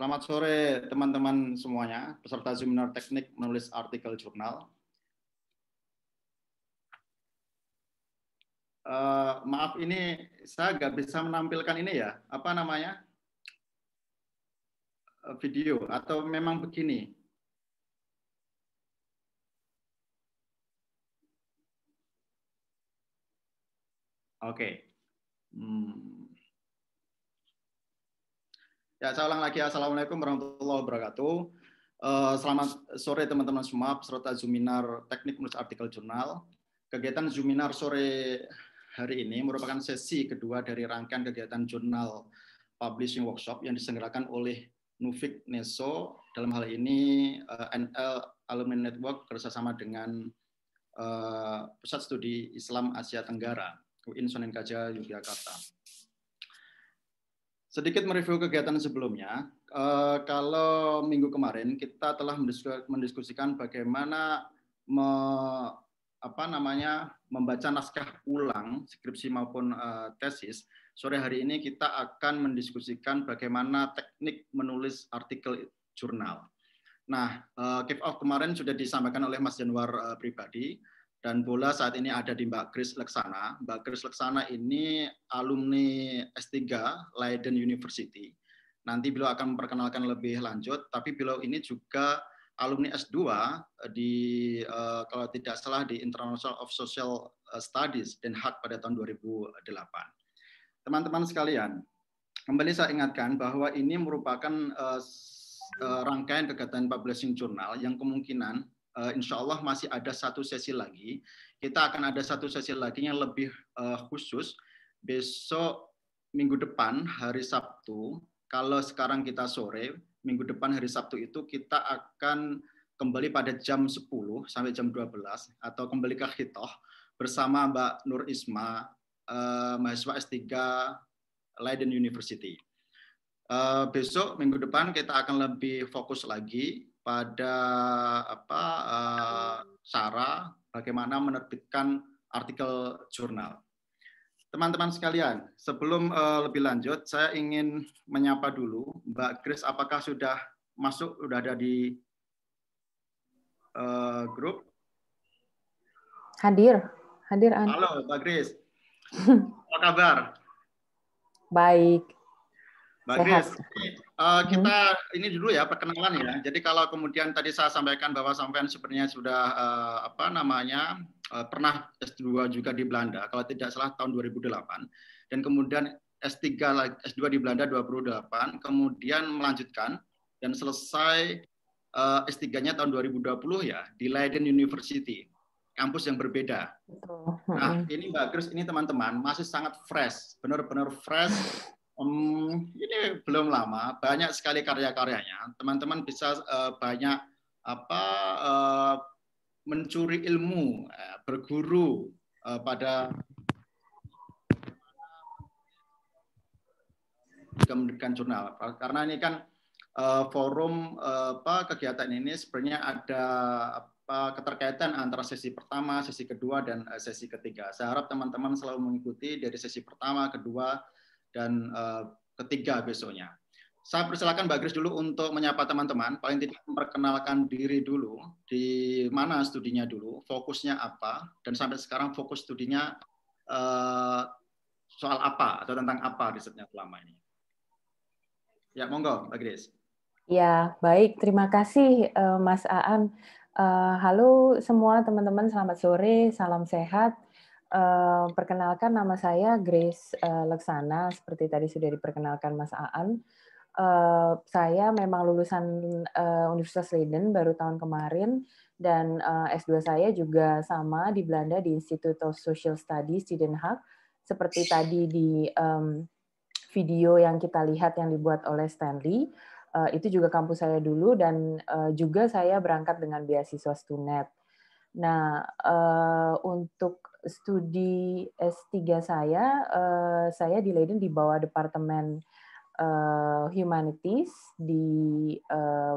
Selamat sore teman-teman semuanya, peserta seminar teknik menulis artikel jurnal. Uh, maaf ini saya nggak bisa menampilkan ini ya, apa namanya eh, video atau memang begini. Oke. Okay. Hmm. Ya, saya ulang lagi. Assalamualaikum warahmatullahi wabarakatuh. Eh, selamat sore teman-teman semua peserta Zuminar Teknik Menulis Artikel Jurnal. Kegiatan Zuminar sore hari ini merupakan sesi kedua dari rangkaian kegiatan jurnal publishing workshop yang diselenggarakan oleh Nufik Neso. Dalam hal ini eh, NL Alumni Network kerjasama dengan eh, Pusat Studi Islam Asia Tenggara, UIN Sunan Kaja, Yogyakarta. Sedikit mereview kegiatan sebelumnya, uh, kalau minggu kemarin kita telah mendiskusikan bagaimana me, apa namanya membaca naskah ulang skripsi maupun uh, tesis. Sore hari ini kita akan mendiskusikan bagaimana teknik menulis artikel jurnal. Nah, uh, eh, kick off kemarin sudah disampaikan oleh Mas Januar pribadi dan bola saat ini ada di Mbak Kris Leksana. Mbak Kris Leksana ini alumni S3 Leiden University. Nanti beliau akan memperkenalkan lebih lanjut, tapi beliau ini juga alumni S2 di eh, kalau tidak salah di International of Social eh, Studies Den Haag pada tahun 2008. Teman-teman sekalian, kembali saya ingatkan bahwa ini merupakan eh, rangkaian kegiatan publishing jurnal yang kemungkinan uh, insya Allah masih ada satu sesi lagi. Kita akan ada satu sesi lagi yang lebih uh, khusus besok minggu depan hari Sabtu. Kalau sekarang kita sore, minggu depan hari Sabtu itu kita akan kembali pada jam 10 sampai jam 12 atau kembali ke Hitoh bersama Mbak Nur Isma, uh, mahasiswa S3 Leiden University. Uh, besok minggu depan kita akan lebih fokus lagi pada apa cara eh, bagaimana menerbitkan artikel jurnal. Teman-teman sekalian, sebelum eh, lebih lanjut, saya ingin menyapa dulu Mbak Grace. Apakah sudah masuk, sudah ada di uh, grup? Hadir, hadir. Halo, Mbak Grace. Apa kabar? Baik. Mbak Gris, eh, hmm. kita ini dulu ya perkenalan ya. Jadi kalau kemudian tadi saya sampaikan bahwa sampean sebenarnya sudah eh, apa namanya eh, pernah S2 juga di Belanda, kalau tidak salah tahun 2008, dan kemudian S3 S2 di Belanda 2008, kemudian melanjutkan dan selesai S3-nya tahun 2020 ya di Leiden University, kampus yang berbeda. Nah ini Mbak Gris, ini teman-teman masih sangat fresh, benar-benar fresh um, ini belum lama, banyak sekali karya-karyanya. Teman-teman bisa uh, banyak apa uh, mencuri ilmu, uh, berguru uh, pada kemudian jurnal. Karena ini kan uh, forum uh, apa kegiatan ini sebenarnya ada apa keterkaitan antara sesi pertama, sesi kedua dan sesi ketiga. Saya harap teman-teman selalu mengikuti dari sesi pertama, kedua, dan eh, ketiga besoknya. Saya persilakan Mbak Grace dulu untuk menyapa teman-teman, paling tidak memperkenalkan diri dulu, di mana studinya dulu, fokusnya apa, dan sampai sekarang fokus studinya uh, soal apa atau tentang apa risetnya selama ini. Ya, monggo, Mbak Grace. Ya, baik. Terima kasih, eh, Mas Aan. Uh, halo semua teman-teman, selamat sore, salam sehat perkenalkan nama saya Grace Leksana, seperti tadi sudah diperkenalkan Mas Aan. saya memang lulusan Universitas Leiden baru tahun kemarin dan S2 saya juga sama di Belanda di Institute of Social Studies di Den Haag. Seperti tadi di video yang kita lihat yang dibuat oleh Stanley, itu juga kampus saya dulu dan juga saya berangkat dengan beasiswa Stunet. Nah, untuk studi S3 saya, eh, saya di Leiden di bawah Departemen eh, Humanities di eh,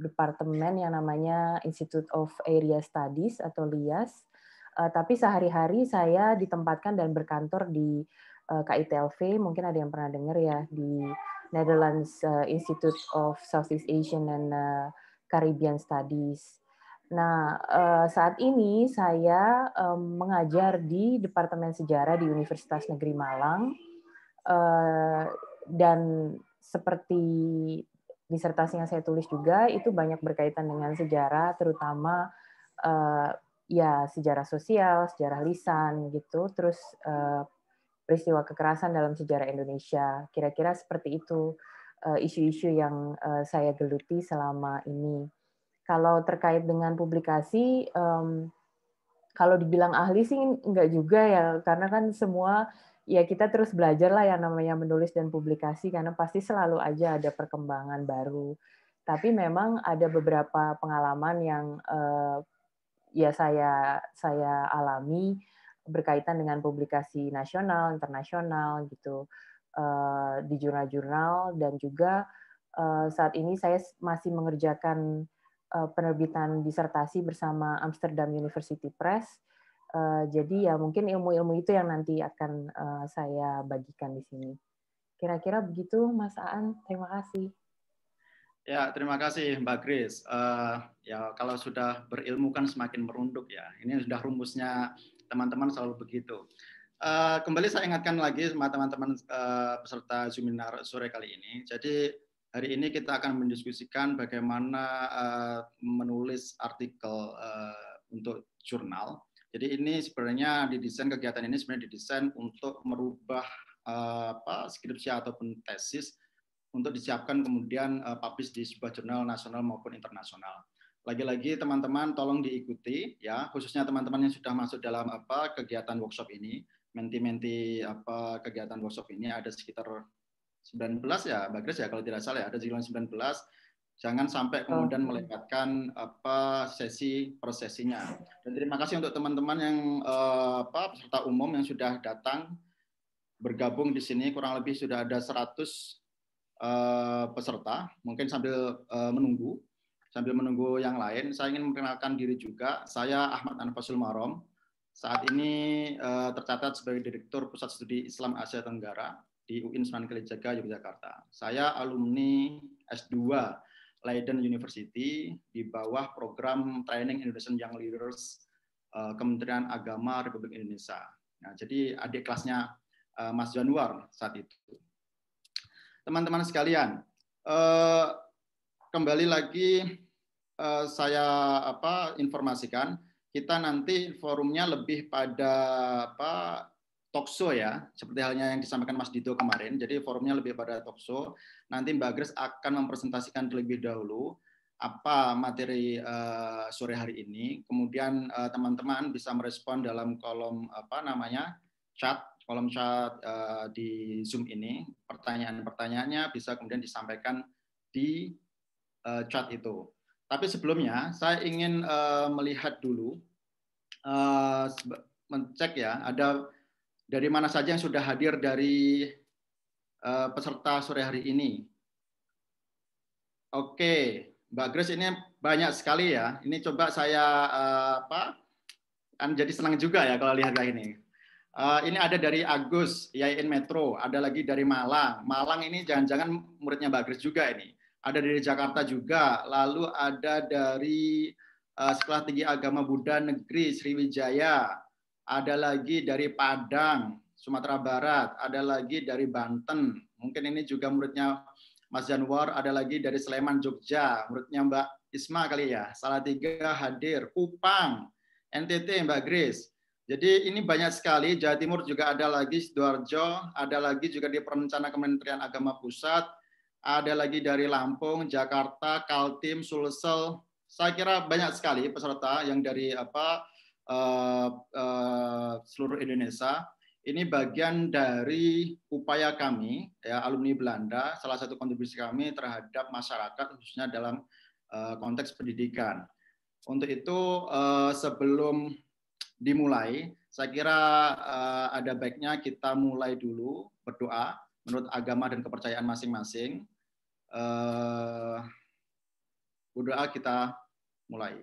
departemen yang namanya Institute of Area Studies atau LIAS. tapi sehari-hari saya ditempatkan dan berkantor di KITLV, mungkin ada yang pernah dengar ya, di Netherlands Institute of Southeast Asian and Caribbean Studies. Nah, eh, saat ini saya mengajar di Departemen Sejarah di Universitas Negeri Malang eh, dan seperti disertasi yang saya tulis juga itu banyak berkaitan dengan sejarah terutama eh, ya sejarah sosial, sejarah lisan gitu, terus peristiwa kekerasan dalam sejarah Indonesia. Kira-kira seperti itu isu-isu yang saya geluti selama ini. Kalau terkait dengan publikasi, um, kalau dibilang ahli sih nggak juga ya, karena kan semua ya kita terus belajar lah yang namanya menulis dan publikasi, karena pasti selalu aja ada perkembangan baru. Tapi memang ada beberapa pengalaman yang uh, ya saya saya alami berkaitan dengan publikasi nasional, internasional gitu uh, di jurnal-jurnal dan juga uh, saat ini saya masih mengerjakan Eh, penerbitan disertasi bersama Amsterdam University Press. Eh, jadi ya mungkin ilmu-ilmu itu yang nanti akan eh, saya bagikan di sini. Kira-kira begitu Mas Aan, terima kasih. Ya, terima kasih Mbak Grace. Uh, ya, kalau sudah berilmu kan semakin merunduk ya. Ini sudah rumusnya teman-teman selalu begitu. Uh, kembali saya ingatkan lagi sama teman-teman uh, peserta seminar sore kali ini. Jadi Hari ini kita akan mendiskusikan bagaimana eh, menulis artikel eh, untuk jurnal. Jadi ini sebenarnya didesain kegiatan ini sebenarnya didesain untuk merubah eh, apa skripsi ataupun tesis untuk disiapkan kemudian uh, publish di sebuah jurnal nasional maupun internasional. Lagi-lagi teman-teman tolong diikuti ya, khususnya teman-teman yang sudah masuk dalam apa kegiatan workshop ini, menti-menti apa kegiatan workshop ini ada sekitar 19 ya Mbak Grace ya kalau tidak salah ya ada sembilan 19 jangan sampai kemudian melekatkan apa sesi prosesinya dan terima kasih untuk teman-teman yang eh, apa peserta umum yang sudah datang bergabung di sini kurang lebih sudah ada 100 uh, eh, peserta mungkin sambil uh, menunggu sambil menunggu yang lain saya ingin memperkenalkan diri juga saya Ahmad Anfasul Marom saat ini tercatat sebagai Direktur Pusat Studi Islam Asia Tenggara di UIN Sunan Kalijaga, Yogyakarta. Saya alumni S2 Leiden University di bawah program Training Indonesian Young Leaders eh, Kementerian Agama Republik Indonesia. Nah, jadi adik kelasnya eh, Mas Januar saat itu. Teman-teman sekalian, eh, kembali lagi saya apa informasikan kita nanti forumnya lebih pada apa talkshow ya, seperti halnya yang disampaikan Mas Dito kemarin. Jadi forumnya lebih pada tokso Nanti Mbak Grace akan mempresentasikan terlebih dahulu apa materi eh, sore hari ini. Kemudian eh, teman-teman bisa merespon dalam kolom apa namanya chat, kolom chat eh, di Zoom ini. Pertanyaan-pertanyaannya bisa kemudian disampaikan di chat itu. Tapi sebelumnya saya ingin melihat dulu, uh, mencek ya, ada dari mana saja yang sudah hadir dari uh, peserta sore hari ini. Oke, Mbak Grace ini banyak sekali ya. Ini coba saya uh, apa? Kan jadi senang juga ya kalau lihat ini. Uh, ini ada dari Agus, Yain Metro. Ada lagi dari Malang. Malang ini jangan-jangan muridnya Mbak Grace juga ini. Ada dari Jakarta juga. Lalu ada dari uh, Sekolah Tinggi Agama Buddha Negeri Sriwijaya ada lagi dari Padang, Sumatera Barat, ada lagi dari Banten. Mungkin ini juga muridnya Mas Janwar, ada lagi dari Sleman, Jogja, muridnya Mbak Isma kali ya, Salah tiga hadir, Kupang, NTT Mbak Grace. Jadi ini banyak sekali, Jawa Timur juga ada lagi, Sidoarjo, ada lagi juga di perencana Kementerian Agama Pusat, ada lagi dari Lampung, Jakarta, Kaltim, Sulsel. Saya kira banyak sekali peserta yang dari apa uh, uh, seluruh Indonesia. Ini bagian dari upaya kami, ya, alumni Belanda, salah satu kontribusi kami terhadap masyarakat, khususnya dalam uh, konteks pendidikan. Untuk itu, uh, sebelum dimulai, saya kira uh, ada baiknya kita mulai dulu berdoa menurut agama dan kepercayaan masing-masing. Uh, berdoa kita mulai.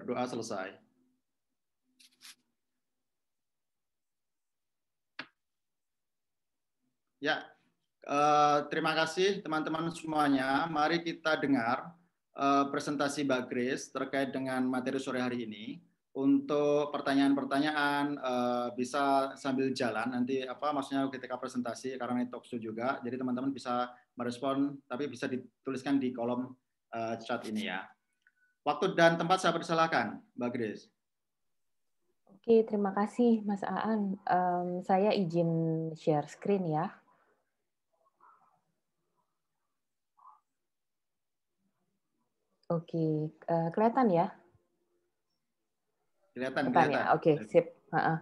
berdoa selesai. Ya, eh, terima kasih teman-teman semuanya. Mari kita dengar eh, presentasi Mbak Grace terkait dengan materi sore hari ini. Untuk pertanyaan-pertanyaan eh, bisa sambil jalan nanti apa maksudnya ketika presentasi karena ini talkshow juga. Jadi teman-teman bisa merespon tapi bisa dituliskan di kolom eh, chat ini ya. Waktu dan tempat saya persilahkan, Mbak Grace. Oke, terima kasih Mas Aan. Um, saya izin share screen ya. Oke, uh, kelihatan ya? Kelihatan, kelihatan. Ya? Oke, sip. Uh,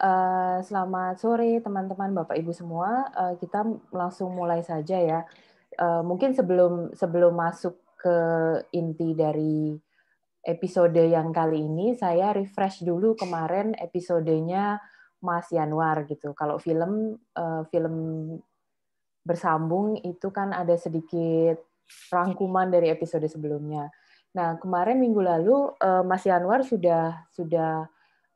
uh, selamat sore teman-teman Bapak Ibu semua. Uh, kita langsung mulai saja ya. Uh, mungkin sebelum sebelum masuk ke inti dari episode yang kali ini, saya refresh dulu kemarin episodenya Mas Yanuar gitu. Kalau film eh, film bersambung itu kan ada sedikit rangkuman dari episode sebelumnya. Nah, kemarin minggu lalu eh, Mas Yanuar sudah sudah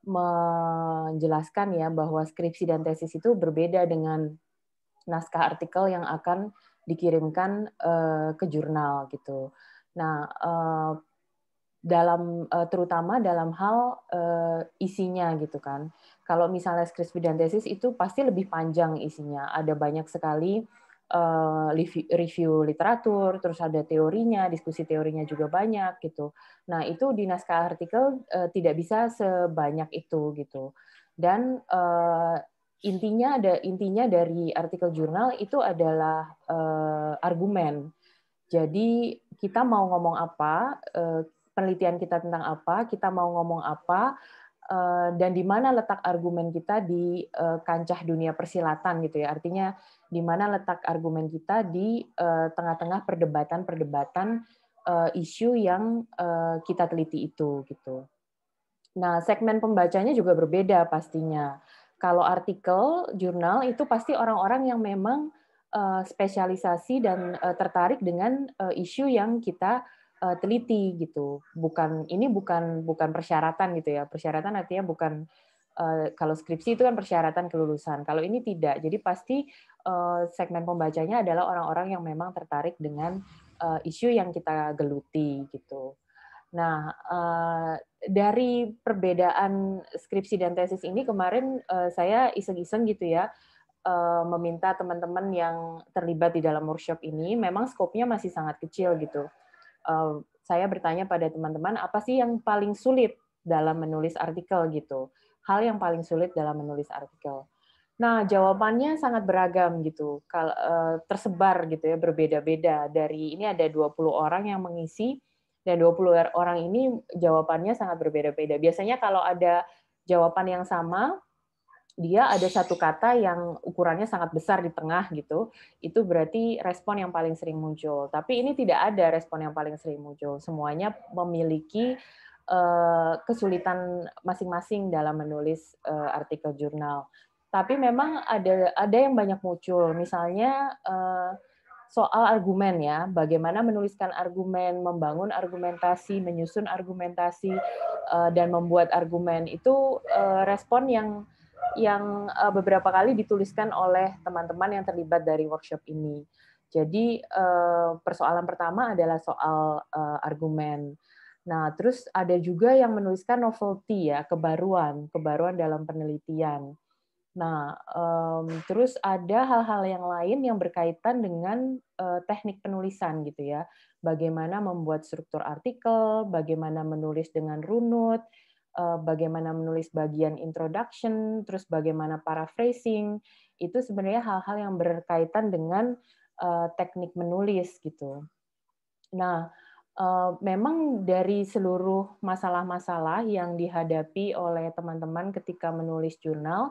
menjelaskan ya bahwa skripsi dan tesis itu berbeda dengan naskah artikel yang akan dikirimkan uh, ke jurnal gitu. Nah, uh, dalam uh, terutama dalam hal uh, isinya gitu kan. Kalau misalnya skripsi dan tesis itu pasti lebih panjang isinya. Ada banyak sekali review literatur, terus ada teorinya, diskusi teorinya juga banyak gitu. Nah, itu di naskah artikel tidak bisa sebanyak itu gitu. Dan intinya ada intinya dari artikel jurnal itu adalah uh, argumen. Jadi kita mau ngomong apa, uh, penelitian kita tentang apa, kita mau ngomong apa, uh, dan di mana letak argumen kita di uh, kancah dunia persilatan gitu ya. Artinya di mana letak argumen kita di tengah-tengah perdebatan-perdebatan isu yang kita teliti itu gitu. Nah segmen pembacanya juga berbeda pastinya kalau artikel, jurnal itu pasti orang-orang yang memang eh, spesialisasi dan eh, tertarik dengan eh, isu yang kita teliti gitu. Bukan ini bukan bukan persyaratan gitu ya. Persyaratan artinya bukan kalau skripsi itu kan persyaratan kelulusan. Kalau ini tidak. Jadi pasti segmen pembacanya adalah orang-orang yang memang tertarik dengan isu yang kita geluti gitu. Nah, eh, dari perbedaan skripsi dan tesis ini kemarin eh, saya iseng-iseng gitu ya eh, meminta teman-teman yang terlibat di dalam workshop ini memang skopnya masih sangat kecil gitu. Saya bertanya pada teman-teman apa sih yang paling sulit dalam menulis artikel gitu. Hal yang paling sulit dalam menulis artikel. Nah, jawabannya sangat beragam gitu, tersebar gitu ya, berbeda-beda. Dari ini ada 20 orang yang mengisi Nah, ya, 20 er, orang ini jawabannya sangat berbeda-beda. Biasanya kalau ada jawaban yang sama, dia ada satu kata yang ukurannya sangat besar di tengah gitu, itu berarti respon yang paling sering muncul. Tapi ini tidak ada respon yang paling sering muncul. Semuanya memiliki eh, kesulitan masing-masing dalam menulis eh, artikel jurnal. Tapi memang ada ada yang banyak muncul. Misalnya eh, soal argumen ya, bagaimana menuliskan argumen, membangun argumentasi, menyusun argumentasi, eh, dan membuat argumen itu eh, respon yang yang eh, beberapa kali dituliskan oleh teman-teman yang terlibat dari workshop ini. Jadi persoalan pertama adalah soal argumen. Nah, terus ada juga yang menuliskan novelty ya, kebaruan, kebaruan dalam penelitian. Nah, um, terus ada hal-hal yang lain yang berkaitan dengan uh, teknik penulisan gitu ya. Bagaimana membuat struktur artikel, bagaimana menulis dengan runut, uh, bagaimana menulis bagian introduction, terus bagaimana paraphrasing. Itu sebenarnya hal-hal yang berkaitan dengan uh, teknik menulis gitu. Nah, Uh, memang dari seluruh masalah-masalah yang dihadapi oleh teman-teman ketika menulis jurnal,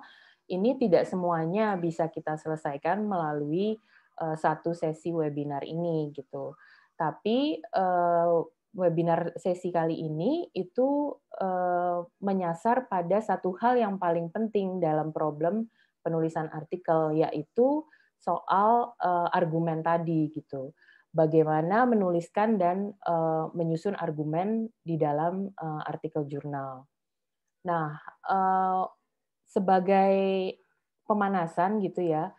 ini tidak semuanya bisa kita selesaikan melalui eh, satu sesi webinar ini gitu. Tapi eh, webinar sesi kali ini itu eh, menyasar pada satu hal yang paling penting dalam problem penulisan artikel yaitu soal argumen tadi gitu. Bagaimana menuliskan dan menyusun argumen di dalam artikel jurnal. Nah, sebagai pemanasan gitu ya.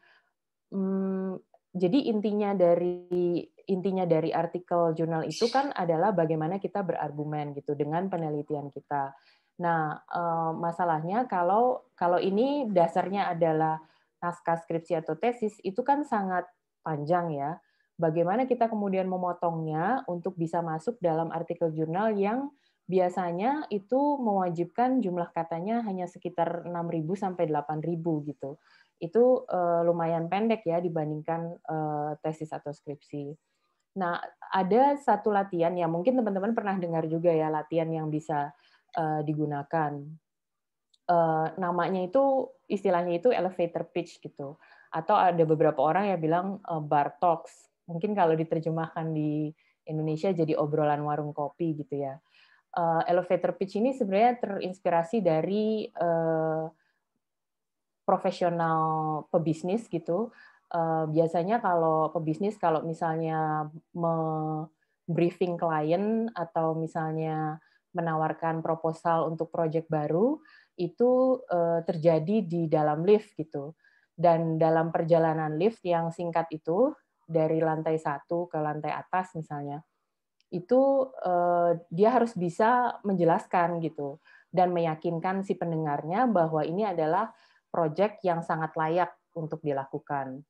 Hmm, jadi intinya dari intinya dari artikel jurnal itu kan adalah bagaimana kita berargumen gitu dengan penelitian kita. Nah, eh, masalahnya kalau kalau ini dasarnya adalah naskah skripsi atau tesis itu kan sangat panjang ya. Bagaimana kita kemudian memotongnya untuk bisa masuk dalam artikel jurnal yang biasanya itu mewajibkan jumlah katanya hanya sekitar 6.000 sampai 8.000 gitu. Itu uh, lumayan pendek ya dibandingkan uh, tesis atau skripsi. Nah, ada satu latihan yang mungkin teman-teman pernah dengar juga ya latihan yang bisa uh, digunakan. Uh, namanya itu istilahnya itu elevator pitch gitu. Atau ada beberapa orang yang bilang uh, bar talks. Mungkin kalau diterjemahkan di Indonesia jadi obrolan warung kopi gitu ya uh, elevator pitch ini sebenarnya terinspirasi dari uh, profesional pebisnis gitu. Uh, biasanya kalau pebisnis kalau misalnya briefing klien atau misalnya menawarkan proposal untuk proyek baru itu uh, terjadi di dalam lift gitu. Dan dalam perjalanan lift yang singkat itu dari lantai satu ke lantai atas misalnya itu uh, dia harus bisa menjelaskan gitu dan meyakinkan si pendengarnya bahwa ini adalah proyek yang sangat layak untuk dilakukan.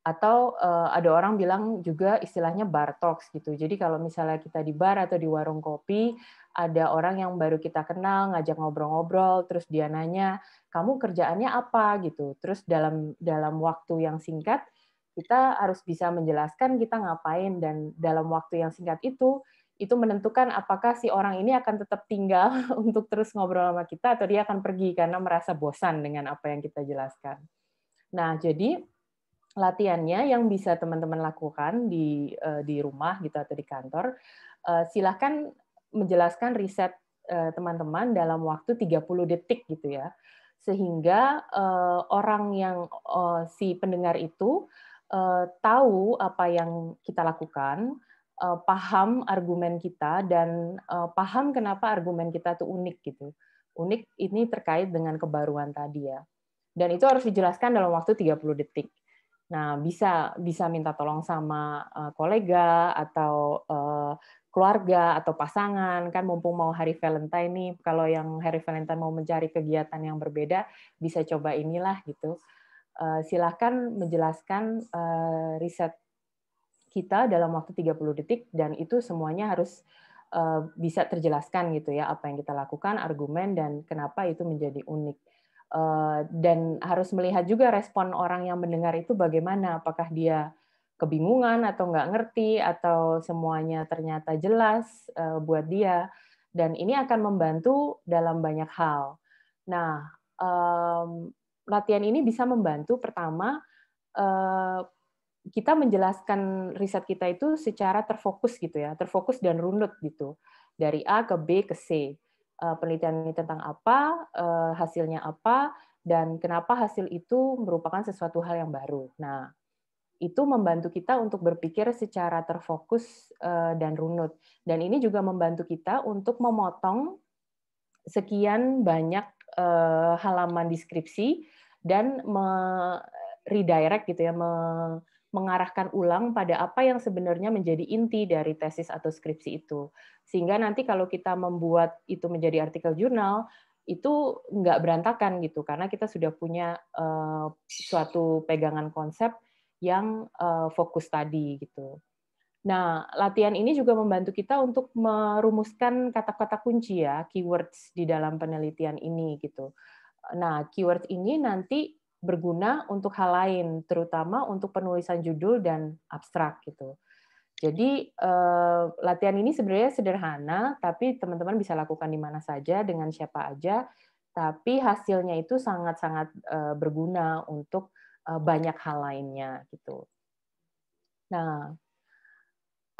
Atau uh, ada orang bilang juga istilahnya bar talks gitu. Jadi kalau misalnya kita di bar atau di warung kopi, ada orang yang baru kita kenal ngajak ngobrol-ngobrol, terus dia nanya, "Kamu kerjaannya apa?" gitu. Terus dalam dalam waktu yang singkat kita harus bisa menjelaskan kita ngapain dan dalam waktu yang singkat itu itu menentukan apakah si orang ini akan tetap tinggal untuk terus ngobrol sama kita atau dia akan pergi karena merasa bosan dengan apa yang kita jelaskan. Nah, jadi latihannya yang bisa teman-teman lakukan di eh, di rumah gitu atau di kantor, eh, silahkan menjelaskan riset eh, teman-teman dalam waktu 30 detik gitu ya. Sehingga orang yang si pendengar itu uh, tahu apa yang kita lakukan, uh, paham argumen kita dan uh, paham kenapa argumen kita itu unik gitu. Unik ini terkait dengan kebaruan tadi ya. Dan itu harus dijelaskan dalam waktu 30 detik. Nah, bisa bisa minta tolong sama uh, kolega atau uh, keluarga atau pasangan kan mumpung mau hari Valentine nih kalau yang hari Valentine mau mencari kegiatan yang berbeda bisa coba inilah gitu Eh, silahkan menjelaskan eh, riset kita dalam waktu 30 detik dan itu semuanya harus eh, bisa terjelaskan gitu ya apa yang kita lakukan, argumen dan kenapa itu menjadi unik. Dan harus melihat juga respon orang yang mendengar itu bagaimana, apakah dia kebingungan atau nggak ngerti atau semuanya ternyata jelas buat dia dan ini akan membantu dalam banyak hal. Nah, latihan ini bisa membantu pertama eh, kita menjelaskan riset kita itu secara terfokus gitu ya, terfokus dan runut gitu. Dari A ke B ke C. Eh, penelitian ini tentang apa, eh, hasilnya apa, dan kenapa hasil itu merupakan sesuatu hal yang baru. Nah, itu membantu kita untuk berpikir secara terfokus dan runut. Dan ini juga membantu kita untuk memotong sekian banyak uh, halaman deskripsi dan redirect gitu ya, me mengarahkan ulang pada apa yang sebenarnya menjadi inti dari tesis atau skripsi itu. Sehingga nanti kalau kita membuat itu menjadi artikel jurnal, itu nggak berantakan gitu karena kita sudah punya uh, suatu pegangan konsep yang uh, fokus tadi gitu. Nah, latihan ini juga membantu kita untuk merumuskan kata-kata kunci ya, keywords di dalam penelitian ini gitu. Nah, keywords ini nanti berguna untuk hal lain, terutama untuk penulisan judul dan abstrak gitu. Jadi eh, latihan ini sebenarnya sederhana, tapi teman-teman bisa lakukan di mana saja dengan siapa aja. Tapi hasilnya itu sangat-sangat eh, berguna untuk eh, banyak hal lainnya gitu. Nah,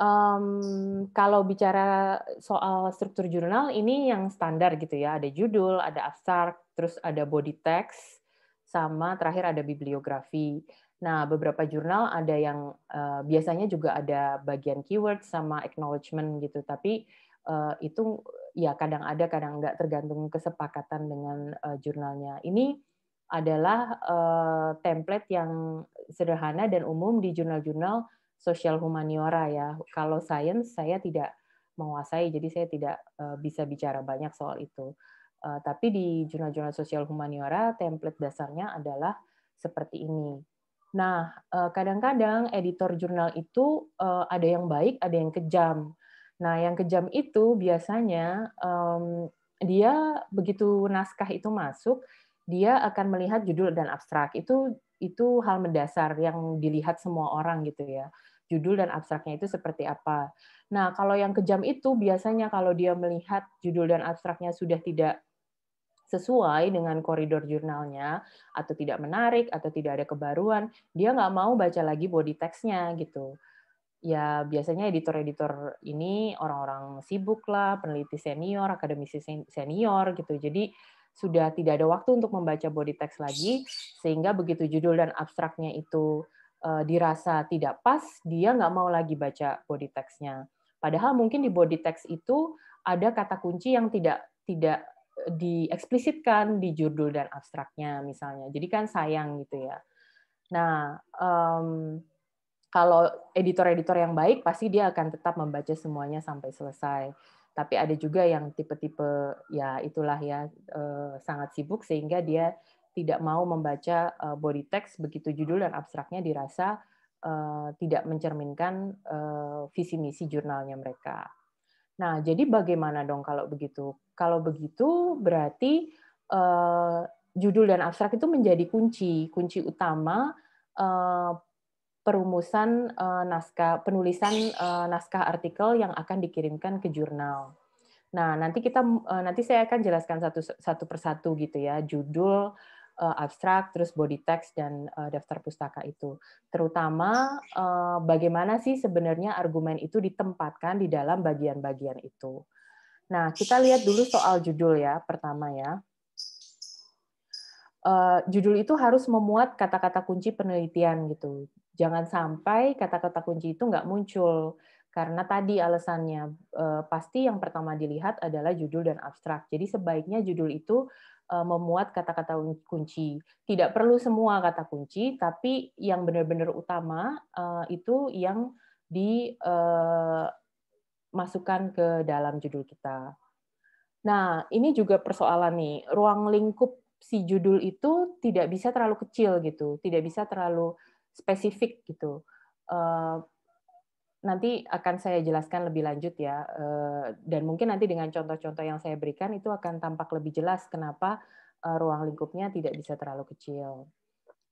um, kalau bicara soal struktur jurnal ini yang standar gitu ya, ada judul, ada abstrak, terus ada body text, sama terakhir ada bibliografi. Nah, beberapa jurnal ada yang uh, biasanya juga ada bagian keyword sama acknowledgement gitu, tapi uh, itu ya kadang ada, kadang nggak tergantung kesepakatan dengan uh, jurnalnya. Ini adalah uh, template yang sederhana dan umum di jurnal-jurnal sosial humaniora ya. Kalau sains saya tidak menguasai, jadi saya tidak eh, bisa bicara banyak soal itu. Eh, tapi di jurnal-jurnal sosial humaniora template dasarnya adalah seperti ini. Nah, eh, kadang-kadang editor jurnal itu ada yang baik, ada yang kejam. Nah, yang kejam itu biasanya dia begitu naskah itu masuk, dia akan melihat judul dan abstrak. Itu itu hal mendasar yang dilihat semua orang gitu ya judul dan abstraknya itu seperti apa. Nah, kalau yang kejam itu biasanya kalau dia melihat judul dan abstraknya sudah tidak sesuai dengan koridor jurnalnya atau tidak menarik atau tidak ada kebaruan, dia nggak mau baca lagi body text gitu. Ya biasanya editor-editor ini orang-orang sibuk lah, peneliti senior, akademisi senior gitu. Jadi sudah tidak ada waktu untuk membaca body text lagi sehingga begitu judul dan abstraknya itu Eh, dirasa tidak pas, dia nggak mau lagi baca body textnya Padahal mungkin di body text itu ada kata kunci yang tidak tidak eh, dieksplisitkan di judul dan abstraknya misalnya. Jadi kan sayang gitu ya. Nah, um, kalau editor-editor yang baik pasti dia akan tetap membaca semuanya sampai selesai. Tapi ada juga yang tipe-tipe ya itulah ya uh, sangat sibuk sehingga dia tidak mau membaca eh, body text begitu judul dan abstraknya dirasa eh, tidak mencerminkan eh, visi misi jurnalnya mereka. Nah, jadi bagaimana dong kalau begitu? Kalau begitu berarti judul dan abstrak itu menjadi kunci, kunci utama perumusan naskah penulisan naskah artikel yang akan dikirimkan ke jurnal. Nah, nanti kita nanti saya akan jelaskan satu satu persatu gitu ya, judul, Eh, abstrak, terus body text dan eh, daftar pustaka itu. Terutama eh, bagaimana sih sebenarnya argumen itu ditempatkan di dalam bagian-bagian itu. Nah, kita lihat dulu soal judul ya, pertama ya. judul itu harus memuat kata-kata kunci penelitian gitu. Jangan sampai kata-kata kunci itu nggak muncul karena tadi alasannya pasti yang pertama dilihat adalah judul dan abstrak. Jadi sebaiknya judul itu Eh, memuat kata-kata kunci. Tidak perlu semua kata kunci, tapi yang benar-benar utama eh, itu yang dimasukkan eh, ke dalam judul kita. Nah, ini juga persoalan nih. Ruang lingkup si judul itu tidak bisa terlalu kecil gitu, tidak bisa terlalu spesifik gitu nanti akan saya jelaskan lebih lanjut ya eh, dan mungkin nanti dengan contoh-contoh yang saya berikan itu akan tampak lebih jelas kenapa eh, ruang lingkupnya tidak bisa terlalu kecil.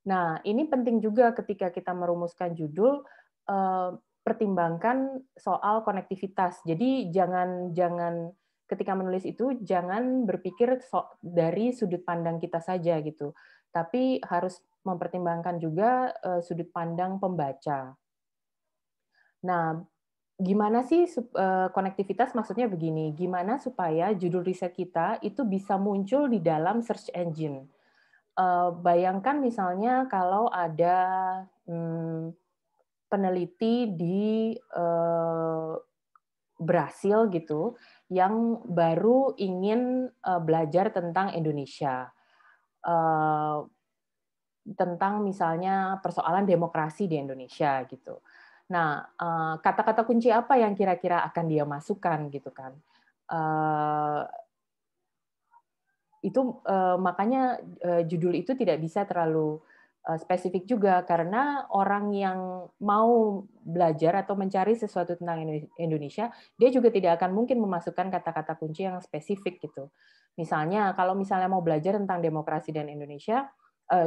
Nah, ini penting juga ketika kita merumuskan judul eh, pertimbangkan soal konektivitas. Jadi jangan jangan ketika menulis itu jangan berpikir dari sudut pandang kita saja gitu, tapi harus mempertimbangkan juga sudut pandang pembaca. Nah, gimana sih uh, konektivitas maksudnya begini, gimana supaya judul riset kita itu bisa muncul di dalam search engine. Uh, bayangkan misalnya kalau ada hmm, peneliti di uh, Brasil gitu yang baru ingin uh, belajar tentang Indonesia. Uh, tentang misalnya persoalan demokrasi di Indonesia gitu. Uh, Nah, eh, kata-kata kunci apa yang kira-kira akan dia masukkan gitu kan? Eh, itu eh, makanya judul itu tidak bisa terlalu spesifik juga karena orang yang mau belajar atau mencari sesuatu tentang Indonesia, dia juga tidak akan mungkin memasukkan kata-kata kunci yang spesifik gitu. Misalnya kalau misalnya mau belajar tentang demokrasi dan Indonesia,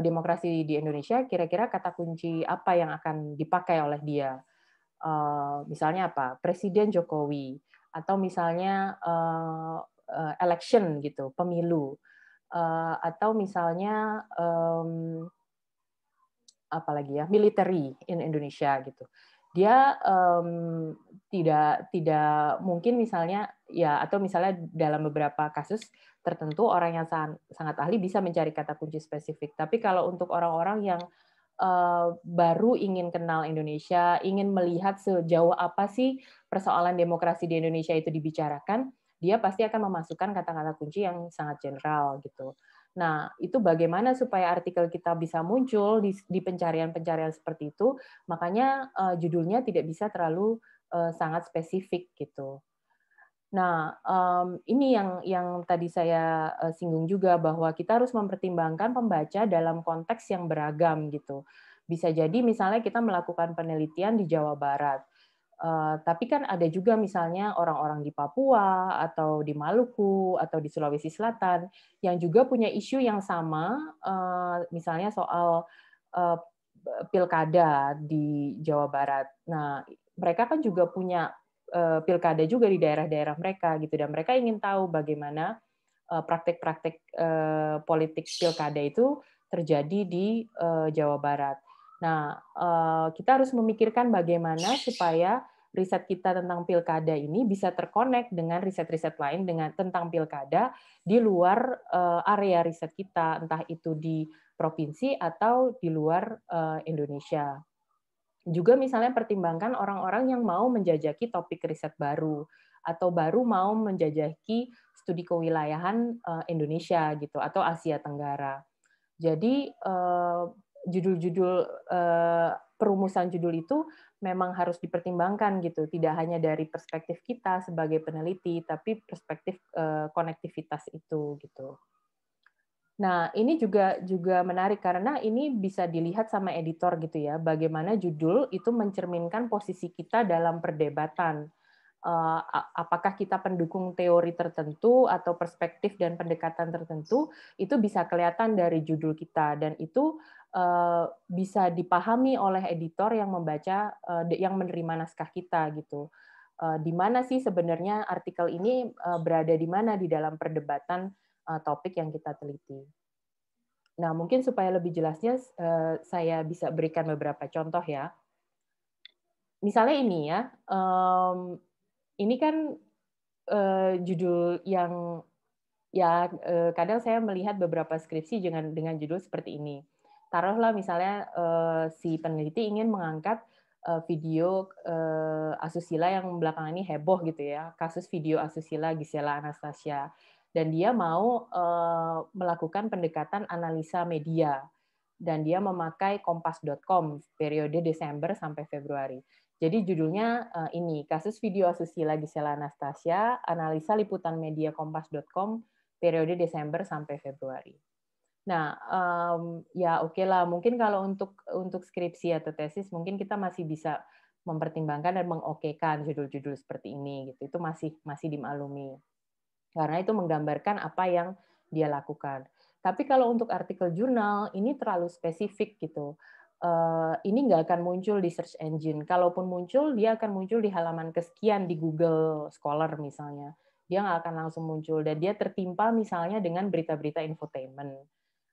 demokrasi di Indonesia, kira-kira kata kunci apa yang akan dipakai oleh dia? Eh, misalnya apa Presiden Jokowi atau misalnya eh, eh, election gitu pemilu atau misalnya apalagi ya military in Indonesia gitu dia um, tidak tidak mungkin misalnya ya atau misalnya dalam beberapa kasus tertentu orang yang sangat, sangat ahli bisa mencari kata kunci spesifik tapi kalau untuk orang-orang yang uh, baru ingin kenal Indonesia, ingin melihat sejauh apa sih persoalan demokrasi di Indonesia itu dibicarakan, dia pasti akan memasukkan kata-kata kunci yang sangat general gitu. Nah, itu bagaimana supaya artikel kita bisa muncul di, pencarian-pencarian seperti itu? Makanya uh, judulnya tidak bisa terlalu uh, sangat spesifik gitu. Nah, um, ini yang yang tadi saya eh, singgung juga bahwa kita harus mempertimbangkan pembaca dalam konteks yang beragam gitu. Bisa jadi misalnya kita melakukan penelitian di Jawa Barat, uh, tapi kan ada juga misalnya orang-orang di Papua atau di Maluku atau di Sulawesi Selatan yang juga punya isu yang sama, uh, misalnya soal uh, pilkada di Jawa Barat. Nah, mereka kan juga punya Eh, pilkada juga di daerah-daerah mereka gitu dan mereka ingin tahu bagaimana eh, praktik-praktik eh, politik pilkada itu terjadi di Jawa Barat. Nah, kita harus memikirkan bagaimana supaya riset kita tentang pilkada ini bisa terkonek dengan riset-riset lain dengan tentang pilkada di luar area riset kita, entah itu di provinsi atau di luar Indonesia juga misalnya pertimbangkan orang-orang yang mau menjajaki topik riset baru atau baru mau menjajaki studi kewilayahan eh, Indonesia gitu atau Asia Tenggara. Jadi eh, judul-judul eh, perumusan judul itu memang harus dipertimbangkan gitu, tidak hanya dari perspektif kita sebagai peneliti tapi perspektif konektivitas itu gitu. Nah, ini juga juga menarik karena ini bisa dilihat sama editor gitu ya, bagaimana judul itu mencerminkan posisi kita dalam perdebatan. Eh, apakah kita pendukung teori tertentu atau perspektif dan pendekatan tertentu itu bisa kelihatan dari judul kita dan itu eh, bisa dipahami oleh editor yang membaca eh, yang menerima naskah kita gitu. Di mana sih sebenarnya artikel ini berada di mana di dalam perdebatan Eh, topik yang kita teliti. Nah, mungkin supaya lebih jelasnya eh, saya bisa berikan beberapa contoh ya. Misalnya ini ya, ini kan eh, judul yang ya kadang saya melihat beberapa skripsi dengan dengan judul seperti ini. Taruhlah misalnya si peneliti ingin mengangkat video asusila yang belakangan ini heboh gitu ya, kasus video asusila Gisela Anastasia dan dia mau eh, melakukan pendekatan analisa media dan dia memakai kompas.com periode Desember sampai Februari. Jadi judulnya eh, ini, kasus video asusila Gisela Anastasia, analisa liputan media kompas.com periode Desember sampai Februari. Nah, ya oke okay lah, mungkin kalau untuk untuk skripsi atau tesis mungkin kita masih bisa mempertimbangkan dan mengokekan judul-judul seperti ini gitu. Itu masih masih dimaklumi karena itu menggambarkan apa yang dia lakukan. Tapi kalau untuk artikel jurnal ini terlalu spesifik gitu. Uh, ini nggak akan muncul di search engine. Kalaupun muncul, dia akan muncul di halaman kesekian di Google Scholar misalnya. Dia nggak akan langsung muncul dan dia tertimpa misalnya dengan berita-berita infotainment.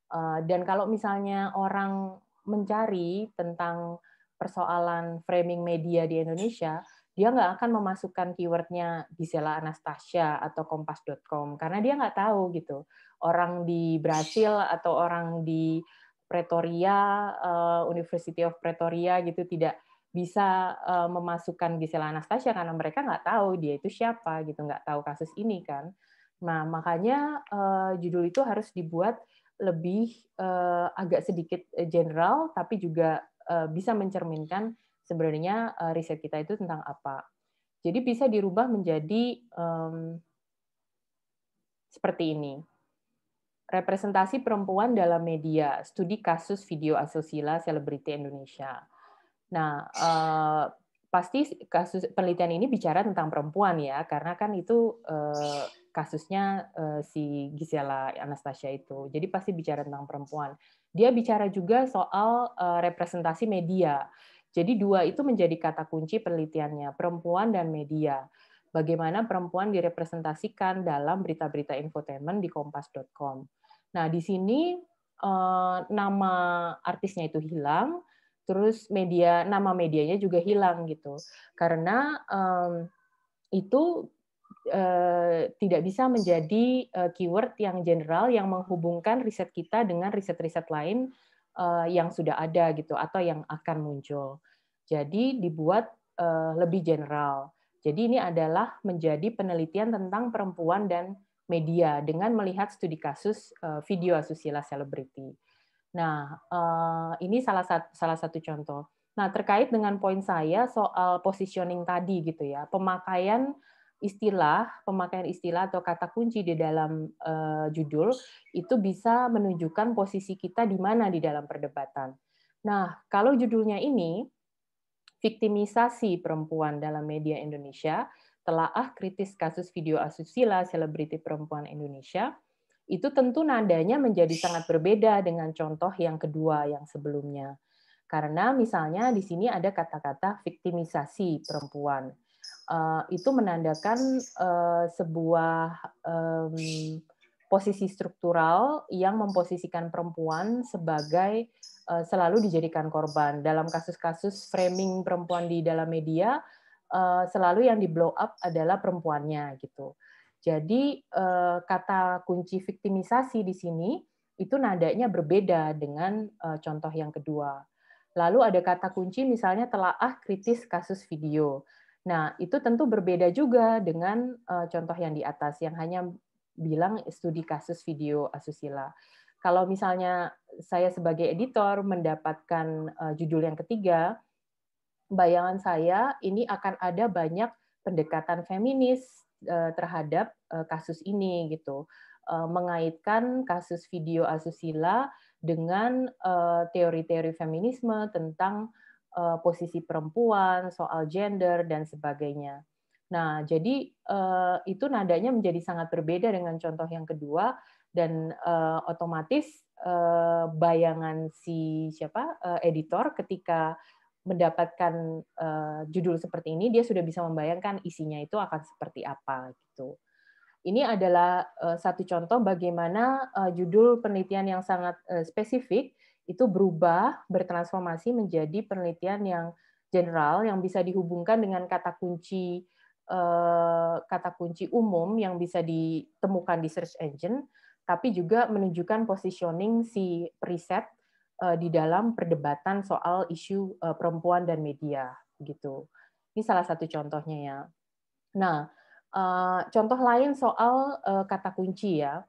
Uh, dan kalau misalnya orang mencari tentang persoalan framing media di Indonesia, dia nggak akan memasukkan keywordnya Gisela Anastasia atau kompas.com karena dia nggak tahu gitu orang di Brasil atau orang di Pretoria eh, University of Pretoria gitu tidak bisa eh, memasukkan Gisela Anastasia karena mereka nggak tahu dia itu siapa gitu nggak tahu kasus ini kan nah makanya eh, judul itu harus dibuat lebih agak sedikit general tapi juga bisa mencerminkan sebenarnya uh, riset kita itu tentang apa. Jadi bisa dirubah menjadi um, seperti ini. Representasi perempuan dalam media, studi kasus video asusila selebriti Indonesia. Nah, uh, pasti kasus penelitian ini bicara tentang perempuan ya, karena kan itu uh, kasusnya uh, si Gisela Anastasia itu. Jadi pasti bicara tentang perempuan. Dia bicara juga soal uh, representasi media. Jadi dua itu menjadi kata kunci penelitiannya, perempuan dan media. Bagaimana perempuan direpresentasikan dalam berita-berita infotainment di kompas.com. Nah, di sini eh, nama artisnya itu hilang, terus media nama medianya juga hilang gitu karena itu eh, tidak bisa menjadi eh, keyword yang general yang menghubungkan riset kita dengan riset-riset lain Eh, yang sudah ada gitu atau yang akan muncul. Jadi dibuat eh, lebih general. Jadi ini adalah menjadi penelitian tentang perempuan dan media dengan melihat studi kasus eh, video asusila selebriti. Nah, ini salah satu salah satu contoh. Nah, terkait dengan poin saya soal positioning tadi gitu ya, pemakaian istilah, pemakaian istilah atau kata kunci di dalam uh, judul itu bisa menunjukkan posisi kita di mana di dalam perdebatan. Nah, kalau judulnya ini Viktimisasi Perempuan dalam Media Indonesia, telaah kritis kasus video asusila selebriti perempuan Indonesia, itu tentu nadanya menjadi sangat berbeda dengan contoh yang kedua yang sebelumnya. Karena misalnya di sini ada kata-kata viktimisasi perempuan Eh, itu menandakan eh, sebuah posisi struktural yang memposisikan perempuan sebagai eh, selalu dijadikan korban. Dalam kasus-kasus framing perempuan di dalam media, selalu yang di blow up adalah perempuannya gitu. Jadi kata kunci victimisasi di sini itu nadanya berbeda dengan contoh yang kedua. Lalu ada kata kunci misalnya telaah kritis kasus video. Nah, itu tentu berbeda juga dengan uh, contoh yang di atas yang hanya bilang studi kasus video asusila. Kalau misalnya saya sebagai editor mendapatkan uh, judul yang ketiga, bayangan saya ini akan ada banyak pendekatan feminis uh, terhadap uh, kasus ini gitu. mengaitkan kasus video asusila dengan teori-teori feminisme tentang Eh, posisi perempuan, soal gender dan sebagainya. Nah, jadi eh, itu nadanya menjadi sangat berbeda dengan contoh yang kedua dan eh, otomatis bayangan si siapa editor ketika mendapatkan judul seperti ini dia sudah bisa membayangkan isinya itu akan seperti apa gitu. Ini adalah satu contoh bagaimana judul penelitian yang sangat spesifik itu berubah, bertransformasi menjadi penelitian yang general yang bisa dihubungkan dengan kata kunci eh, kata kunci umum yang bisa ditemukan di search engine, tapi juga menunjukkan positioning si riset eh, di dalam perdebatan soal isu eh, perempuan dan media gitu. Ini salah satu contohnya ya. Nah, contoh lain soal kata kunci ya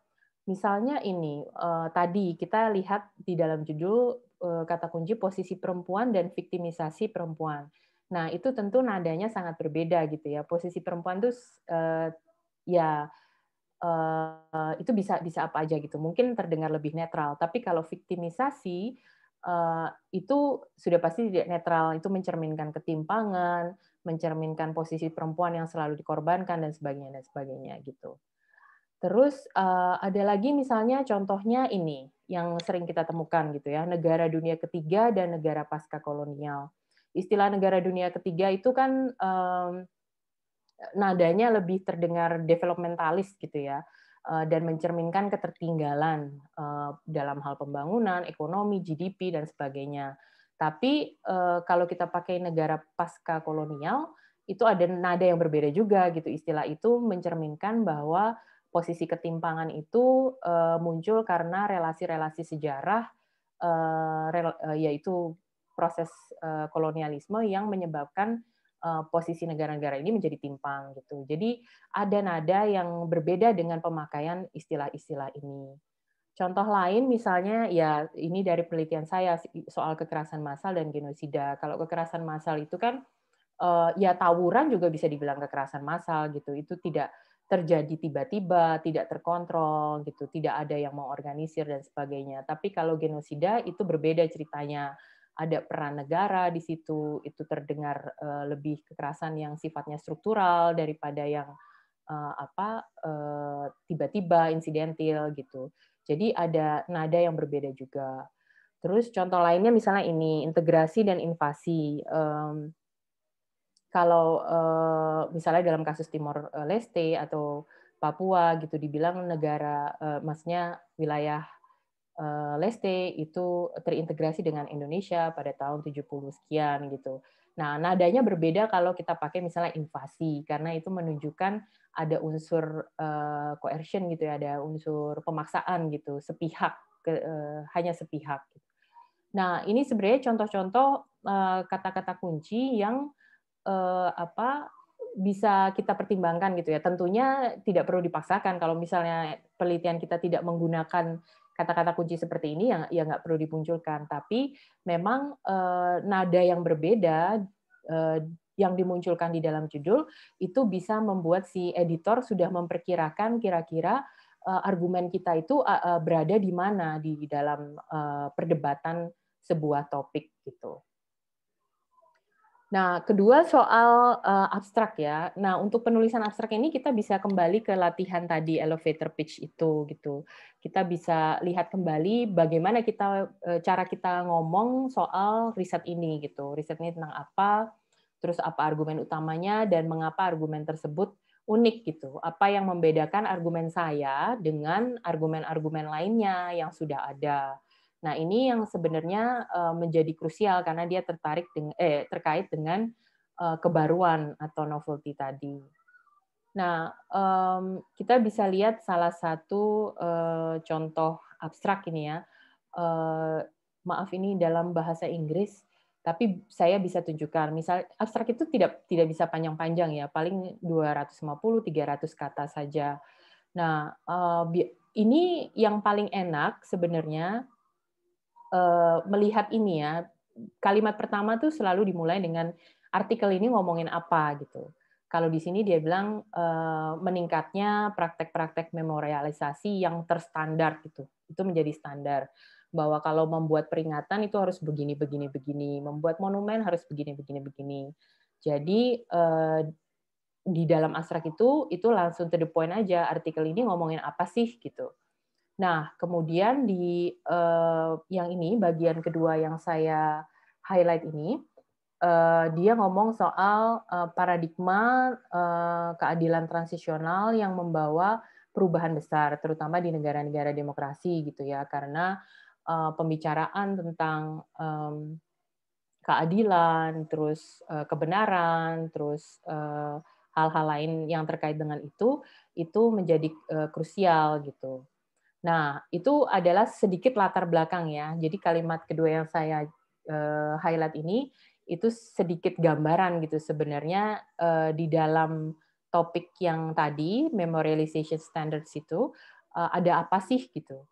Misalnya ini uh, tadi kita lihat di dalam judul uh, kata kunci posisi perempuan dan viktimisasi perempuan. Nah itu tentu nadanya sangat berbeda gitu ya. Posisi perempuan itu uh, eh, ya uh, itu bisa bisa apa aja gitu. Mungkin terdengar lebih netral. Tapi kalau viktimisasi uh, itu sudah pasti tidak netral. Itu mencerminkan ketimpangan, mencerminkan posisi perempuan yang selalu dikorbankan dan sebagainya dan sebagainya gitu. Terus uh, ada lagi misalnya contohnya ini yang sering kita temukan gitu ya, negara dunia ketiga dan negara pasca kolonial. Istilah negara dunia ketiga itu kan um, nadanya lebih terdengar developmentalis gitu ya eh, dan mencerminkan ketertinggalan eh, dalam hal pembangunan, ekonomi, GDP dan sebagainya. Tapi kalau kita pakai negara pasca kolonial itu ada nada yang berbeda juga gitu. Istilah itu mencerminkan bahwa posisi ketimpangan itu eh, muncul karena relasi-relasi sejarah eh, eh, yaitu proses kolonialisme yang menyebabkan posisi negara-negara ini menjadi timpang gitu. Jadi ada nada yang berbeda dengan pemakaian istilah-istilah ini. Contoh lain misalnya ya ini dari penelitian saya soal kekerasan massal dan genosida. Kalau kekerasan massal itu kan ya tawuran juga bisa dibilang kekerasan massal gitu. Itu tidak terjadi tiba-tiba, tidak terkontrol gitu, tidak ada yang mau organisir dan sebagainya. Tapi kalau genosida itu berbeda ceritanya. Ada peran negara di situ, itu terdengar eh, lebih kekerasan yang sifatnya struktural daripada yang eh, apa eh, tiba-tiba insidentil gitu. Jadi ada nada yang berbeda juga. Terus contoh lainnya misalnya ini integrasi dan invasi. Mmm, kalau eh, misalnya dalam kasus Timor eh, Leste atau Papua gitu dibilang negara uh, eh, masnya wilayah Leste itu terintegrasi dengan Indonesia pada tahun 70 sekian gitu. Nah, nadanya berbeda kalau kita pakai misalnya invasi karena itu menunjukkan ada unsur uh, coercion gitu ya, ada unsur pemaksaan gitu, sepihak ke, hanya sepihak. Gitu. Nah, ini sebenarnya contoh-contoh kata-kata kunci yang uh, apa bisa kita pertimbangkan gitu ya. Tentunya tidak perlu dipaksakan kalau misalnya penelitian kita tidak menggunakan kata-kata kunci seperti ini yang ya nggak perlu dimunculkan. Tapi memang uh, nada yang berbeda uh, yang dimunculkan di dalam judul itu bisa membuat si editor sudah memperkirakan kira-kira uh, argumen kita itu uh, uh, berada di mana di dalam uh, perdebatan sebuah topik gitu. Nah, kedua soal uh, abstrak ya. Nah, untuk penulisan abstrak ini kita bisa kembali ke latihan tadi elevator pitch itu gitu. Kita bisa lihat kembali bagaimana kita uh, cara kita ngomong soal riset ini gitu. Riset ini tentang apa, terus apa argumen utamanya dan mengapa argumen tersebut unik gitu. Apa yang membedakan argumen saya dengan argumen-argumen lainnya yang sudah ada Nah, ini yang sebenarnya eh, menjadi krusial karena dia tertarik dengan, eh, terkait dengan eh, kebaruan atau novelty tadi. Nah, kita bisa lihat salah satu eh, contoh abstrak ini ya. Maaf ini dalam bahasa Inggris, tapi saya bisa tunjukkan. Misal abstrak itu tidak tidak bisa panjang-panjang ya, paling 250 300 kata saja. Nah, ini yang paling enak sebenarnya Eh, melihat ini ya. Kalimat pertama tuh selalu dimulai dengan artikel ini ngomongin apa gitu. Kalau di sini dia bilang eh, meningkatnya praktek-praktek memorialisasi yang terstandar gitu. Itu menjadi standar bahwa kalau membuat peringatan itu harus begini begini begini, membuat monumen harus begini begini begini. Jadi eh, di dalam asrak itu itu langsung to the point aja artikel ini ngomongin apa sih gitu Nah, kemudian di uh, yang ini bagian kedua yang saya highlight ini uh, dia ngomong soal uh, paradigma uh, keadilan transisional yang membawa perubahan besar terutama di negara-negara demokrasi gitu ya karena uh, pembicaraan tentang um, keadilan, terus uh, kebenaran, terus hal-hal lain yang terkait dengan itu itu menjadi uh, krusial gitu. Nah, itu adalah sedikit latar belakang ya. Jadi kalimat kedua yang saya uh, highlight ini itu sedikit gambaran gitu sebenarnya uh, di dalam topik yang tadi memorialization standards itu uh, ada apa sih gitu.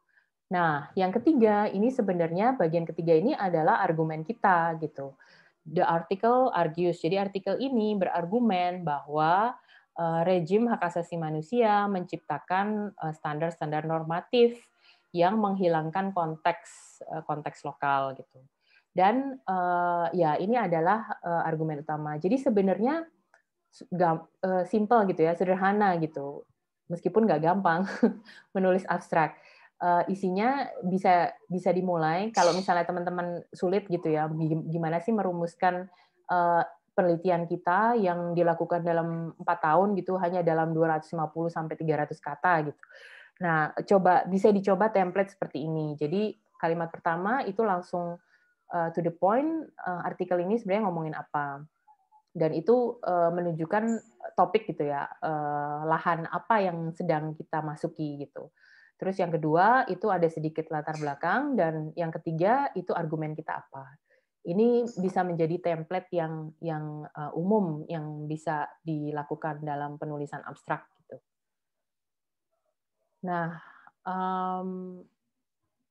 Nah, yang ketiga ini sebenarnya bagian ketiga ini adalah argumen kita gitu. The article argues. Jadi artikel ini berargumen bahwa Eh, rejim hak asasi manusia menciptakan eh, standar-standar normatif yang menghilangkan konteks eh, konteks lokal gitu. Dan ya ini adalah argumen utama. Jadi sebenarnya simple gitu ya, sederhana gitu. Meskipun nggak gampang menulis abstrak. Isinya bisa bisa dimulai kalau misalnya teman-teman sulit gitu ya, gimana sih merumuskan penelitian kita yang dilakukan dalam empat tahun gitu hanya dalam 250 sampai 300 kata gitu. Nah, coba bisa dicoba template seperti ini. Jadi kalimat pertama itu langsung uh, to the point uh, artikel ini sebenarnya ngomongin apa. Dan itu uh, menunjukkan topik gitu ya, uh, lahan apa yang sedang kita masuki gitu. Terus yang kedua itu ada sedikit latar belakang dan yang ketiga itu argumen kita apa ini bisa menjadi template yang yang uh, umum yang bisa dilakukan dalam penulisan abstrak gitu. Nah, um,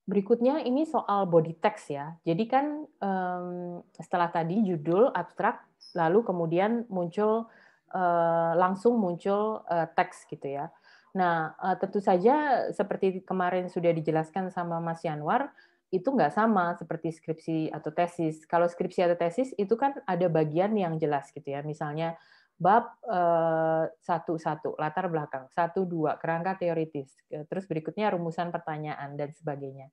berikutnya ini soal body text ya. Jadi kan um, setelah tadi judul abstrak, lalu kemudian muncul uh, langsung muncul uh, teks gitu ya. Nah, uh, tentu saja seperti kemarin sudah dijelaskan sama Mas Yanwar, itu nggak sama seperti skripsi atau tesis. Kalau skripsi atau tesis itu kan ada bagian yang jelas gitu ya. Misalnya bab eh, satu-satu, latar belakang, satu dua, kerangka teoritis, eh, terus berikutnya rumusan pertanyaan dan sebagainya.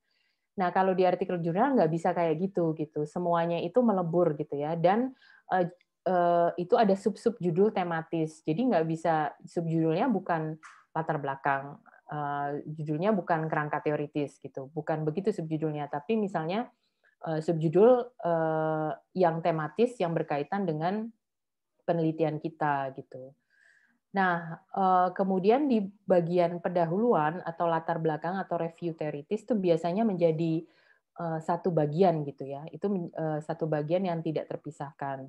Nah, kalau di artikel jurnal nggak bisa kayak gitu gitu. Semuanya itu melebur gitu ya dan eh, itu ada sub-sub judul tematis. Jadi nggak bisa subjudulnya bukan latar belakang Eh, judulnya bukan kerangka teoritis gitu, bukan begitu subjudulnya, tapi misalnya uh, eh, subjudul eh, yang tematis yang berkaitan dengan penelitian kita gitu. Nah, kemudian di bagian pendahuluan atau latar belakang atau review teoritis itu biasanya menjadi satu bagian gitu ya. Itu satu bagian yang tidak terpisahkan.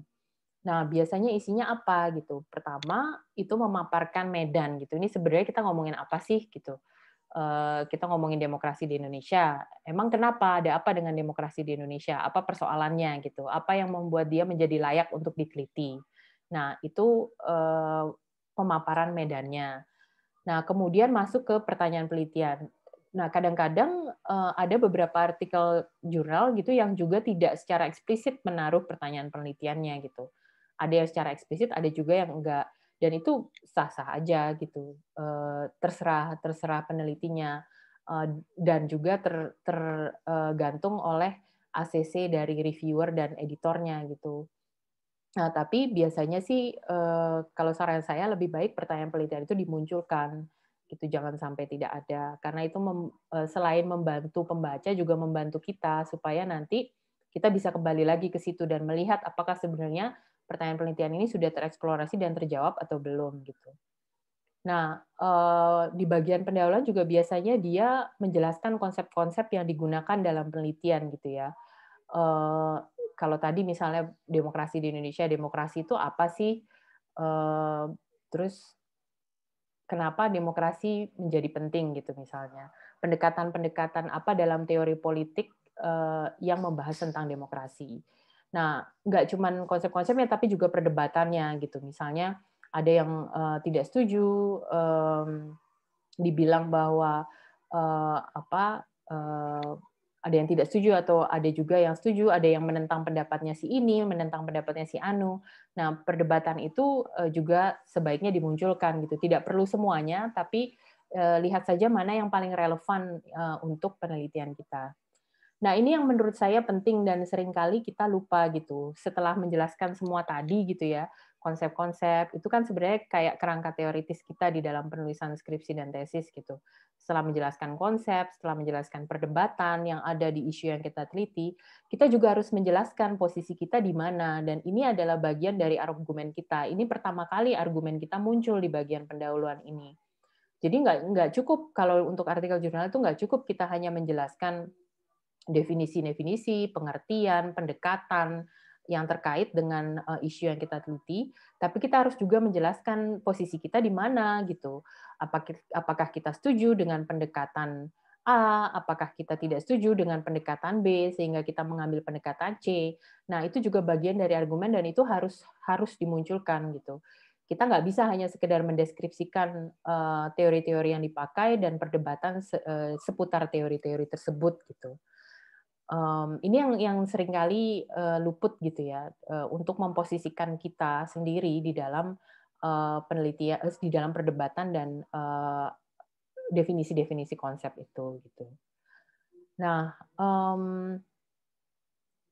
Nah, biasanya isinya apa gitu? Pertama, itu memaparkan medan gitu. Ini sebenarnya kita ngomongin apa sih gitu? Eh, kita ngomongin demokrasi di Indonesia. Emang kenapa? Ada apa dengan demokrasi di Indonesia? Apa persoalannya gitu? Apa yang membuat dia menjadi layak untuk diteliti? Nah, itu eh, pemaparan medannya. Nah, kemudian masuk ke pertanyaan penelitian. Nah, kadang-kadang eh, ada beberapa artikel jurnal gitu yang juga tidak secara eksplisit menaruh pertanyaan penelitiannya gitu ada yang secara eksplisit ada juga yang enggak dan itu sah-sah aja gitu eh, terserah terserah penelitinya eh, dan juga ter, tergantung eh, oleh ACC dari reviewer dan editornya gitu Nah, tapi biasanya sih kalau saran saya lebih baik pertanyaan penelitian itu dimunculkan gitu jangan sampai tidak ada karena itu mem, selain membantu pembaca juga membantu kita supaya nanti kita bisa kembali lagi ke situ dan melihat apakah sebenarnya pertanyaan penelitian ini sudah tereksplorasi dan terjawab atau belum gitu. Nah, eh, di bagian pendahuluan juga biasanya dia menjelaskan konsep-konsep yang digunakan dalam penelitian gitu ya. Eh, kalau tadi misalnya demokrasi di Indonesia, demokrasi itu apa sih? Eh, terus kenapa demokrasi menjadi penting gitu misalnya? Pendekatan-pendekatan apa dalam teori politik yang membahas tentang demokrasi? Nah, nggak cuma konsep-konsepnya, tapi juga perdebatannya gitu. Misalnya ada yang uh, tidak setuju, um, dibilang bahwa uh, apa uh, ada yang tidak setuju atau ada juga yang setuju, ada yang menentang pendapatnya si ini, menentang pendapatnya si Anu. Nah, perdebatan itu juga sebaiknya dimunculkan gitu. Tidak perlu semuanya, tapi lihat saja mana yang paling relevan untuk penelitian kita. Nah, ini yang menurut saya penting dan seringkali kita lupa gitu. Setelah menjelaskan semua tadi gitu ya, konsep-konsep itu kan sebenarnya kayak kerangka teoritis kita di dalam penulisan skripsi dan tesis gitu. Setelah menjelaskan konsep, setelah menjelaskan perdebatan yang ada di isu yang kita teliti, kita juga harus menjelaskan posisi kita di mana dan ini adalah bagian dari argumen kita. Ini pertama kali argumen kita muncul di bagian pendahuluan ini. Jadi nggak nggak cukup kalau untuk artikel jurnal itu nggak cukup kita hanya menjelaskan definisi-definisi, pengertian, pendekatan yang terkait dengan eh, isu yang kita teliti, tapi kita harus juga menjelaskan posisi kita di mana gitu. Apakah kita setuju dengan pendekatan A, apakah kita tidak setuju dengan pendekatan B sehingga kita mengambil pendekatan C. Nah, itu juga bagian dari argumen dan itu harus harus dimunculkan gitu. Kita nggak bisa hanya sekedar mendeskripsikan eh, teori-teori yang dipakai dan perdebatan eh, seputar teori-teori tersebut gitu um, ini yang yang seringkali uh, luput gitu ya uh, untuk memposisikan kita sendiri di dalam uh, penelitian uh, di dalam perdebatan dan definisi definisi-definisi konsep itu gitu. Nah, um,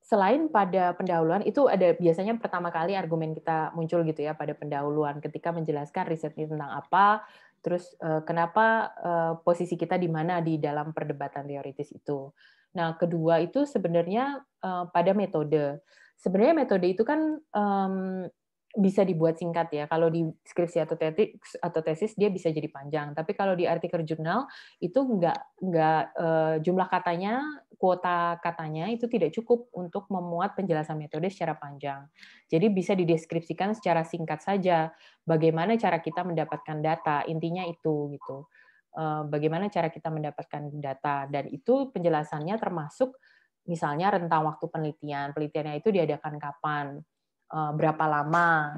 selain pada pendahuluan itu ada biasanya pertama kali argumen kita muncul gitu ya pada pendahuluan ketika menjelaskan riset ini tentang apa, terus uh, kenapa uh, posisi kita di mana di dalam perdebatan teoritis itu. Nah, kedua itu sebenarnya uh, pada metode. Sebenarnya metode itu kan um, bisa dibuat singkat ya. Kalau di skripsi atau tesis atau tesis dia bisa jadi panjang. Tapi kalau di artikel jurnal itu nggak nggak uh, jumlah katanya, kuota katanya itu tidak cukup untuk memuat penjelasan metode secara panjang. Jadi bisa dideskripsikan secara singkat saja bagaimana cara kita mendapatkan data. Intinya itu gitu. Eh, bagaimana cara kita mendapatkan data dan itu penjelasannya termasuk misalnya rentang waktu penelitian penelitiannya itu diadakan kapan eh, berapa lama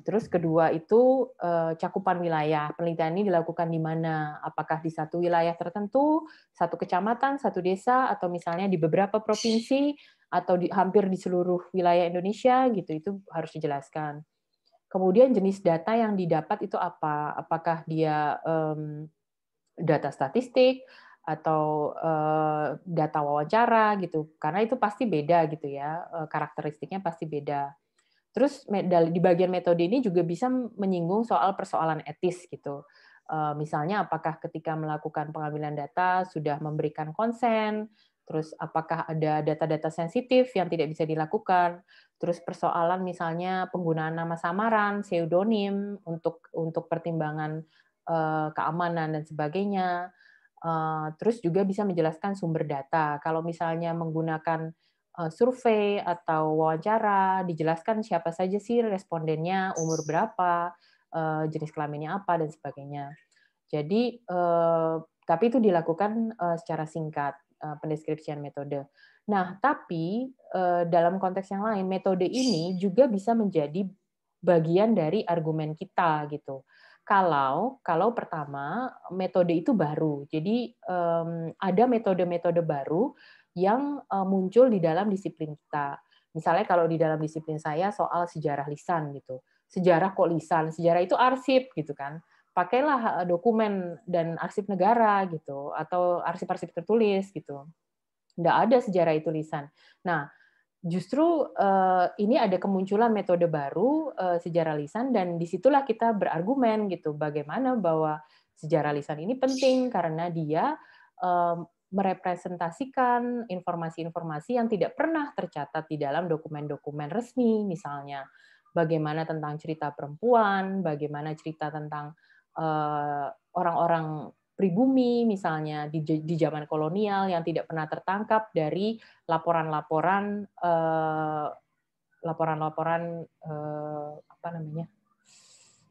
terus kedua itu eh, cakupan wilayah penelitian ini dilakukan di mana apakah di satu wilayah tertentu satu kecamatan satu desa atau misalnya di beberapa provinsi atau di, hampir di seluruh wilayah Indonesia gitu itu harus dijelaskan Kemudian jenis data yang didapat itu apa? Apakah dia um, data statistik atau uh, data wawancara gitu? Karena itu pasti beda gitu ya, eh, karakteristiknya pasti beda. Terus di bagian metode ini juga bisa menyinggung soal persoalan etis gitu. Eh, misalnya apakah ketika melakukan pengambilan data sudah memberikan konsen, Terus apakah ada data-data sensitif yang tidak bisa dilakukan? Terus persoalan misalnya penggunaan nama samaran, pseudonim untuk untuk pertimbangan eh, keamanan dan sebagainya. Eh, terus juga bisa menjelaskan sumber data. Kalau misalnya menggunakan eh, survei atau wawancara, dijelaskan siapa saja sih respondennya, umur berapa, jenis kelaminnya apa, dan sebagainya. Jadi, tapi itu dilakukan secara singkat. Eh, pendeskripsian metode. Nah, tapi eh, dalam konteks yang lain, metode ini juga bisa menjadi bagian dari argumen kita gitu. Kalau kalau pertama metode itu baru, jadi ada metode-metode baru yang eh, muncul di dalam disiplin kita. Misalnya kalau di dalam disiplin saya soal sejarah lisan gitu, sejarah kok lisan, sejarah itu arsip gitu kan pakailah eh, dokumen dan arsip negara gitu atau arsip-arsip tertulis gitu Tidak ada sejarah tulisan nah justru eh, ini ada kemunculan metode baru eh, sejarah lisan dan disitulah kita berargumen gitu bagaimana bahwa sejarah lisan ini penting karena dia merepresentasikan informasi-informasi yang tidak pernah tercatat di dalam dokumen-dokumen resmi misalnya bagaimana tentang cerita perempuan bagaimana cerita tentang Eh, orang-orang pribumi misalnya di, di zaman kolonial yang tidak pernah tertangkap dari laporan-laporan eh, laporan-laporan eh, apa namanya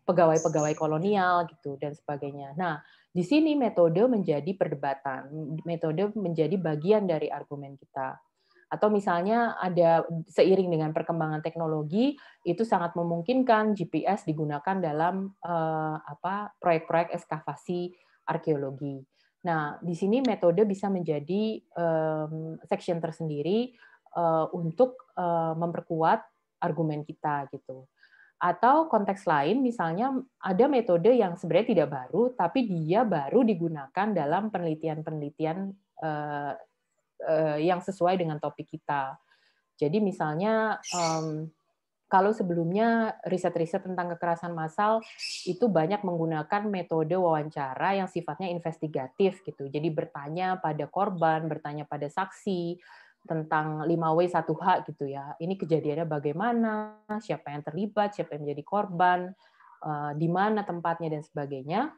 pegawai-pegawai kolonial gitu dan sebagainya. Nah, di sini metode menjadi perdebatan, metode menjadi bagian dari argumen kita. Atau misalnya ada seiring dengan perkembangan teknologi itu sangat memungkinkan GPS digunakan dalam uh, apa proyek-proyek ekskavasi arkeologi. Nah, di sini metode bisa menjadi um, section tersendiri uh, untuk uh, memperkuat argumen kita gitu. Atau konteks lain misalnya ada metode yang sebenarnya tidak baru tapi dia baru digunakan dalam penelitian-penelitian Eh, yang sesuai dengan topik kita. Jadi misalnya um, kalau sebelumnya riset-riset tentang kekerasan massal itu banyak menggunakan metode wawancara yang sifatnya investigatif gitu. Jadi bertanya pada korban, bertanya pada saksi tentang 5W1H gitu ya. Ini kejadiannya bagaimana, siapa yang terlibat, siapa yang menjadi korban, eh, di mana tempatnya dan sebagainya.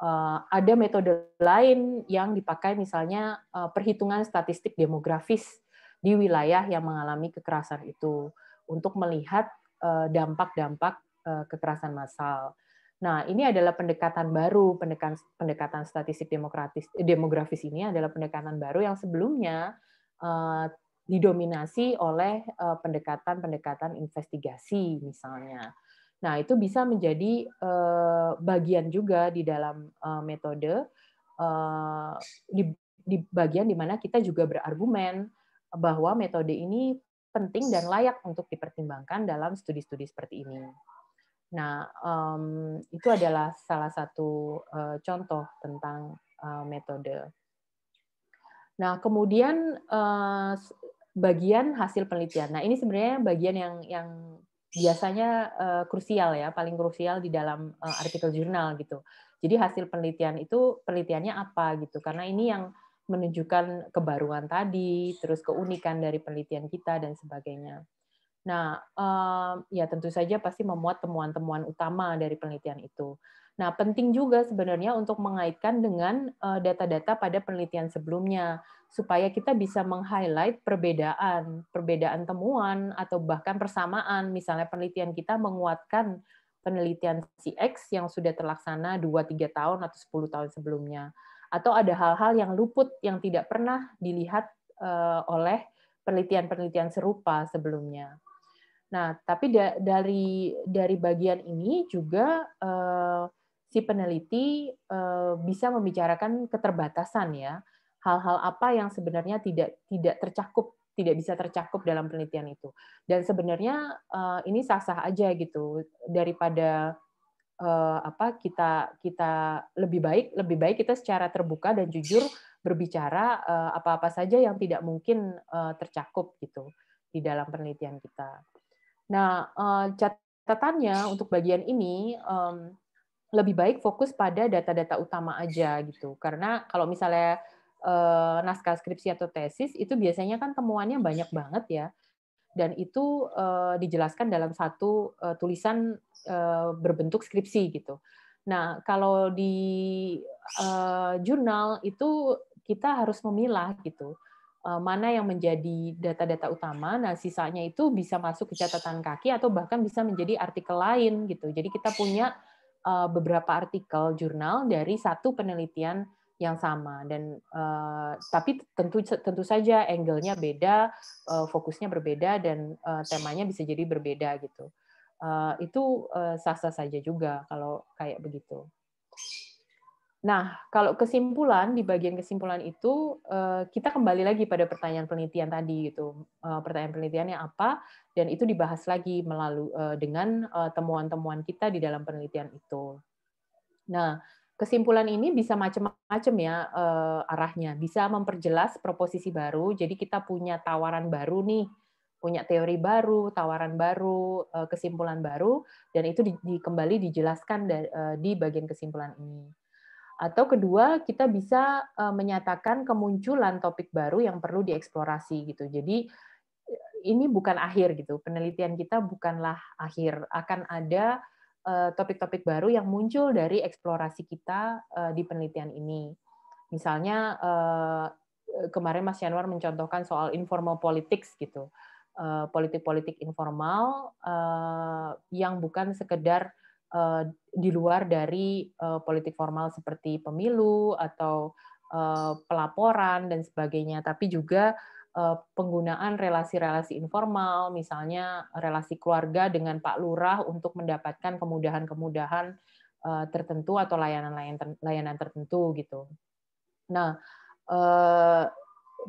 Uh, ada metode lain yang dipakai misalnya uh, perhitungan statistik demografis di wilayah yang mengalami kekerasan itu untuk melihat eh, dampak-dampak uh, kekerasan massal. Nah, ini adalah pendekatan baru, pendekatan, pendekatan statistik demokratis, demografis ini adalah pendekatan baru yang sebelumnya uh, didominasi oleh pendekatan-pendekatan investigasi misalnya. Nah, itu bisa menjadi uh, bagian juga di dalam uh, metode uh, di, di bagian di mana kita juga berargumen bahwa metode ini penting dan layak untuk dipertimbangkan dalam studi-studi seperti ini. Nah, um, itu adalah salah satu uh, contoh tentang uh, metode. Nah, kemudian uh, bagian hasil penelitian. Nah, ini sebenarnya bagian yang yang biasanya uh, krusial ya, paling krusial di dalam uh, artikel jurnal gitu. Jadi hasil penelitian itu penelitiannya apa gitu, karena ini yang menunjukkan kebaruan tadi, terus keunikan dari penelitian kita dan sebagainya. Nah, uh, ya tentu saja pasti memuat temuan-temuan utama dari penelitian itu. Nah, penting juga sebenarnya untuk mengaitkan dengan data-data pada penelitian sebelumnya supaya kita bisa meng-highlight perbedaan, perbedaan temuan atau bahkan persamaan. Misalnya penelitian kita menguatkan penelitian CX yang sudah terlaksana 2 3 tahun atau 10 tahun sebelumnya. Atau ada hal-hal yang luput yang tidak pernah dilihat eh, oleh penelitian-penelitian serupa sebelumnya. Nah, tapi da dari dari bagian ini juga uh, si peneliti uh, bisa membicarakan keterbatasan ya hal-hal apa yang sebenarnya tidak tidak tercakup tidak bisa tercakup dalam penelitian itu dan sebenarnya uh, ini sah-sah aja gitu daripada uh, apa kita kita lebih baik lebih baik kita secara terbuka dan jujur berbicara apa eh, apa-apa saja yang tidak mungkin uh, tercakup gitu di dalam penelitian kita. Nah, catatannya untuk bagian ini um, lebih baik fokus pada data-data utama aja gitu. Karena kalau misalnya eh, naskah skripsi atau tesis itu biasanya kan temuannya banyak banget ya dan itu eh, dijelaskan dalam satu eh, tulisan eh, berbentuk skripsi gitu. Nah kalau di eh, jurnal itu kita harus memilah gitu eh, mana yang menjadi data-data utama, nah sisanya itu bisa masuk ke catatan kaki atau bahkan bisa menjadi artikel lain gitu. Jadi kita punya eh, beberapa artikel jurnal dari satu penelitian yang sama dan uh, tapi tentu tentu saja angle-nya beda, uh, fokusnya berbeda dan uh, temanya bisa jadi berbeda gitu. Uh, itu sah-sah uh, saja juga kalau kayak begitu. Nah, kalau kesimpulan di bagian kesimpulan itu uh, kita kembali lagi pada pertanyaan penelitian tadi gitu. Uh, pertanyaan penelitiannya apa dan itu dibahas lagi melalui uh, dengan temuan-temuan kita di dalam penelitian itu. Nah, kesimpulan ini bisa macam-macam ya uh, arahnya. Bisa memperjelas proposisi baru. Jadi kita punya tawaran baru nih, punya teori baru, tawaran baru, uh, kesimpulan baru, dan itu di, di, kembali dijelaskan da, uh, di bagian kesimpulan ini. Atau kedua, kita bisa uh, menyatakan kemunculan topik baru yang perlu dieksplorasi gitu. Jadi ini bukan akhir gitu. Penelitian kita bukanlah akhir. Akan ada Eh, topik-topik baru yang muncul dari eksplorasi kita eh, di penelitian ini. Misalnya eh, kemarin Mas Yanwar mencontohkan soal informal politics gitu, politik-politik informal yang bukan sekedar di luar dari politik formal seperti pemilu atau pelaporan dan sebagainya, tapi juga Eh, penggunaan relasi-relasi informal, misalnya relasi keluarga dengan Pak Lurah untuk mendapatkan kemudahan-kemudahan eh, tertentu atau layanan-layanan tertentu gitu. Nah, eh,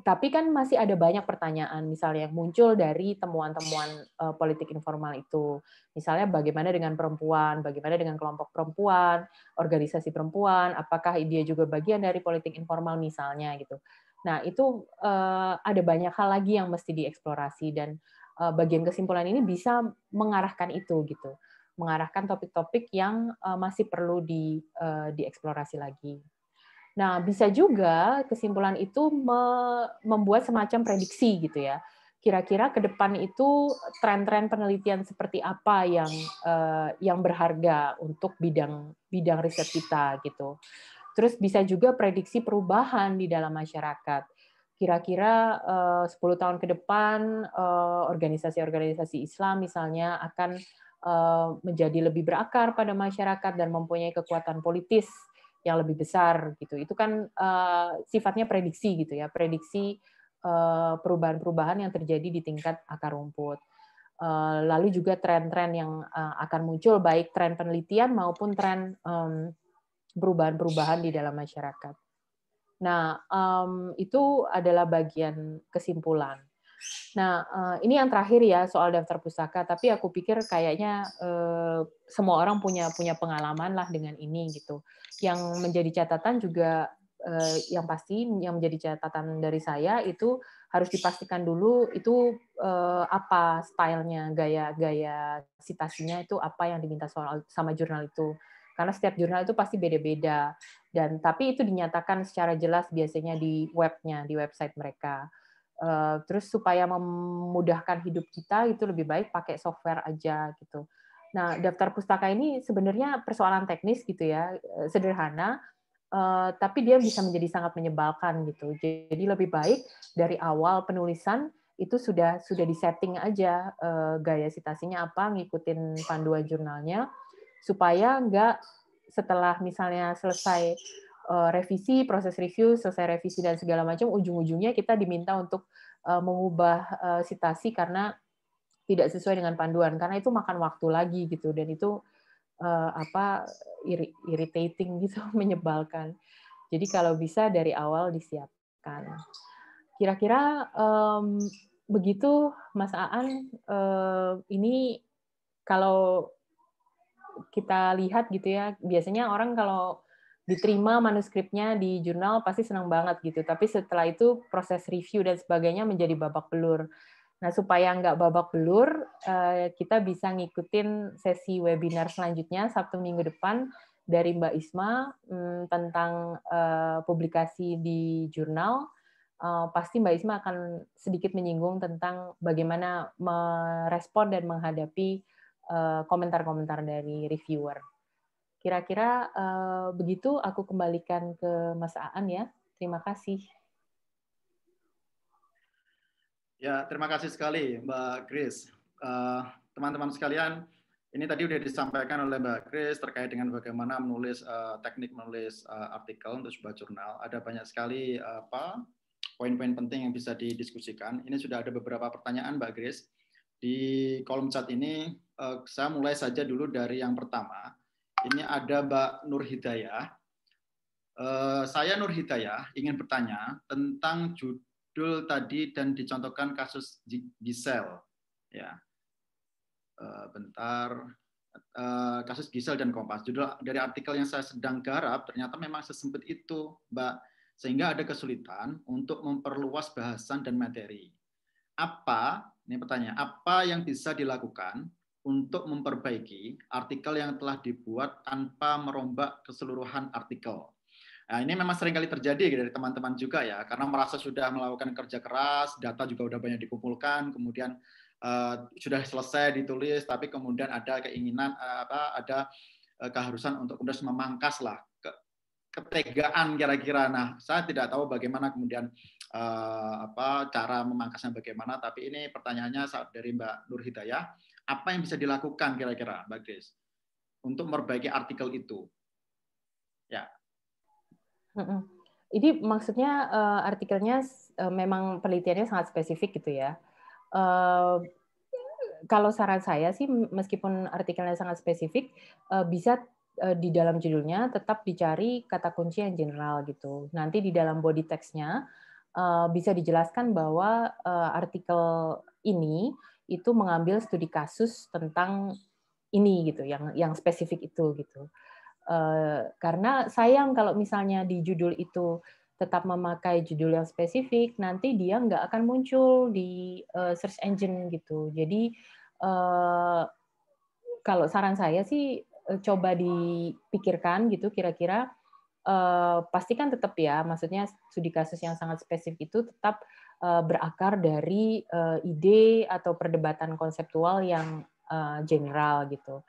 tapi kan masih ada banyak pertanyaan misalnya yang muncul dari temuan-temuan politik informal itu. Misalnya bagaimana dengan perempuan, bagaimana dengan kelompok perempuan, organisasi perempuan, apakah dia juga bagian dari politik informal misalnya gitu. Nah, itu uh, ada banyak hal lagi yang mesti dieksplorasi dan uh, bagian kesimpulan ini bisa mengarahkan itu gitu. Mengarahkan topik-topik yang uh, masih perlu di uh, dieksplorasi lagi. Nah, bisa juga kesimpulan itu me membuat semacam prediksi gitu ya. Kira-kira ke depan itu tren-tren penelitian seperti apa yang uh, yang berharga untuk bidang bidang riset kita gitu. Terus bisa juga prediksi perubahan di dalam masyarakat. Kira-kira 10 eh, tahun ke depan eh, organisasi-organisasi Islam misalnya akan eh, menjadi lebih berakar pada masyarakat dan mempunyai kekuatan politis yang lebih besar gitu. Itu kan uh, sifatnya prediksi gitu ya, prediksi perubahan-perubahan yang terjadi di tingkat akar rumput. lalu juga tren-tren yang akan muncul baik tren penelitian maupun tren mmm, perubahan-perubahan di dalam masyarakat. Nah, um, itu adalah bagian kesimpulan. Nah, uh, ini yang terakhir ya soal daftar pusaka. tapi aku pikir kayaknya uh, semua orang punya punya pengalaman lah dengan ini gitu. Yang menjadi catatan juga uh, yang pasti yang menjadi catatan dari saya itu harus dipastikan dulu itu uh, apa stylenya, gaya-gaya sitasinya itu apa yang diminta soal sama jurnal itu karena setiap jurnal itu pasti beda-beda dan tapi itu dinyatakan secara jelas biasanya di webnya di website mereka eh, terus supaya memudahkan hidup kita itu lebih baik pakai software aja gitu nah daftar pustaka ini sebenarnya persoalan teknis gitu ya eh, sederhana eh, tapi dia bisa menjadi sangat menyebalkan gitu jadi lebih baik dari awal penulisan itu sudah sudah disetting aja uh, gaya citasinya apa ngikutin panduan jurnalnya supaya nggak setelah misalnya selesai eh, revisi, proses review, selesai revisi dan segala macam, ujung-ujungnya kita diminta untuk eh, mengubah eh, sitasi karena tidak sesuai dengan panduan karena itu makan waktu lagi gitu dan itu apa irritating gitu menyebalkan. Jadi kalau bisa dari awal disiapkan. Kira-kira um, begitu Mas Aan uh, ini kalau kita lihat gitu ya, biasanya orang kalau diterima manuskripnya di jurnal pasti senang banget gitu. Tapi setelah itu proses review dan sebagainya menjadi babak belur. Nah, supaya nggak babak belur, eh, kita bisa ngikutin sesi webinar selanjutnya Sabtu minggu depan dari Mbak Isma mm, tentang eh, publikasi di jurnal. Eh, pasti Mbak Isma akan sedikit menyinggung tentang bagaimana merespon dan menghadapi Eh, komentar-komentar dari reviewer. Kira-kira eh, begitu aku kembalikan ke Mas Aan ya. Terima kasih. Ya, terima kasih sekali Mbak Kris. Eh, teman-teman uh, sekalian, ini tadi sudah disampaikan oleh Mbak Kris terkait dengan bagaimana menulis uh, teknik menulis uh, artikel untuk sebuah jurnal. Ada banyak sekali uh, apa poin-poin penting yang bisa didiskusikan. Ini sudah ada beberapa pertanyaan Mbak Grace di kolom chat ini Eh, saya mulai saja dulu dari yang pertama. Ini ada Mbak Nur Hidayah. Eh, saya Nur Hidayah ingin bertanya tentang judul tadi dan dicontohkan kasus Gisel. Ya, eh, bentar. Kasus Gisel dan Kompas. Judul dari artikel yang saya sedang garap ternyata memang sesempit itu, Mbak. Sehingga ada kesulitan untuk memperluas bahasan dan materi. Apa, ini pertanyaan, apa yang bisa dilakukan untuk memperbaiki artikel yang telah dibuat tanpa merombak keseluruhan artikel. Nah, ini memang seringkali terjadi gitu dari teman-teman juga ya, karena merasa sudah melakukan kerja keras, data juga sudah banyak dikumpulkan, kemudian uh, sudah selesai ditulis, tapi kemudian ada keinginan uh, apa, ada uh, keharusan untuk kemudian memangkas lah ke, ketegaan kira-kira. Nah, saya tidak tahu bagaimana kemudian uh, apa cara memangkasnya bagaimana, tapi ini pertanyaannya dari Mbak Nur Hidayah. Apa yang bisa dilakukan kira-kira, Mbak Grace, untuk memperbaiki artikel itu? Ya. Ini maksudnya eh, artikelnya eh, memang penelitiannya sangat spesifik gitu ya. Eh, kalau saran saya sih, meskipun artikelnya sangat spesifik, bisa di dalam judulnya tetap dicari kata kunci yang general gitu. Nanti di dalam body teksnya bisa dijelaskan bahwa artikel ini itu mengambil studi kasus tentang ini gitu yang yang spesifik itu gitu uh, karena sayang kalau misalnya di judul itu tetap memakai judul yang spesifik nanti dia nggak akan muncul di uh, search engine gitu jadi uh, kalau saran saya sih coba dipikirkan gitu kira-kira uh, pastikan tetap ya maksudnya studi kasus yang sangat spesifik itu tetap Eh, berakar dari eh, ide atau perdebatan konseptual yang eh, general gitu.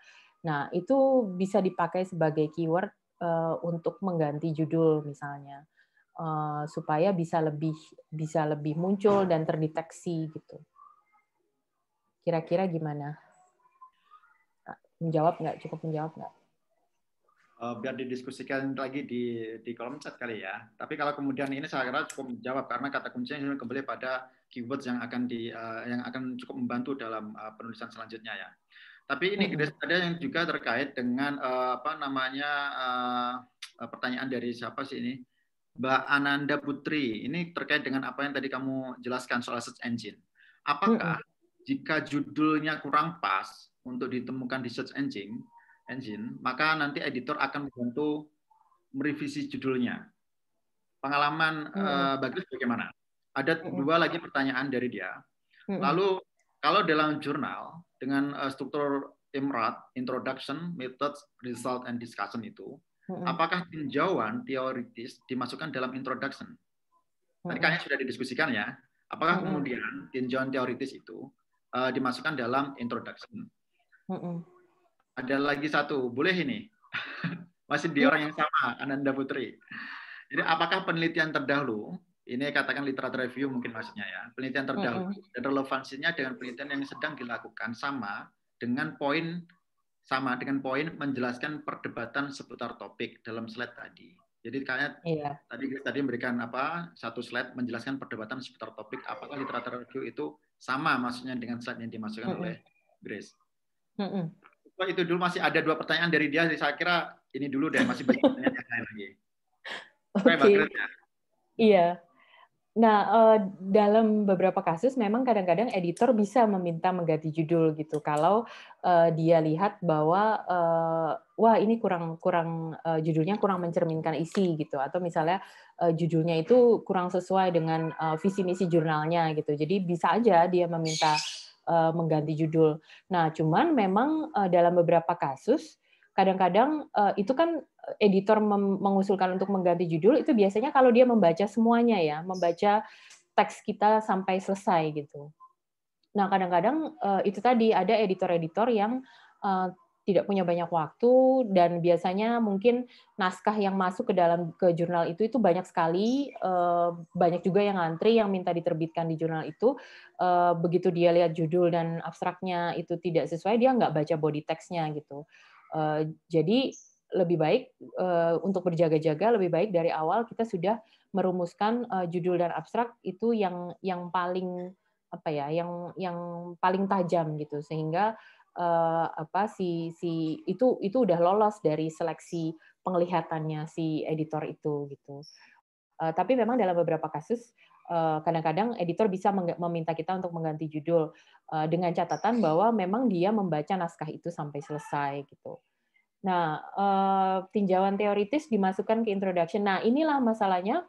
Nah, itu bisa dipakai sebagai keyword untuk mengganti judul misalnya. supaya bisa lebih bisa lebih muncul dan terdeteksi gitu. Kira-kira gimana? Ah, menjawab nggak? Cukup menjawab nggak? Eh, biar didiskusikan lagi di di kolom chat kali ya. Tapi kalau kemudian ini saya kira cukup menjawab karena kata kuncinya kembali pada keywords yang akan di uh, yang akan cukup membantu dalam uh, penulisan selanjutnya ya. Tapi ini hmm. ada yang juga terkait dengan uh, apa namanya uh, pertanyaan dari siapa sih ini? Mbak Ananda Putri, ini terkait dengan apa yang tadi kamu jelaskan soal search engine. Apakah hmm. jika judulnya kurang pas untuk ditemukan di search engine, engine, maka nanti editor akan membantu merevisi judulnya. Pengalaman hmm. uh, bagus bagaimana? Ada hmm. dua lagi pertanyaan dari dia. Hmm. Lalu kalau dalam jurnal dengan uh, struktur IMRAT, Introduction, Methods, Result, and Discussion itu, hmm. apakah tinjauan teoritis dimasukkan dalam introduction? Tadi hmm. kayaknya sudah didiskusikan ya. Apakah hmm. kemudian tinjauan teoritis itu uh, dimasukkan dalam introduction? Hmm. Ada lagi satu, boleh ini? Masih di orang yang sama, Ananda Putri. Jadi apakah penelitian terdahulu, ini katakan literatur review mungkin maksudnya ya, penelitian terdahulu dan relevansinya dengan penelitian yang sedang dilakukan sama dengan poin sama dengan poin menjelaskan perdebatan seputar topik dalam slide tadi. Jadi kayaknya iya. tadi tadi memberikan apa satu slide menjelaskan perdebatan seputar topik apakah literatur review itu sama maksudnya dengan slide yang dimasukkan mm -mm. oleh Grace. Mm -mm itu dulu masih ada dua pertanyaan dari dia, jadi saya kira ini dulu deh, masih banyak pertanyaan yang lain lagi. Oke. Okay. Iya. Nah, eh, dalam beberapa kasus memang kadang-kadang editor bisa meminta mengganti judul gitu kalau eh, dia lihat bahwa eh, wah ini kurang kurang judulnya kurang mencerminkan isi gitu atau misalnya judulnya itu kurang sesuai dengan visi misi jurnalnya gitu. Jadi bisa aja dia meminta Eh, mengganti judul. Nah, cuman memang eh, dalam beberapa kasus kadang-kadang eh, itu kan editor mengusulkan untuk mengganti judul itu biasanya kalau dia membaca semuanya ya, membaca teks kita sampai selesai gitu. Nah, kadang-kadang itu tadi ada editor-editor yang tidak punya banyak waktu dan biasanya mungkin naskah yang masuk ke dalam ke jurnal itu itu banyak sekali eh, banyak juga yang antri yang minta diterbitkan di jurnal itu eh, begitu dia lihat judul dan abstraknya itu tidak sesuai dia nggak baca body textnya gitu eh, jadi lebih baik untuk berjaga-jaga lebih baik dari awal kita sudah merumuskan judul dan abstrak itu yang yang paling apa ya yang yang paling tajam gitu sehingga uh, apa si si itu itu udah lolos dari seleksi penglihatannya si editor itu gitu. Uh, tapi memang dalam beberapa kasus eh, kadang-kadang editor bisa meminta kita untuk mengganti judul dengan catatan bahwa memang dia membaca naskah itu sampai selesai gitu. Nah, tinjauan teoritis dimasukkan ke introduction. Nah, inilah masalahnya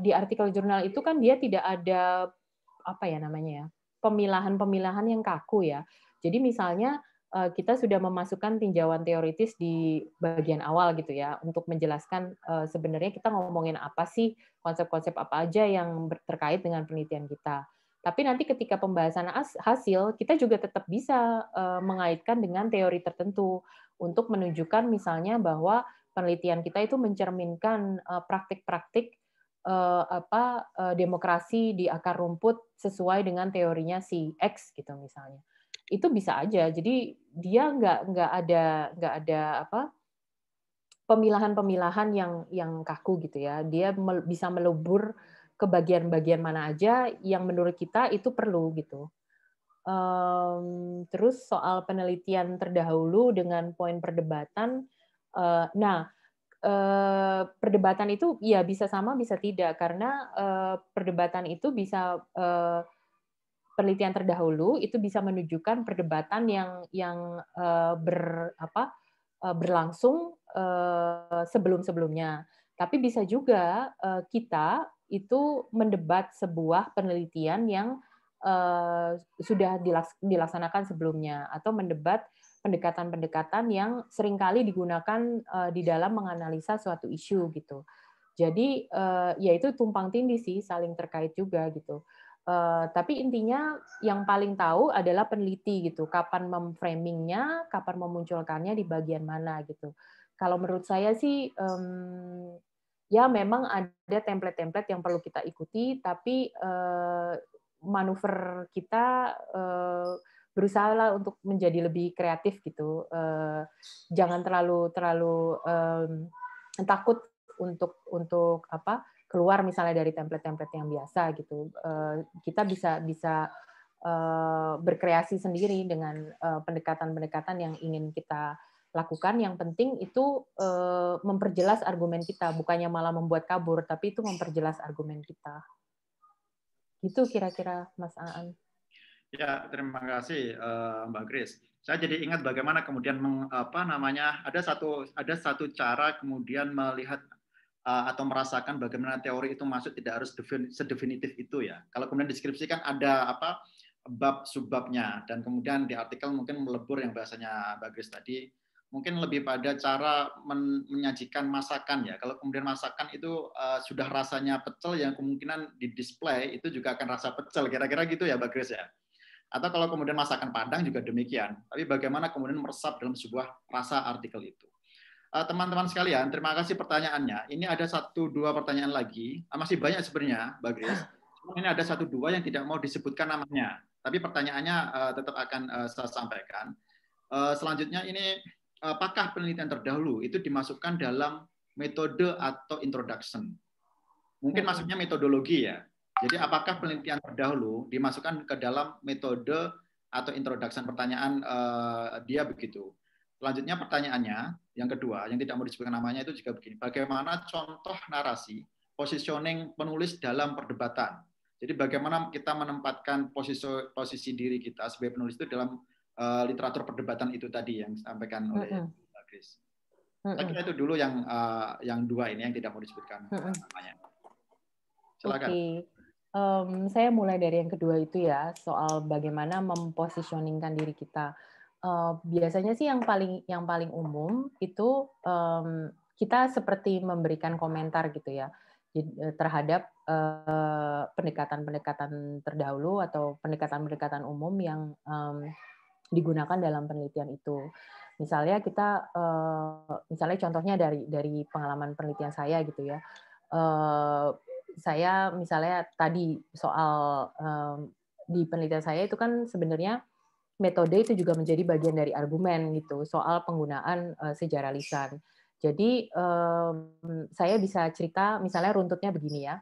di artikel jurnal itu kan dia tidak ada apa ya namanya ya pemilahan-pemilahan yang kaku ya. Jadi misalnya eh, kita sudah memasukkan tinjauan teoritis di bagian awal gitu ya untuk menjelaskan eh, sebenarnya kita ngomongin apa sih konsep-konsep apa aja yang terkait dengan penelitian kita. Tapi nanti ketika pembahasan hasil kita juga tetap bisa eh, mengaitkan dengan teori tertentu untuk menunjukkan misalnya bahwa penelitian kita itu mencerminkan praktik-praktik apa demokrasi di akar rumput sesuai dengan teorinya si X gitu misalnya itu bisa aja jadi dia nggak nggak ada nggak ada apa pemilahan-pemilahan yang yang kaku gitu ya dia mel, bisa melebur ke bagian-bagian mana aja yang menurut kita itu perlu gitu um, terus soal penelitian terdahulu dengan poin perdebatan uh, nah Uh, perdebatan itu ya bisa sama bisa tidak karena uh, perdebatan itu bisa uh, penelitian terdahulu itu bisa menunjukkan perdebatan yang yang eh, ber apa eh, berlangsung eh, sebelum-sebelumnya. Tapi bisa juga kita itu mendebat sebuah penelitian yang sudah dilaksanakan sebelumnya atau mendebat pendekatan-pendekatan yang seringkali digunakan di dalam menganalisa suatu isu gitu. Jadi ya itu tumpang tindih sih saling terkait juga gitu. Eh, tapi intinya yang paling tahu adalah peneliti gitu, kapan memframingnya, kapan memunculkannya di bagian mana gitu. Kalau menurut saya sih um, ya memang ada template-template yang perlu kita ikuti, tapi uh, manuver kita uh, eh, berusaha untuk menjadi lebih kreatif gitu. Uh, jangan terlalu terlalu um, takut untuk untuk apa keluar misalnya dari template-template yang biasa gitu eh, kita bisa bisa eh, berkreasi sendiri dengan eh, pendekatan-pendekatan yang ingin kita lakukan yang penting itu memperjelas argumen kita bukannya malah membuat kabur tapi itu memperjelas argumen kita itu kira-kira Mas Aan ya terima kasih Mbak Kris saya jadi ingat bagaimana kemudian meng, apa namanya ada satu ada satu cara kemudian melihat Eh, atau merasakan bagaimana teori itu masuk tidak harus sedefinitif itu ya. Kalau kemudian deskripsikan ada apa bab subbabnya dan kemudian di artikel mungkin melebur yang bahasanya bagus tadi mungkin lebih pada cara men menyajikan masakan ya. Kalau kemudian masakan itu uh, sudah rasanya pecel yang kemungkinan di display itu juga akan rasa pecel kira-kira gitu ya bagus ya. Atau kalau kemudian masakan Padang juga demikian. Tapi bagaimana kemudian meresap dalam sebuah rasa artikel itu. Eh, teman-teman sekalian, terima kasih pertanyaannya. Ini ada satu dua pertanyaan lagi. Eh, masih banyak sebenarnya, Mbak Grace. Ini ada satu dua yang tidak mau disebutkan namanya. Tapi pertanyaannya eh, tetap akan saya sampaikan. selanjutnya ini, apakah penelitian terdahulu itu dimasukkan dalam metode atau introduction? Mungkin maksudnya metodologi ya. Jadi apakah penelitian terdahulu dimasukkan ke dalam metode atau introduction pertanyaan uh, dia begitu? Selanjutnya pertanyaannya, yang kedua, yang tidak mau disebutkan namanya itu juga begini. Bagaimana contoh narasi positioning penulis dalam perdebatan? Jadi bagaimana kita menempatkan posisi posisi diri kita sebagai penulis itu dalam uh, literatur perdebatan itu tadi yang disampaikan oleh mm -hmm. Chris. Saya itu dulu yang uh, yang dua ini yang tidak mau disebutkan mm namanya. Silakan. Okay. Um, saya mulai dari yang kedua itu ya soal bagaimana mempositioningkan diri kita uh, biasanya sih yang paling yang paling umum itu um, kita seperti memberikan komentar gitu ya eh, terhadap eh, pendekatan-pendekatan uh, terdahulu atau pendekatan-pendekatan umum yang um, digunakan dalam penelitian itu. Misalnya kita, uh, misalnya contohnya dari dari pengalaman penelitian saya gitu ya, uh, saya misalnya tadi soal um, di penelitian saya itu kan sebenarnya metode itu juga menjadi bagian dari argumen gitu soal penggunaan uh, sejarah lisan. Jadi um, saya bisa cerita misalnya runtutnya begini ya.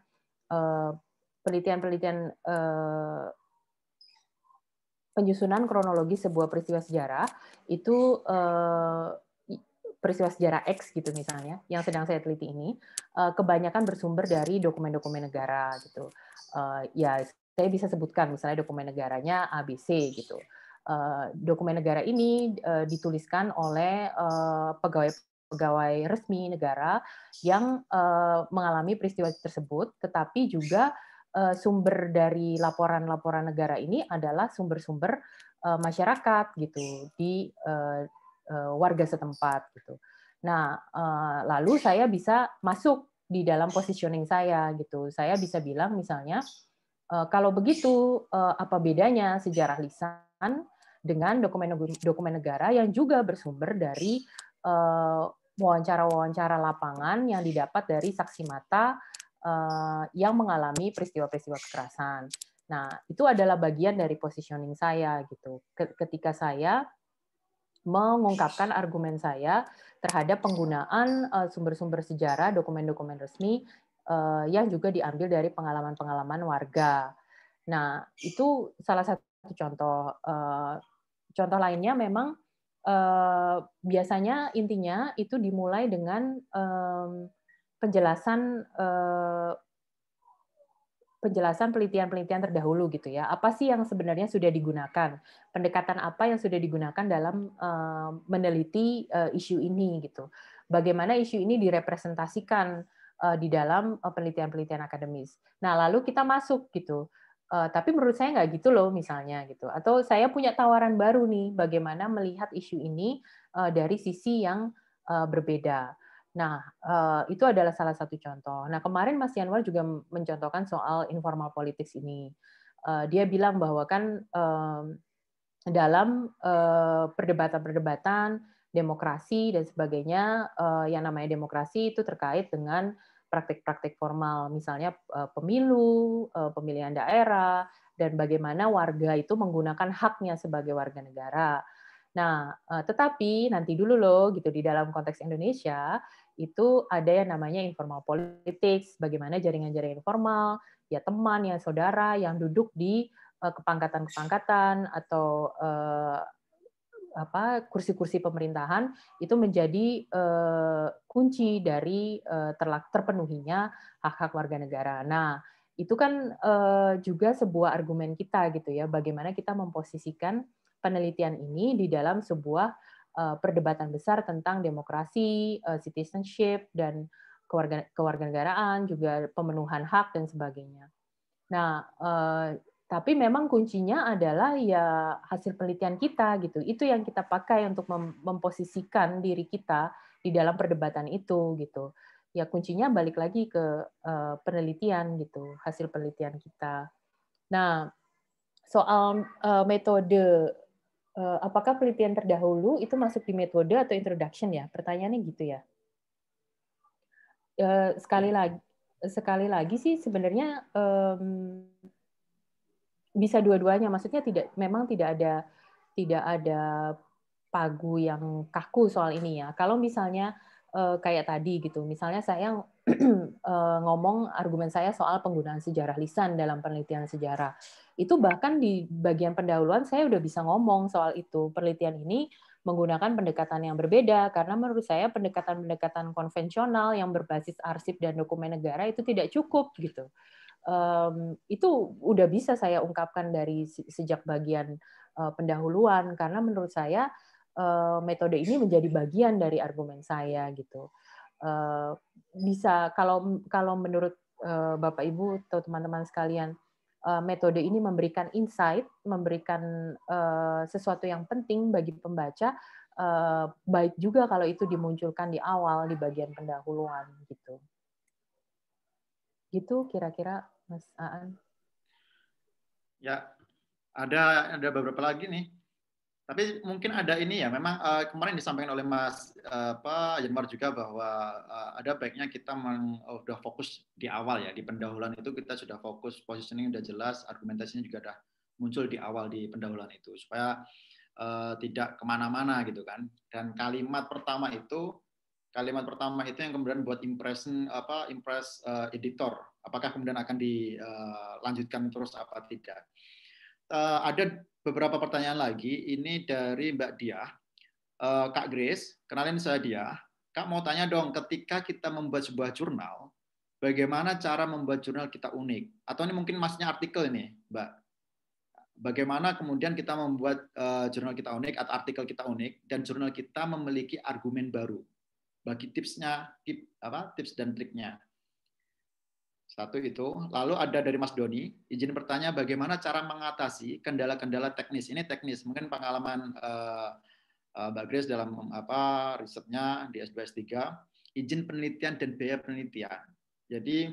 Eh, penelitian-penelitian uh, penyusunan kronologi sebuah peristiwa sejarah itu uh, peristiwa sejarah X gitu misalnya yang sedang saya teliti ini kebanyakan bersumber dari dokumen-dokumen negara gitu. ya saya bisa sebutkan misalnya dokumen negaranya ABC gitu. Eh, dokumen negara ini eh, dituliskan oleh pegawai-pegawai eh, resmi negara yang mengalami peristiwa tersebut, tetapi juga sumber dari laporan-laporan negara ini adalah sumber-sumber masyarakat gitu di warga setempat gitu. Nah, lalu saya bisa masuk di dalam positioning saya gitu. Saya bisa bilang misalnya kalau begitu apa bedanya sejarah lisan dengan dokumen-dokumen negara yang juga bersumber dari eh, wawancara-wawancara lapangan yang didapat dari saksi mata eh, yang mengalami peristiwa-peristiwa kekerasan. Nah, itu adalah bagian dari positioning saya gitu. Ketika saya mengungkapkan argumen saya terhadap penggunaan eh, sumber-sumber sejarah, dokumen-dokumen resmi yang juga diambil dari pengalaman-pengalaman warga. Nah, itu salah satu contoh. Uh, contoh lainnya memang uh, biasanya intinya itu dimulai dengan um, penjelasan uh, penjelasan penelitian-penelitian terdahulu gitu ya. Apa sih yang sebenarnya sudah digunakan? Pendekatan apa yang sudah digunakan dalam uh, meneliti uh, isu ini gitu. Bagaimana isu ini direpresentasikan uh, di dalam penelitian-penelitian akademis. Nah, lalu kita masuk gitu. Uh, tapi menurut saya nggak gitu loh misalnya gitu atau saya punya tawaran baru nih bagaimana melihat isu ini uh, dari sisi yang uh, berbeda nah uh, itu adalah salah satu contoh nah kemarin Mas Yanwar juga mencontohkan soal informal politics ini uh, dia bilang bahwa kan uh, dalam perdebatan perdebatan-perdebatan demokrasi dan sebagainya uh, yang namanya demokrasi itu terkait dengan praktik-praktik formal, misalnya eh, pemilu, eh, pemilihan daerah, dan bagaimana warga itu menggunakan haknya sebagai warga negara. Nah, eh, tetapi nanti dulu loh, gitu di dalam konteks Indonesia itu ada yang namanya informal politics, bagaimana jaringan-jaringan informal, ya teman, ya saudara yang duduk di kepangkatan-kepangkatan atau apa kursi-kursi pemerintahan itu menjadi uh, kunci dari eh, terlak, terpenuhinya hak-hak warga negara. Nah, itu kan uh, juga sebuah argumen kita gitu ya, bagaimana kita memposisikan penelitian ini di dalam sebuah uh, perdebatan besar tentang demokrasi, uh, citizenship dan kewarganegaraan, juga pemenuhan hak dan sebagainya. Nah, uh, tapi memang kuncinya adalah ya hasil penelitian kita gitu. Itu yang kita pakai untuk mem memposisikan diri kita di dalam perdebatan itu gitu. Ya kuncinya balik lagi ke uh, penelitian gitu, hasil penelitian kita. Nah, soal uh, metode uh, apakah penelitian terdahulu itu masuk di metode atau introduction ya? Pertanyaannya gitu ya. Uh, sekali ya. lagi sekali lagi sih sebenarnya um, bisa dua-duanya maksudnya tidak memang tidak ada tidak ada pagu yang kaku soal ini ya kalau misalnya eh, kayak tadi gitu misalnya saya eh, ngomong argumen saya soal penggunaan sejarah lisan dalam penelitian sejarah itu bahkan di bagian pendahuluan saya udah bisa ngomong soal itu penelitian ini menggunakan pendekatan yang berbeda karena menurut saya pendekatan-pendekatan konvensional yang berbasis arsip dan dokumen negara itu tidak cukup gitu um, itu udah bisa saya ungkapkan dari sejak bagian uh, pendahuluan karena menurut saya uh, metode ini menjadi bagian dari argumen saya gitu uh, bisa kalau kalau menurut uh, bapak ibu atau teman-teman sekalian metode ini memberikan insight memberikan uh, sesuatu yang penting bagi pembaca uh, baik juga kalau itu dimunculkan di awal di bagian pendahuluan gitu. Gitu kira-kira Mas Aan. Ya, ada ada beberapa lagi nih. Tapi mungkin ada ini ya, memang uh, kemarin disampaikan oleh Mas uh, eh, Pak juga bahwa uh, ada baiknya kita sudah oh, fokus di awal ya, di pendahuluan itu kita sudah fokus, positioning udah jelas, argumentasinya juga sudah muncul di awal di pendahuluan itu, supaya uh, tidak kemana-mana gitu kan. Dan kalimat pertama itu kalimat pertama itu yang kemudian buat impression apa impress uh, editor apakah kemudian akan dilanjutkan eh, terus apa tidak uh, ada beberapa pertanyaan lagi ini dari Mbak Dia uh, Kak Grace kenalin saya Dia Kak mau tanya dong ketika kita membuat sebuah jurnal bagaimana cara membuat jurnal kita unik atau ini mungkin masnya artikel ini Mbak bagaimana kemudian kita membuat uh, jurnal kita unik atau artikel kita unik dan jurnal kita memiliki argumen baru bagi tipsnya, tip, apa, tips dan triknya. Satu itu. Lalu ada dari Mas Doni, izin bertanya bagaimana cara mengatasi kendala-kendala teknis. Ini teknis, mungkin pengalaman uh, Mbak Grace dalam apa risetnya di S2 S3, izin penelitian dan biaya penelitian. Jadi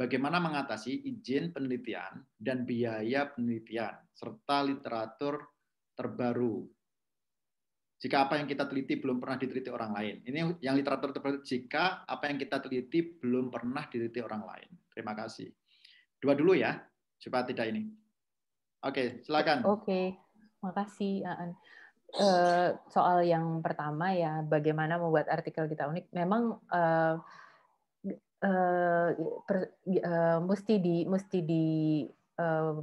bagaimana mengatasi izin penelitian dan biaya penelitian serta literatur terbaru jika apa yang kita teliti belum pernah diteliti orang lain. Ini yang literatur terbaru jika apa yang kita teliti belum pernah diteliti orang lain. Terima kasih. Dua dulu ya, supaya tidak ini. Oke, silakan. Oke, okay. makasih Aan. Eh, soal yang pertama ya, bagaimana membuat artikel kita unik. Memang uh, uh, per, uh, mesti di mesti di uh,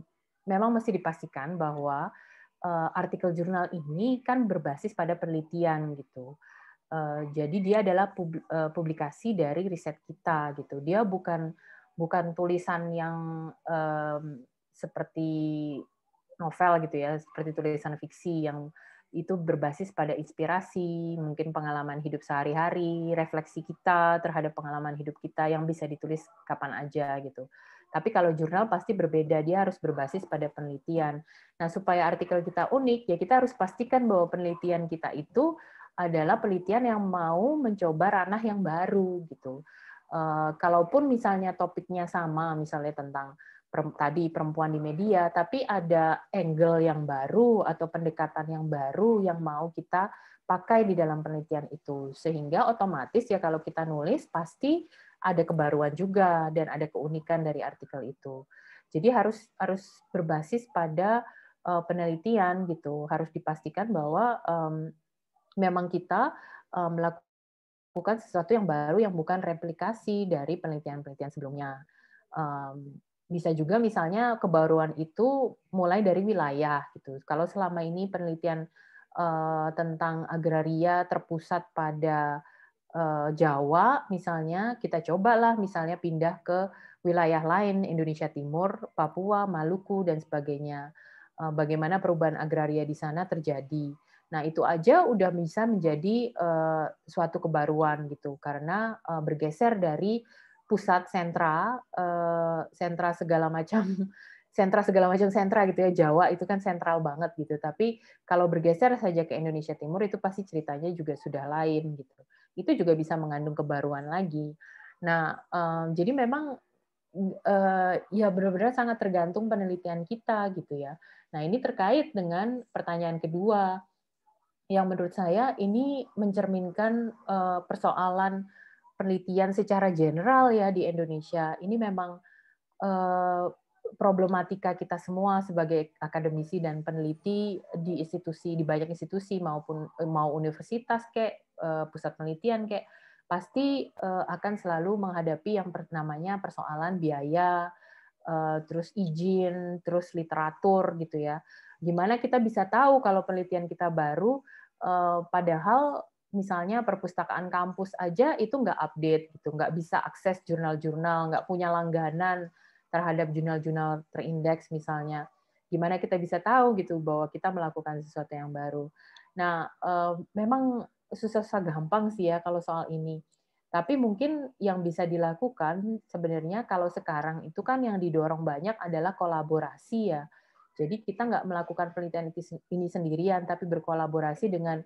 memang mesti dipastikan bahwa Eh, artikel jurnal ini kan berbasis pada penelitian gitu. Eh, jadi dia adalah eh, publikasi dari riset kita gitu. Dia bukan bukan tulisan yang um, seperti novel gitu ya, seperti tulisan fiksi yang itu berbasis pada inspirasi, mungkin pengalaman hidup sehari-hari, refleksi kita terhadap pengalaman hidup kita yang bisa ditulis kapan aja gitu. Tapi kalau jurnal pasti berbeda, dia harus berbasis pada penelitian. Nah, supaya artikel kita unik, ya kita harus pastikan bahwa penelitian kita itu adalah penelitian yang mau mencoba ranah yang baru gitu. Eh, kalaupun misalnya topiknya sama, misalnya tentang tadi perempuan di media, tapi ada angle yang baru atau pendekatan yang baru yang mau kita pakai di dalam penelitian itu. Sehingga otomatis ya kalau kita nulis pasti ada kebaruan juga dan ada keunikan dari artikel itu. Jadi harus harus berbasis pada uh, penelitian gitu, harus dipastikan bahwa um, memang kita um, melakukan sesuatu yang baru yang bukan replikasi dari penelitian-penelitian sebelumnya. Um, bisa juga misalnya kebaruan itu mulai dari wilayah gitu. Kalau selama ini penelitian uh, tentang agraria terpusat pada Eh, Jawa misalnya kita cobalah misalnya pindah ke wilayah lain Indonesia Timur, Papua, Maluku dan sebagainya. Eh, bagaimana perubahan agraria di sana terjadi. Nah, itu aja udah bisa menjadi eh, suatu kebaruan gitu karena bergeser dari pusat sentra sentra segala macam sentra segala macam sentra gitu ya Jawa itu kan sentral banget gitu tapi kalau bergeser saja ke Indonesia Timur itu pasti ceritanya juga sudah lain gitu itu juga bisa mengandung kebaruan lagi. Nah, um, jadi memang uh, ya benar-benar sangat tergantung penelitian kita gitu ya. Nah, ini terkait dengan pertanyaan kedua yang menurut saya ini mencerminkan uh, persoalan penelitian secara general ya di Indonesia. Ini memang uh, problematika kita semua sebagai akademisi dan peneliti di institusi di banyak institusi maupun mau universitas kayak Eh, pusat penelitian kayak pasti eh, akan selalu menghadapi yang namanya persoalan biaya, eh, terus izin, terus literatur gitu ya. Gimana kita bisa tahu kalau penelitian kita baru, padahal misalnya perpustakaan kampus aja itu nggak update gitu, nggak bisa akses jurnal-jurnal, nggak punya langganan terhadap jurnal-jurnal terindeks misalnya. Gimana kita bisa tahu gitu bahwa kita melakukan sesuatu yang baru? Nah, memang susah-susah gampang sih ya kalau soal ini. Tapi mungkin yang bisa dilakukan sebenarnya kalau sekarang itu kan yang didorong banyak adalah kolaborasi ya. Jadi kita nggak melakukan penelitian ini sendirian, tapi berkolaborasi dengan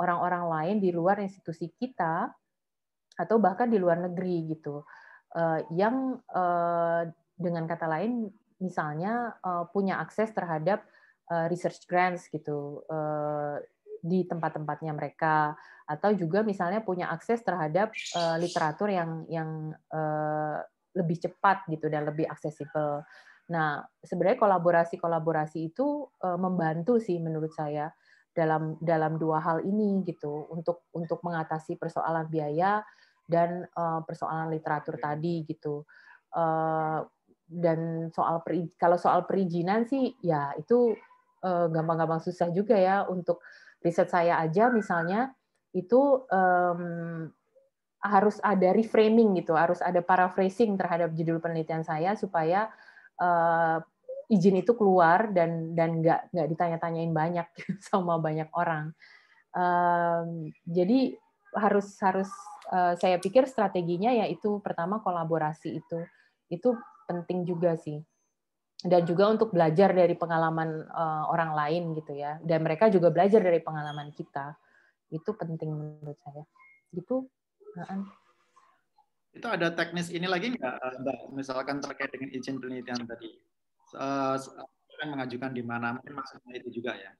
orang-orang lain di luar institusi kita atau bahkan di luar negeri gitu. Eh, yang eh, dengan kata lain misalnya eh, punya akses terhadap research grants gitu di tempat-tempatnya mereka atau juga misalnya punya akses terhadap uh, literatur yang yang uh, lebih cepat gitu dan lebih aksesibel. Nah, sebenarnya kolaborasi-kolaborasi itu uh, membantu sih menurut saya dalam dalam dua hal ini gitu untuk untuk mengatasi persoalan biaya dan uh, persoalan literatur iya. tadi gitu. Uh, dan soal kalau soal perizinan sih ya itu gampang-gampang susah juga ya untuk riset saya aja misalnya itu um, harus ada reframing gitu, harus ada paraphrasing terhadap judul penelitian saya supaya uh, izin itu keluar dan dan nggak nggak ditanya-tanyain banyak sama banyak orang. Um, jadi harus harus uh, saya pikir strateginya yaitu pertama kolaborasi itu itu penting juga sih dan juga untuk belajar dari pengalaman uh, orang lain gitu ya dan mereka juga belajar dari pengalaman kita itu penting menurut saya gitu Naan. itu ada teknis ini lagi nggak eh, mbak misalkan terkait dengan izin penelitian tadi uh, mengajukan di mana mungkin maksudnya itu juga ya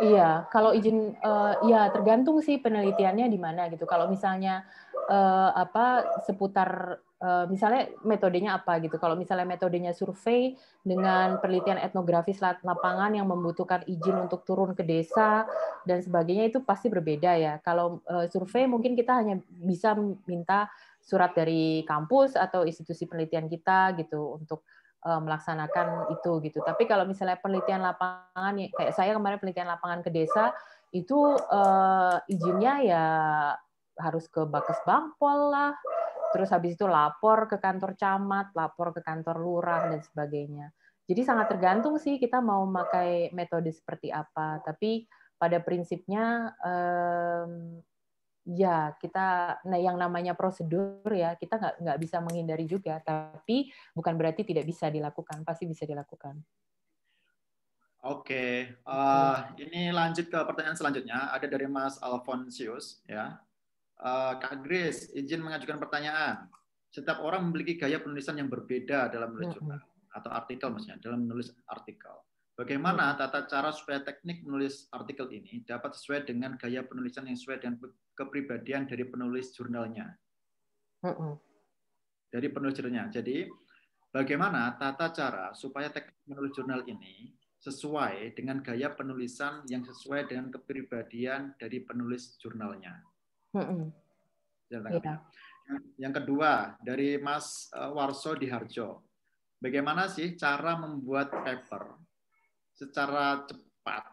iya kalau izin uh, ya tergantung sih penelitiannya di mana gitu kalau misalnya uh, apa seputar Eh, misalnya metodenya apa gitu. Kalau misalnya metodenya survei dengan penelitian etnografis lapangan yang membutuhkan izin untuk turun ke desa dan sebagainya itu pasti berbeda ya. Kalau eh, survei mungkin kita hanya bisa minta surat dari kampus atau institusi penelitian kita gitu untuk eh, melaksanakan itu gitu. Tapi kalau misalnya penelitian lapangan ya, kayak saya kemarin penelitian lapangan ke desa itu izinnya ya harus ke Bakes Bangpol lah, terus habis itu lapor ke kantor camat, lapor ke kantor lurah dan sebagainya. Jadi sangat tergantung sih kita mau memakai metode seperti apa, tapi pada prinsipnya um, ya kita nah yang namanya prosedur ya kita nggak nggak bisa menghindari juga tapi bukan berarti tidak bisa dilakukan pasti bisa dilakukan oke okay. Gitu. uh, eh, ini lanjut ke pertanyaan selanjutnya ada dari Mas Alfonsius ya Kagres eh, Kak Grace, izin mengajukan pertanyaan. Setiap orang memiliki gaya penulisan yang berbeda dalam menulis jurnal atau artikel maksudnya, dalam menulis artikel. Bagaimana tata cara supaya teknik menulis artikel ini dapat sesuai dengan gaya penulisan yang sesuai dengan kepribadian dari penulis jurnalnya? Dari penulis jurnalnya. Jadi, bagaimana tata cara supaya teknik menulis jurnal ini sesuai dengan gaya penulisan yang sesuai dengan kepribadian dari penulis jurnalnya? Mm -hmm. Yeah. Yang kedua dari Mas eh, Warso di Harjo, bagaimana sih cara membuat paper secara cepat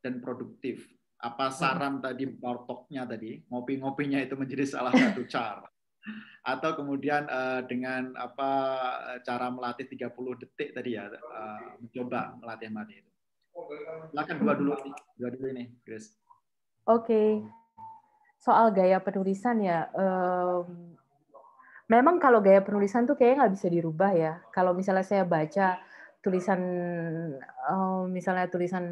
dan produktif? Apa saran hmm. tadi portoknya tadi ngopi-ngopinya itu menjadi salah satu cara? Atau kemudian uh, dengan apa eh, cara melatih 30 detik tadi ya uh, mencoba melatih melatih itu? Silakan dua dulu, dua dulu ini, Grace. Oke, okay soal gaya penulisan ya um, memang kalau gaya penulisan tuh kayaknya nggak bisa dirubah ya kalau misalnya saya baca tulisan um, misalnya tulisan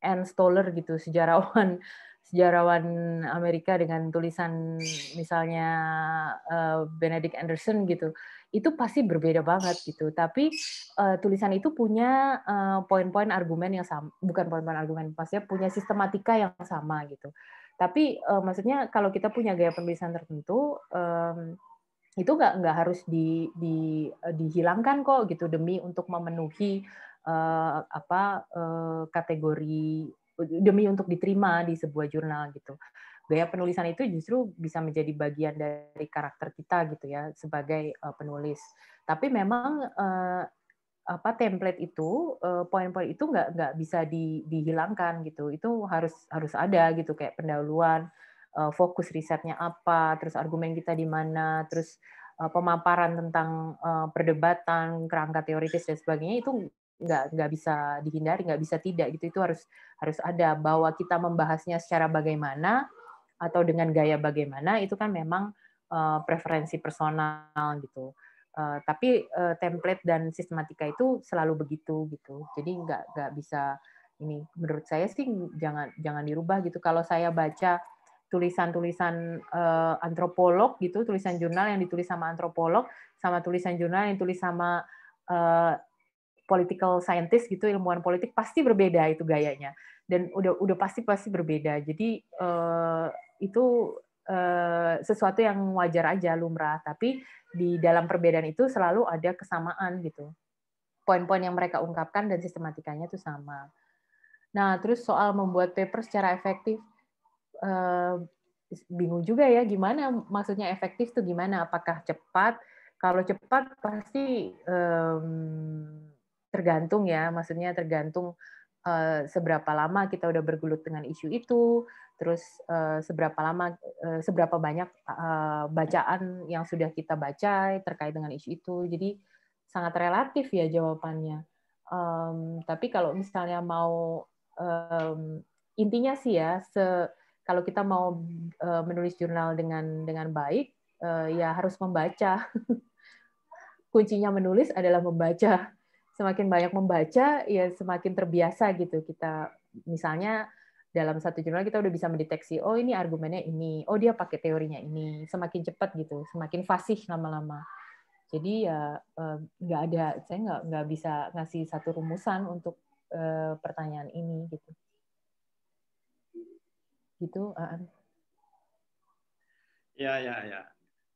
Ann Stoller gitu sejarawan sejarawan Amerika dengan tulisan misalnya uh, Benedict Anderson gitu itu pasti berbeda banget gitu tapi uh, tulisan itu punya eh, poin-poin argumen yang sama bukan poin-poin argumen ya punya sistematika yang sama gitu tapi uh, maksudnya kalau kita punya gaya penulisan tertentu, um, itu nggak nggak harus di, di, eh, dihilangkan kok gitu demi untuk memenuhi uh, apa uh, kategori demi untuk diterima di sebuah jurnal gitu. Gaya penulisan itu justru bisa menjadi bagian dari karakter kita gitu ya sebagai uh, penulis. Tapi memang uh, apa template itu eh, poin-poin itu nggak nggak bisa di, dihilangkan gitu itu harus harus ada gitu kayak pendahuluan eh, fokus risetnya apa terus argumen kita di mana terus eh, pemaparan tentang perdebatan kerangka teoritis dan sebagainya itu nggak nggak bisa dihindari nggak bisa tidak gitu itu harus harus ada bahwa kita membahasnya secara bagaimana atau dengan gaya bagaimana itu kan memang preferensi personal gitu Uh, tapi uh, template dan sistematika itu selalu begitu gitu. Jadi nggak nggak bisa ini menurut saya sih jangan jangan dirubah gitu. Kalau saya baca tulisan-tulisan uh, antropolog gitu, tulisan jurnal yang ditulis sama antropolog sama tulisan jurnal yang ditulis sama uh, political scientist gitu, ilmuwan politik pasti berbeda itu gayanya. Dan udah udah pasti pasti berbeda. Jadi uh, itu Eh, sesuatu yang wajar aja lumrah tapi di dalam perbedaan itu selalu ada kesamaan gitu poin-poin yang mereka ungkapkan dan sistematikanya itu sama nah terus soal membuat paper secara efektif eh, bingung juga ya gimana maksudnya efektif tuh gimana apakah cepat kalau cepat pasti tergantung ya maksudnya tergantung eh, seberapa lama kita udah bergulut dengan isu itu terus eh, seberapa lama, eh, seberapa banyak eh, bacaan yang sudah kita baca terkait dengan isu itu. Jadi sangat relatif ya jawabannya. Um, tapi kalau misalnya mau um, intinya sih ya, se, kalau kita mau menulis jurnal dengan dengan baik, ya harus membaca. Kuncinya menulis adalah membaca. Semakin banyak membaca, ya semakin terbiasa gitu kita. Misalnya dalam satu jurnal kita udah bisa mendeteksi oh ini argumennya ini oh dia pakai teorinya ini semakin cepat gitu semakin fasih lama-lama jadi ya eh, nggak ada saya nggak nggak bisa ngasih satu rumusan untuk eh, pertanyaan ini gitu gitu Aan. ya ya ya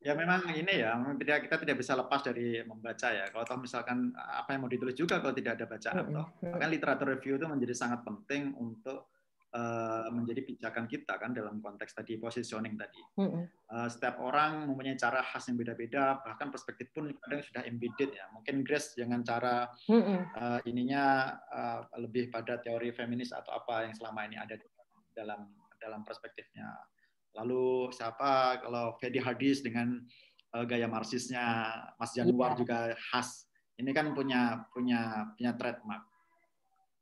ya memang ini ya tidak kita tidak bisa lepas dari membaca ya kalau toh misalkan eh, apa yang mau ditulis juga kalau tidak ada bacaan toh bahkan literatur review itu menjadi sangat penting untuk uh, menjadi pijakan kita kan dalam konteks tadi positioning tadi. Uh, setiap orang mempunyai cara khas yang beda-beda, bahkan perspektif pun kadang sudah embedded ya. Mungkin Grace dengan cara uh, ininya uh, lebih pada teori feminis atau apa yang selama ini ada dalam dalam perspektifnya. Lalu siapa kalau Fedi Hadis dengan uh, gaya marxisnya Mas Januar yeah. juga khas. Ini kan punya punya punya trademark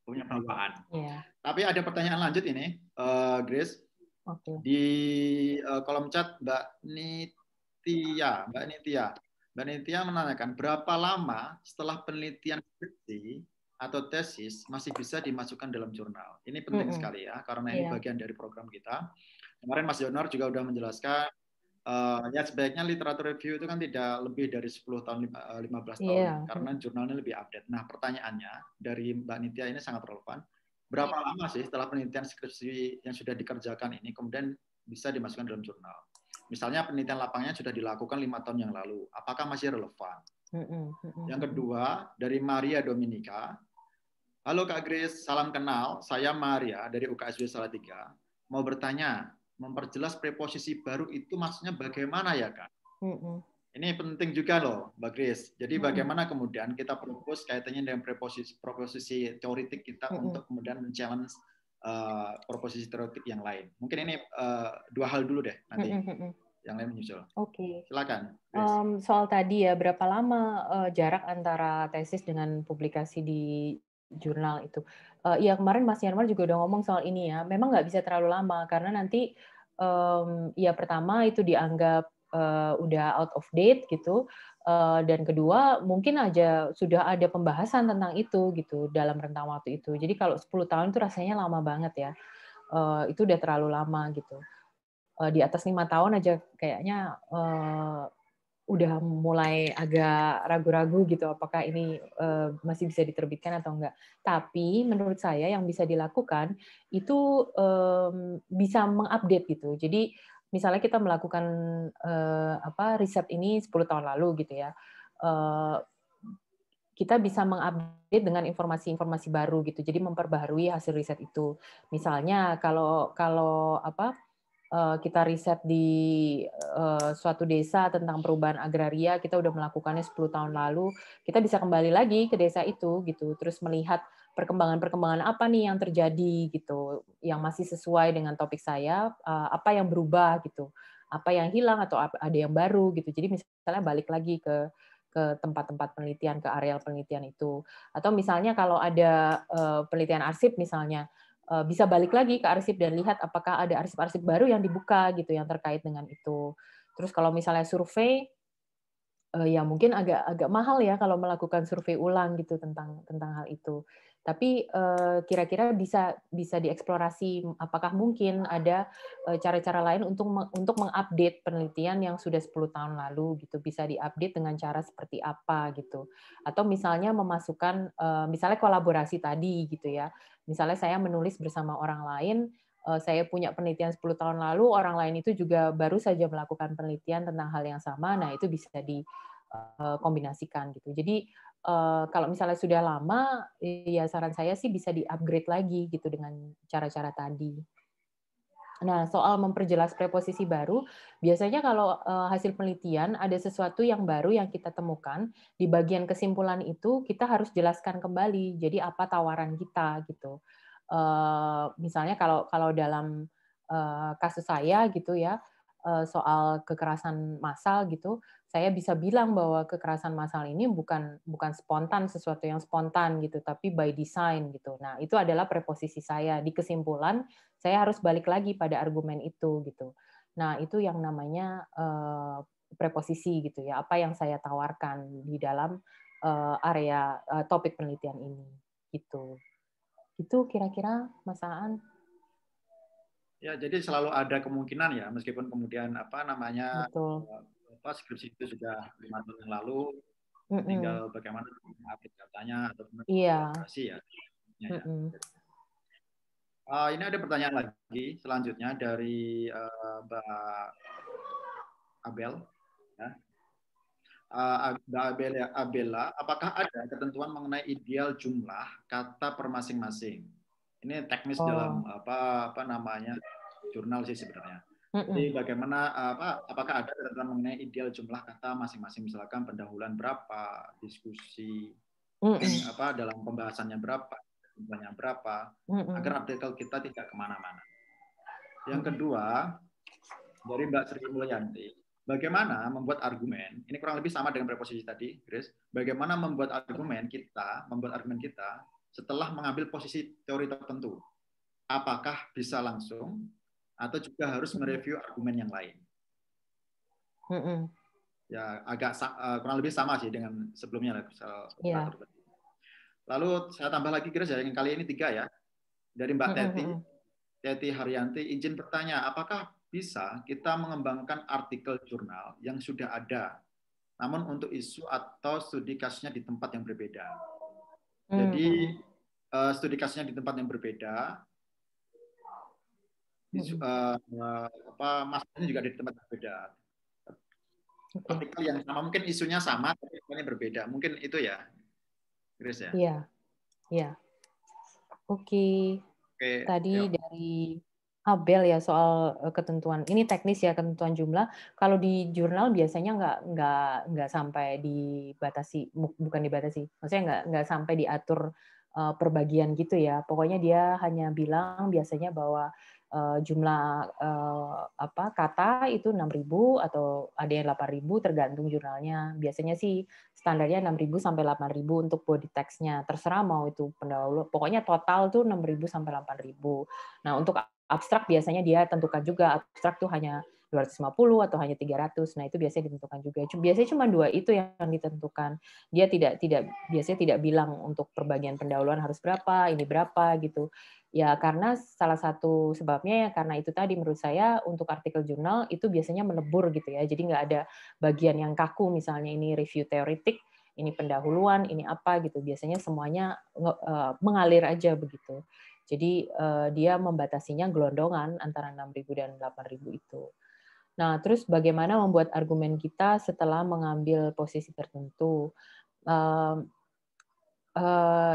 punya bawaan. Iya. Yeah. Tapi ada pertanyaan lanjut ini, uh, Grace. Okay. Di uh, kolom chat Mbak Nitya, Mbak Nitya, Mbak Nitya menanyakan, berapa lama setelah penelitian skripsi atau tesis masih bisa dimasukkan dalam jurnal? Ini penting mm -hmm. sekali ya, karena yeah. ini iya. bagian dari program kita. Kemarin Mas Jonar juga sudah menjelaskan uh, ya sebaiknya literatur review itu kan tidak lebih dari 10 tahun 15 eh, tahun yeah. karena jurnalnya lebih update. Nah, pertanyaannya dari Mbak Nitya ini sangat relevan. Berapa iya. lama sih setelah penelitian skripsi yang sudah dikerjakan ini kemudian bisa dimasukkan dalam jurnal? Misalnya penelitian lapangnya sudah dilakukan lima tahun yang lalu, apakah masih relevan? Mm -hmm. Yang kedua dari Maria Dominika, halo Kak Grace, salam kenal, saya Maria dari UKSW Salatiga. Mau bertanya, memperjelas preposisi baru itu maksudnya bagaimana ya kak? Mm-hmm. Ini penting juga loh, Mbak Grace. Jadi mm-hmm. bagaimana kemudian kita propose kaitannya dengan preposisi proposisi teoritik kita mm-hmm. untuk kemudian menchallenge uh, proposisi teoritik yang lain. Mungkin ini uh, dua hal dulu deh nanti. Mm-hmm. Yang lain menyusul. Oke. Okay. Silakan. Um, soal tadi ya, berapa lama uh, jarak antara tesis dengan publikasi di jurnal itu? uh, ya kemarin Mas Yanmar juga udah ngomong soal ini ya, memang nggak bisa terlalu lama karena nanti um, ya pertama itu dianggap uh, udah out of date gitu, uh, dan kedua mungkin aja sudah ada pembahasan tentang itu gitu dalam rentang waktu itu. Jadi kalau 10 tahun itu rasanya lama banget ya, uh, itu udah terlalu lama gitu. di atas lima tahun aja kayaknya udah mulai agak ragu-ragu gitu apakah ini uh, masih bisa diterbitkan atau enggak. Tapi menurut saya yang bisa dilakukan itu um, bisa mengupdate gitu. Jadi misalnya kita melakukan uh, apa riset ini 10 tahun lalu gitu ya. Uh, kita bisa mengupdate dengan informasi-informasi baru gitu. Jadi memperbaharui hasil riset itu. Misalnya kalau kalau apa Eh, kita riset di eh, suatu desa tentang perubahan agraria, kita udah melakukannya 10 tahun lalu, kita bisa kembali lagi ke desa itu gitu, terus melihat perkembangan-perkembangan apa nih yang terjadi gitu, yang masih sesuai dengan topik saya, eh, apa yang berubah gitu, apa yang hilang atau ada yang baru gitu. Jadi misalnya balik lagi ke ke tempat-tempat penelitian, ke areal penelitian itu. Atau misalnya kalau ada penelitian arsip misalnya, Eh, bisa balik lagi ke arsip dan lihat apakah ada arsip-arsip baru yang dibuka gitu yang terkait dengan itu. Terus kalau misalnya survei eh, ya mungkin agak agak mahal ya kalau melakukan survei ulang gitu tentang tentang hal itu. Tapi eh, kira-kira bisa bisa dieksplorasi apakah mungkin ada eh, cara-cara lain untuk untuk mengupdate penelitian yang sudah 10 tahun lalu gitu bisa diupdate dengan cara seperti apa gitu. Atau misalnya memasukkan eh, misalnya kolaborasi tadi gitu ya. Misalnya saya menulis bersama orang lain saya punya penelitian 10 tahun lalu, orang lain itu juga baru saja melakukan penelitian tentang hal yang sama, nah itu bisa dikombinasikan gitu. Jadi Eh, kalau misalnya sudah lama, ya saran saya sih bisa di-upgrade lagi gitu dengan cara-cara tadi. Nah, soal memperjelas preposisi baru, biasanya kalau eh, hasil penelitian ada sesuatu yang baru yang kita temukan, di bagian kesimpulan itu kita harus jelaskan kembali. Jadi apa tawaran kita gitu. Eh, misalnya kalau kalau dalam kasus saya gitu ya, soal kekerasan massal gitu, saya bisa bilang bahwa kekerasan massal ini bukan bukan spontan sesuatu yang spontan gitu tapi by design gitu. Nah, itu adalah preposisi saya di kesimpulan saya harus balik lagi pada argumen itu gitu. Nah, itu yang namanya eh, preposisi gitu ya. Apa yang saya tawarkan di dalam eh, area eh, topik penelitian ini gitu. Itu kira-kira masaan. Ya, jadi selalu ada kemungkinan ya, meskipun kemudian apa namanya Betul apa skripsi itu sudah lima tahun yang lalu mm -mm. tinggal bagaimana update datanya atau yeah. ya. ya, mm -mm. ya. Uh, ini ada pertanyaan lagi selanjutnya dari uh, Mbak Abel. Ya. Uh, Mbak Abela, ya, apakah ada ketentuan mengenai ideal jumlah kata per masing-masing? Ini teknis oh. dalam apa apa namanya jurnal sih sebenarnya. Jadi bagaimana apa apakah ada tentang mengenai ideal jumlah kata masing-masing misalkan pendahuluan berapa, diskusi mm. apa dalam pembahasannya berapa, jumlahnya berapa mm. agar artikel kita tidak kemana-mana. Yang kedua dari Mbak Sri Mulyanti, bagaimana membuat argumen? Ini kurang lebih sama dengan preposisi tadi, Chris Bagaimana membuat argumen kita, membuat argumen kita setelah mengambil posisi teori tertentu? Apakah bisa langsung atau juga harus hmm. mereview argumen yang lain. Ya agak uh, kurang lebih sama sih dengan sebelumnya lah. Yeah. Iya. Lalu saya tambah lagi kira ya, yang kali ini tiga ya dari Mbak mm-hmm. Teti, Teti Haryanti. Izin bertanya, apakah bisa kita mengembangkan artikel jurnal yang sudah ada, namun untuk isu atau studi kasusnya di tempat yang berbeda? Mm. Jadi uh, studi kasusnya di tempat yang berbeda, di, uh, apa masalahnya juga di tempat berbeda. Artikel yang sama mungkin isunya sama tapi isunya berbeda. Mungkin itu ya. Chris ya. Iya. Iya. Oke. Okay. Okay, Tadi Yo. dari Abel ya soal eh, ketentuan ini teknis ya ketentuan jumlah. Kalau di jurnal biasanya nggak nggak nggak sampai dibatasi bukan dibatasi, maksudnya nggak nggak sampai diatur eh, perbagian gitu ya. Pokoknya dia hanya bilang biasanya bahwa Eh, jumlah eh, apa kata itu 6.000 atau ada yang 8.000 tergantung jurnalnya. Biasanya sih standarnya 6.000 sampai 8.000 untuk body text-nya. Terserah mau itu pendahulu. Pokoknya total tuh 6.000 sampai 8.000. Nah, untuk abstrak biasanya dia tentukan juga abstrak tuh hanya 250 atau hanya 300. Nah, itu biasanya ditentukan juga. Biasanya cuma dua itu yang ditentukan. Dia tidak tidak biasanya tidak bilang untuk perbagian pendahuluan harus berapa, ini berapa gitu. Ya, karena salah satu sebabnya ya karena itu tadi menurut saya untuk artikel jurnal itu biasanya menebur gitu ya. Jadi nggak ada bagian yang kaku misalnya ini review teoretik, ini pendahuluan, ini apa gitu. Biasanya semuanya eh, mengalir aja begitu. Jadi eh, dia membatasinya gelondongan antara 6.000 dan 8.000 itu. Nah, terus bagaimana membuat argumen kita setelah mengambil posisi tertentu? Uh, uh,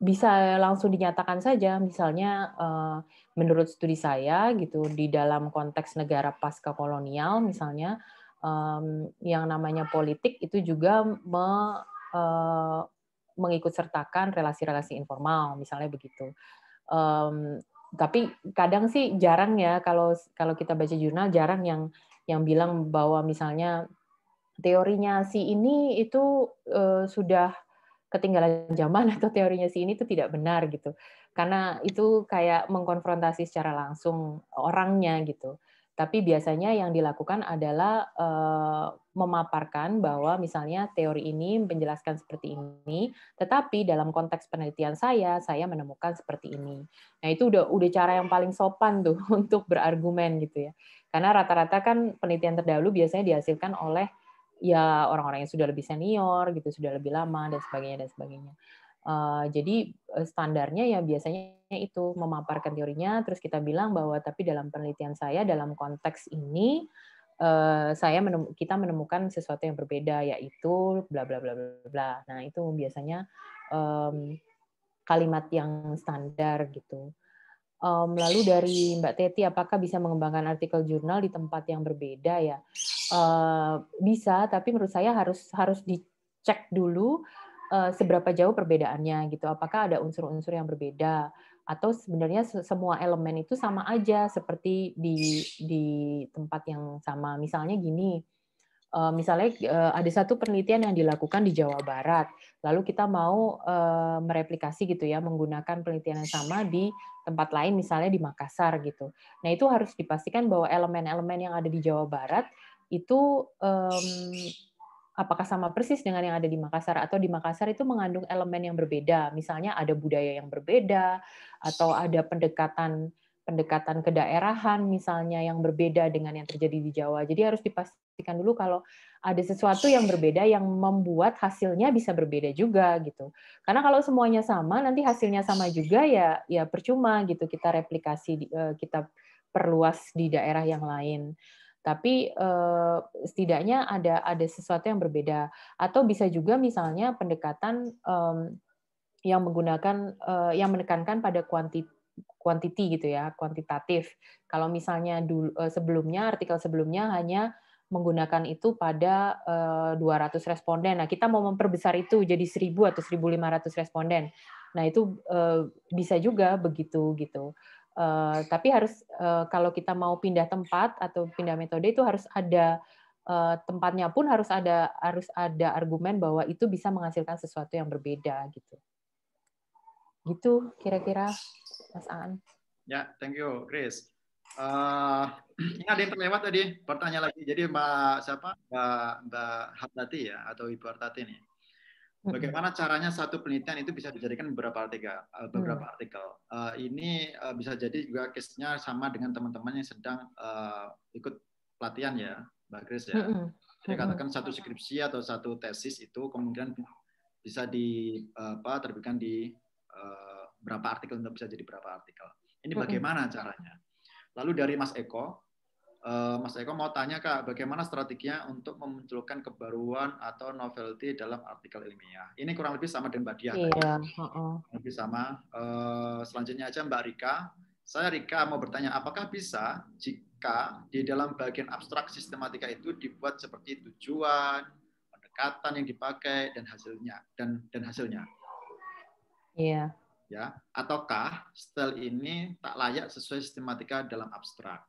bisa langsung dinyatakan saja, misalnya uh, menurut studi saya gitu di dalam konteks negara pasca kolonial, misalnya um, yang namanya politik itu juga me, uh, mengikut sertakan relasi-relasi informal, misalnya begitu. Um, tapi kadang sih jarang ya kalau kalau kita baca jurnal jarang yang yang bilang bahwa misalnya teorinya si ini itu uh, sudah ketinggalan zaman atau teorinya si ini itu tidak benar gitu karena itu kayak mengkonfrontasi secara langsung orangnya gitu tapi biasanya yang dilakukan adalah uh, memaparkan bahwa misalnya teori ini menjelaskan seperti ini, tetapi dalam konteks penelitian saya, saya menemukan seperti ini. Nah itu udah udah cara yang paling sopan tuh untuk berargumen gitu ya. Karena rata-rata kan penelitian terdahulu biasanya dihasilkan oleh ya orang-orang yang sudah lebih senior gitu, sudah lebih lama dan sebagainya dan sebagainya. Eh, jadi eh, standarnya ya biasanya itu memaparkan teorinya, terus kita bilang bahwa tapi dalam penelitian saya dalam konteks ini eh, saya menem, kita menemukan sesuatu yang berbeda yaitu bla bla bla bla bla. Nah itu biasanya um, kalimat yang standar gitu. Um, lalu dari Mbak Teti, apakah bisa mengembangkan artikel jurnal di tempat yang berbeda ya? Uh, bisa, tapi menurut saya harus harus dicek dulu Eh, seberapa jauh perbedaannya gitu. Apakah ada unsur-unsur yang berbeda atau sebenarnya semua elemen itu sama aja seperti di di tempat yang sama. Misalnya gini, eh, misalnya eh, ada satu penelitian yang dilakukan di Jawa Barat, lalu kita mau mereplikasi gitu ya menggunakan penelitian yang sama di tempat lain misalnya di Makassar gitu. Nah, itu harus dipastikan bahwa elemen-elemen yang ada di Jawa Barat itu um, apakah sama persis dengan yang ada di Makassar atau di Makassar itu mengandung elemen yang berbeda misalnya ada budaya yang berbeda atau ada pendekatan pendekatan kedaerahan misalnya yang berbeda dengan yang terjadi di Jawa jadi harus dipastikan dulu kalau ada sesuatu yang berbeda yang membuat hasilnya bisa berbeda juga gitu karena kalau semuanya sama nanti hasilnya sama juga ya ya percuma gitu kita replikasi eh, kita perluas di daerah yang lain tapi eh, setidaknya ada ada sesuatu yang berbeda atau bisa juga misalnya pendekatan mmm, yang menggunakan eh, yang menekankan pada kuantiti gitu ya kuantitatif kalau misalnya dulu, eh, sebelumnya artikel sebelumnya hanya menggunakan itu pada 200 responden. Nah, kita mau memperbesar itu jadi 1000 atau 1500 responden. Nah, itu bisa juga begitu gitu. Eh, tapi harus uh, kalau kita mau pindah tempat atau pindah metode itu harus ada uh, tempatnya pun harus ada harus ada argumen bahwa itu bisa menghasilkan sesuatu yang berbeda gitu. Gitu kira-kira Mas An? Ya, thank you Chris. Uh, ini ada yang terlewat tadi, Pertanyaan lagi. Jadi Mbak siapa? Mbak Mbak Hartati ya atau Ibu Hartati nih. Bagaimana caranya satu penelitian itu bisa dijadikan beberapa artikel, eh, mm. beberapa hmm. artikel. Uh, ini uh, bisa jadi juga case-nya sama dengan teman-teman yang sedang uh, ikut pelatihan ya, Mbak Grace ya. Hmm. Jadi katakan satu skripsi atau satu tesis itu kemungkinan bisa di apa terbitkan di uh, berapa artikel untuk bisa jadi berapa artikel. Ini bagaimana caranya? Lalu dari Mas Eko, Eh, Mas Eko mau tanya kak, bagaimana strateginya untuk memunculkan kebaruan atau novelty dalam artikel ilmiah? Ini kurang lebih sama dengan Mbak Dia. Ya? Iya. Uh -uh. Lebih sama. Eh, selanjutnya aja Mbak Rika. Saya Rika mau bertanya, apakah bisa jika di dalam bagian abstrak sistematika itu dibuat seperti tujuan, pendekatan yang dipakai dan hasilnya dan dan hasilnya? Iya. Ya, ataukah style ini tak layak sesuai sistematika dalam abstrak?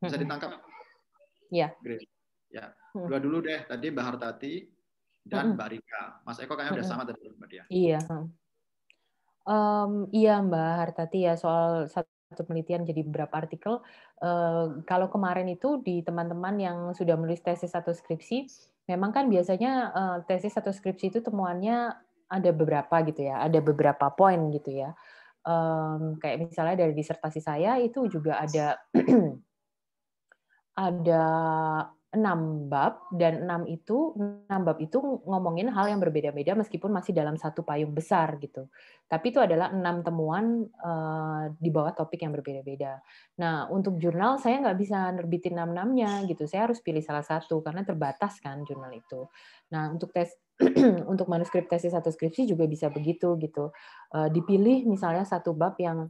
Bisa ditangkap? Iya. Yeah. Ya. Mm. Dua dulu deh. Tadi Mbak Hartati dan Mbak Rika. Mas Eko kayaknya udah sama tadi Mbak Dia. Iya. Um, iya Mbak Hartati ya soal satu penelitian jadi beberapa artikel. Uh, kalau kemarin itu di teman-teman yang sudah menulis tesis atau skripsi, memang kan biasanya uh, tesis atau skripsi itu temuannya ada beberapa gitu ya, ada beberapa poin gitu ya. Um, kayak misalnya dari disertasi saya itu juga ada ada enam bab dan enam itu enam bab itu ngomongin hal yang berbeda-beda meskipun masih dalam satu payung besar gitu. Tapi itu adalah enam temuan uh, di bawah topik yang berbeda-beda. Nah untuk jurnal saya nggak bisa nerbitin enam enamnya gitu. Saya harus pilih salah satu karena terbatas kan jurnal itu. Nah untuk tes untuk manuskrip tesis atau skripsi juga bisa begitu gitu. Uh, dipilih misalnya satu bab yang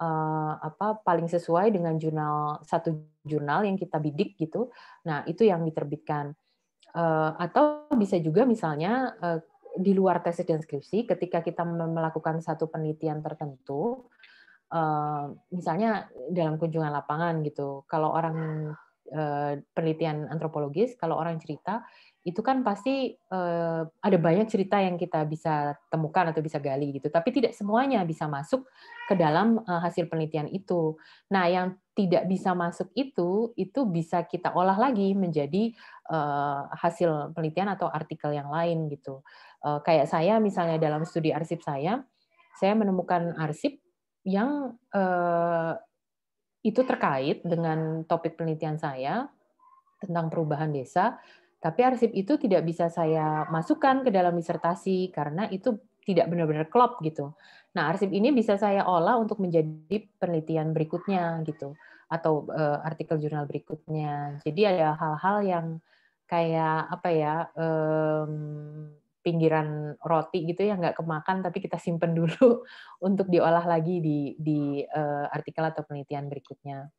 uh, apa paling sesuai dengan jurnal satu jurnal yang kita bidik gitu. Nah, itu yang diterbitkan. Uh, atau bisa juga misalnya uh, di luar tesis dan skripsi ketika kita melakukan satu penelitian tertentu misalnya dalam kunjungan lapangan gitu. Kalau orang penelitian antropologis, kalau orang cerita itu kan pasti uh, ada banyak cerita yang kita bisa temukan atau bisa gali gitu, tapi tidak semuanya bisa masuk ke dalam uh, hasil penelitian itu. Nah, yang tidak bisa masuk itu itu bisa kita olah lagi menjadi uh, hasil penelitian atau artikel yang lain gitu. uh, kayak saya misalnya dalam studi arsip saya, saya menemukan arsip yang uh, itu terkait dengan topik penelitian saya tentang perubahan desa tapi arsip itu tidak bisa saya masukkan ke dalam disertasi karena itu tidak benar-benar klop gitu. Nah, arsip ini bisa saya olah untuk menjadi penelitian berikutnya gitu atau uh, artikel jurnal berikutnya. Jadi ada hal-hal yang kayak apa ya um, pinggiran roti gitu yang nggak kemakan tapi kita simpen dulu untuk diolah lagi di di uh, artikel atau penelitian berikutnya.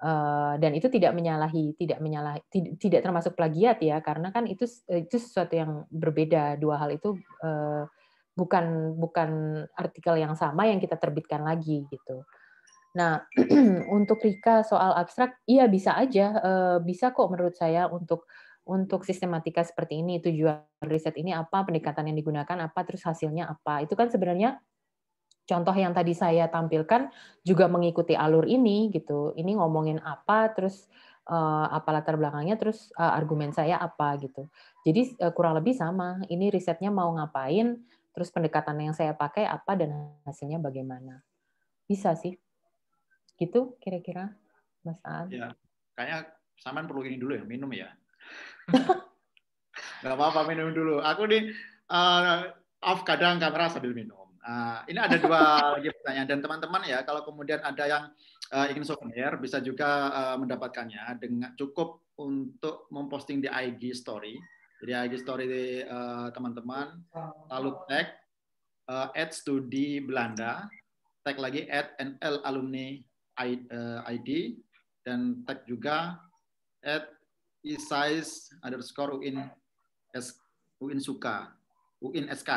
Eh, dan itu tidak menyalahi tidak menyalahi tidak termasuk plagiat ya karena kan itu eh, itu sesuatu yang berbeda dua hal itu eh, bukan bukan artikel yang sama yang kita terbitkan lagi gitu. Nah, untuk Rika soal abstrak, iya bisa aja, bisa kok menurut saya untuk untuk sistematika seperti ini tujuan riset ini apa, pendekatan yang digunakan apa, terus hasilnya apa. Itu kan sebenarnya contoh yang tadi saya tampilkan juga mengikuti alur ini gitu. Ini ngomongin apa, terus uh, apa latar belakangnya, terus uh, argumen saya apa gitu. Jadi uh, kurang lebih sama. Ini risetnya mau ngapain, terus pendekatan yang saya pakai apa dan hasilnya bagaimana. Bisa sih. Gitu kira-kira, Mas Aan. Ya, kayaknya saman perlu ini dulu ya, minum ya. Gak apa-apa minum dulu. Aku nih uh, off kadang kamera sambil minum. Nah, ini ada dua lagi pertanyaan dan teman-teman ya kalau kemudian ada yang uh, ingin souvenir bisa juga uh, mendapatkannya dengan cukup untuk memposting di IG story. Jadi IG story teman eh, teman-teman lalu tag uh, at studi Belanda, tag lagi at NL alumni ID, dan tag juga at isais underscore uin uin suka uin sk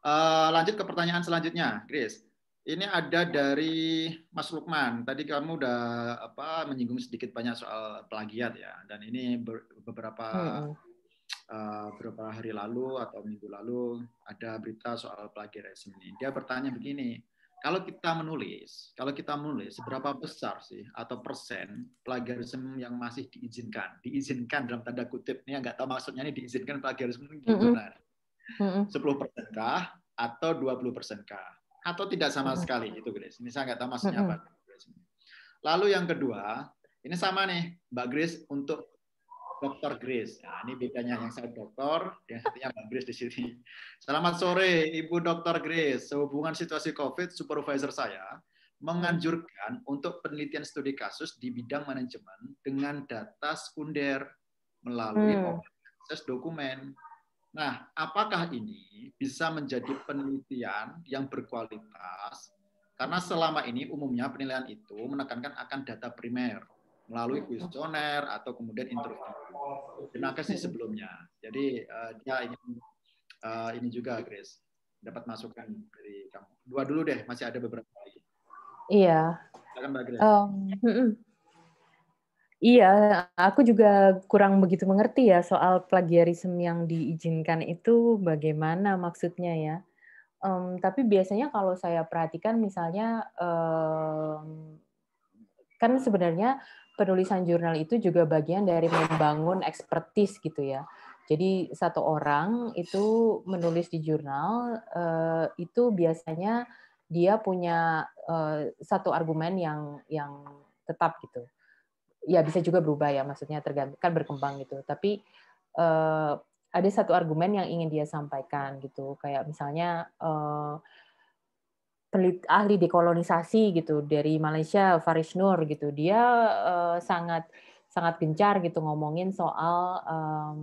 Eh, lanjut ke pertanyaan selanjutnya, Chris. Ini ada ya. dari Mas Lukman. Tadi kamu udah apa menyinggung sedikit banyak soal plagiat ya. Dan ini beberapa eh, beberapa hari lalu atau minggu lalu ada berita soal plagiarisme ini. Dia bertanya begini, kalau kita menulis, kalau kita menulis seberapa besar sih atau persen plagiarisme yang masih diizinkan? Diizinkan dalam tanda kutip nih, nggak tahu maksudnya ini diizinkan plagiarisme gimana? Mm -hmm sepuluh persen kah atau puluh persen kah atau tidak sama sekali itu Grace. Ini saya nggak tahu maksudnya apa. Lalu yang kedua, ini sama nih Mbak Grace untuk Dokter Grace. Nah, ini bedanya yang saya dokter, yang satunya Mbak Grace di sini. Selamat sore Ibu Dokter Grace. Sehubungan situasi COVID, supervisor saya menganjurkan untuk penelitian studi kasus di bidang manajemen dengan data sekunder melalui hmm. dokumen. Nah, apakah ini bisa menjadi penelitian yang berkualitas? Karena selama ini umumnya penilaian itu menekankan akan data primer melalui kuesioner atau kemudian interview. Terima kasih sebelumnya? Jadi uh, dia ingin uh, ini juga, Grace, dapat masukan dari kamu. Dua dulu deh, masih ada beberapa lagi. Iya. Silakan, Mbak Grace. Um, Iya, aku juga kurang begitu mengerti ya soal plagiarisme yang diizinkan itu bagaimana maksudnya ya. Um, tapi biasanya kalau saya perhatikan misalnya um, kan sebenarnya penulisan jurnal itu juga bagian dari membangun ekspertis gitu ya. Jadi satu orang itu menulis di jurnal uh, itu biasanya dia punya uh, satu argumen yang yang tetap gitu ya bisa juga berubah ya maksudnya tergantung kan berkembang gitu tapi uh, ada satu argumen yang ingin dia sampaikan gitu kayak misalnya uh, ahli dekolonisasi gitu dari Malaysia Faris Nur gitu dia uh, sangat sangat gencar gitu ngomongin soal um,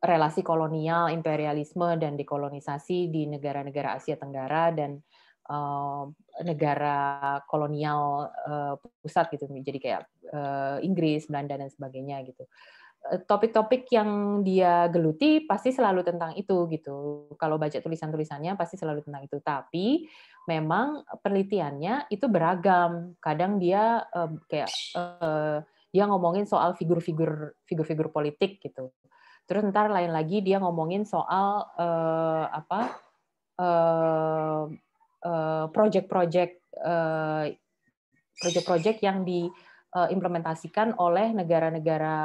relasi kolonial imperialisme dan dekolonisasi di negara-negara Asia Tenggara dan negara kolonial uh, pusat gitu jadi kayak uh, Inggris Belanda dan sebagainya gitu eh, topik-topik yang dia geluti pasti selalu tentang itu gitu kalau baca tulisan-tulisannya pasti selalu tentang itu tapi memang penelitiannya itu beragam kadang dia uh, kayak uh, dia ngomongin soal figur-figur figur-figur politik gitu terus ntar lain lagi dia ngomongin soal uh, apa proyek-proyek eh, proyek-proyek eh, yang diimplementasikan eh, oleh negara-negara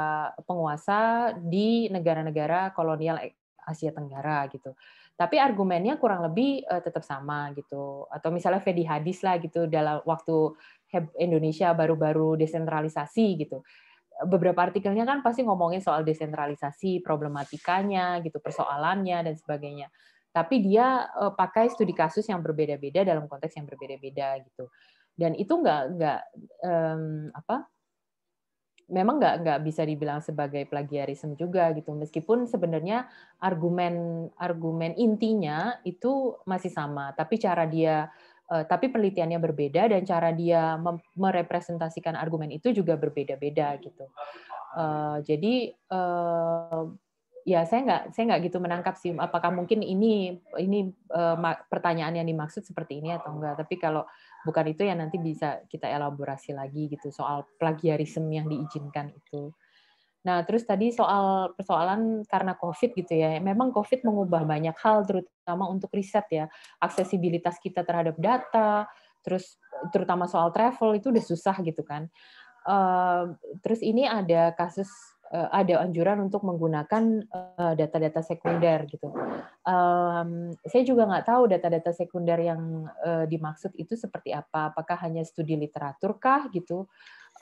penguasa di negara-negara kolonial Asia Tenggara gitu. Tapi argumennya kurang lebih tetap sama gitu. Atau misalnya Fedi Hadis lah gitu dalam waktu Indonesia baru-baru desentralisasi gitu beberapa artikelnya kan pasti ngomongin soal desentralisasi, problematikanya, gitu, persoalannya dan sebagainya tapi dia uh, pakai studi kasus yang berbeda-beda dalam konteks yang berbeda-beda gitu dan itu nggak nggak um, apa memang nggak nggak bisa dibilang sebagai plagiarisme juga gitu meskipun sebenarnya argumen argumen intinya itu masih sama tapi cara dia uh, tapi penelitiannya berbeda dan cara dia merepresentasikan argumen itu juga berbeda-beda gitu uh, jadi uh, ya saya nggak saya nggak gitu menangkap sih apakah mungkin ini ini uh, pertanyaan yang dimaksud seperti ini atau enggak tapi kalau bukan itu ya nanti bisa kita elaborasi lagi gitu soal plagiarisme yang diizinkan itu nah terus tadi soal persoalan karena covid gitu ya memang covid mengubah banyak hal terutama untuk riset ya aksesibilitas kita terhadap data terus terutama soal travel itu udah susah gitu kan uh, terus ini ada kasus Eh, ada anjuran untuk menggunakan eh, data-data sekunder gitu. Um, saya juga nggak tahu data-data sekunder yang uh, dimaksud itu seperti apa. Apakah hanya studi literatur gitu,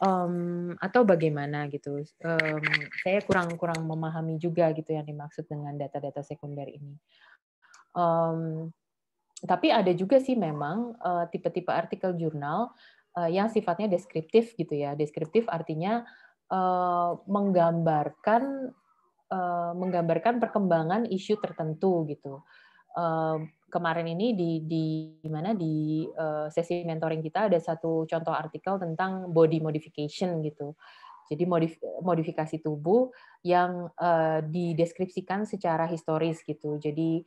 um, atau bagaimana gitu? Um, saya kurang-kurang memahami juga gitu yang dimaksud dengan data-data sekunder ini. Um, tapi ada juga sih memang tipe-tipe uh, artikel jurnal uh, yang sifatnya deskriptif gitu ya. Deskriptif artinya Eh, menggambarkan eh, menggambarkan perkembangan isu tertentu gitu. Eh, kemarin ini di di, mana di sesi mentoring kita ada satu contoh artikel tentang body modification gitu. Jadi modif, modifikasi tubuh yang dideskripsikan secara historis gitu. Jadi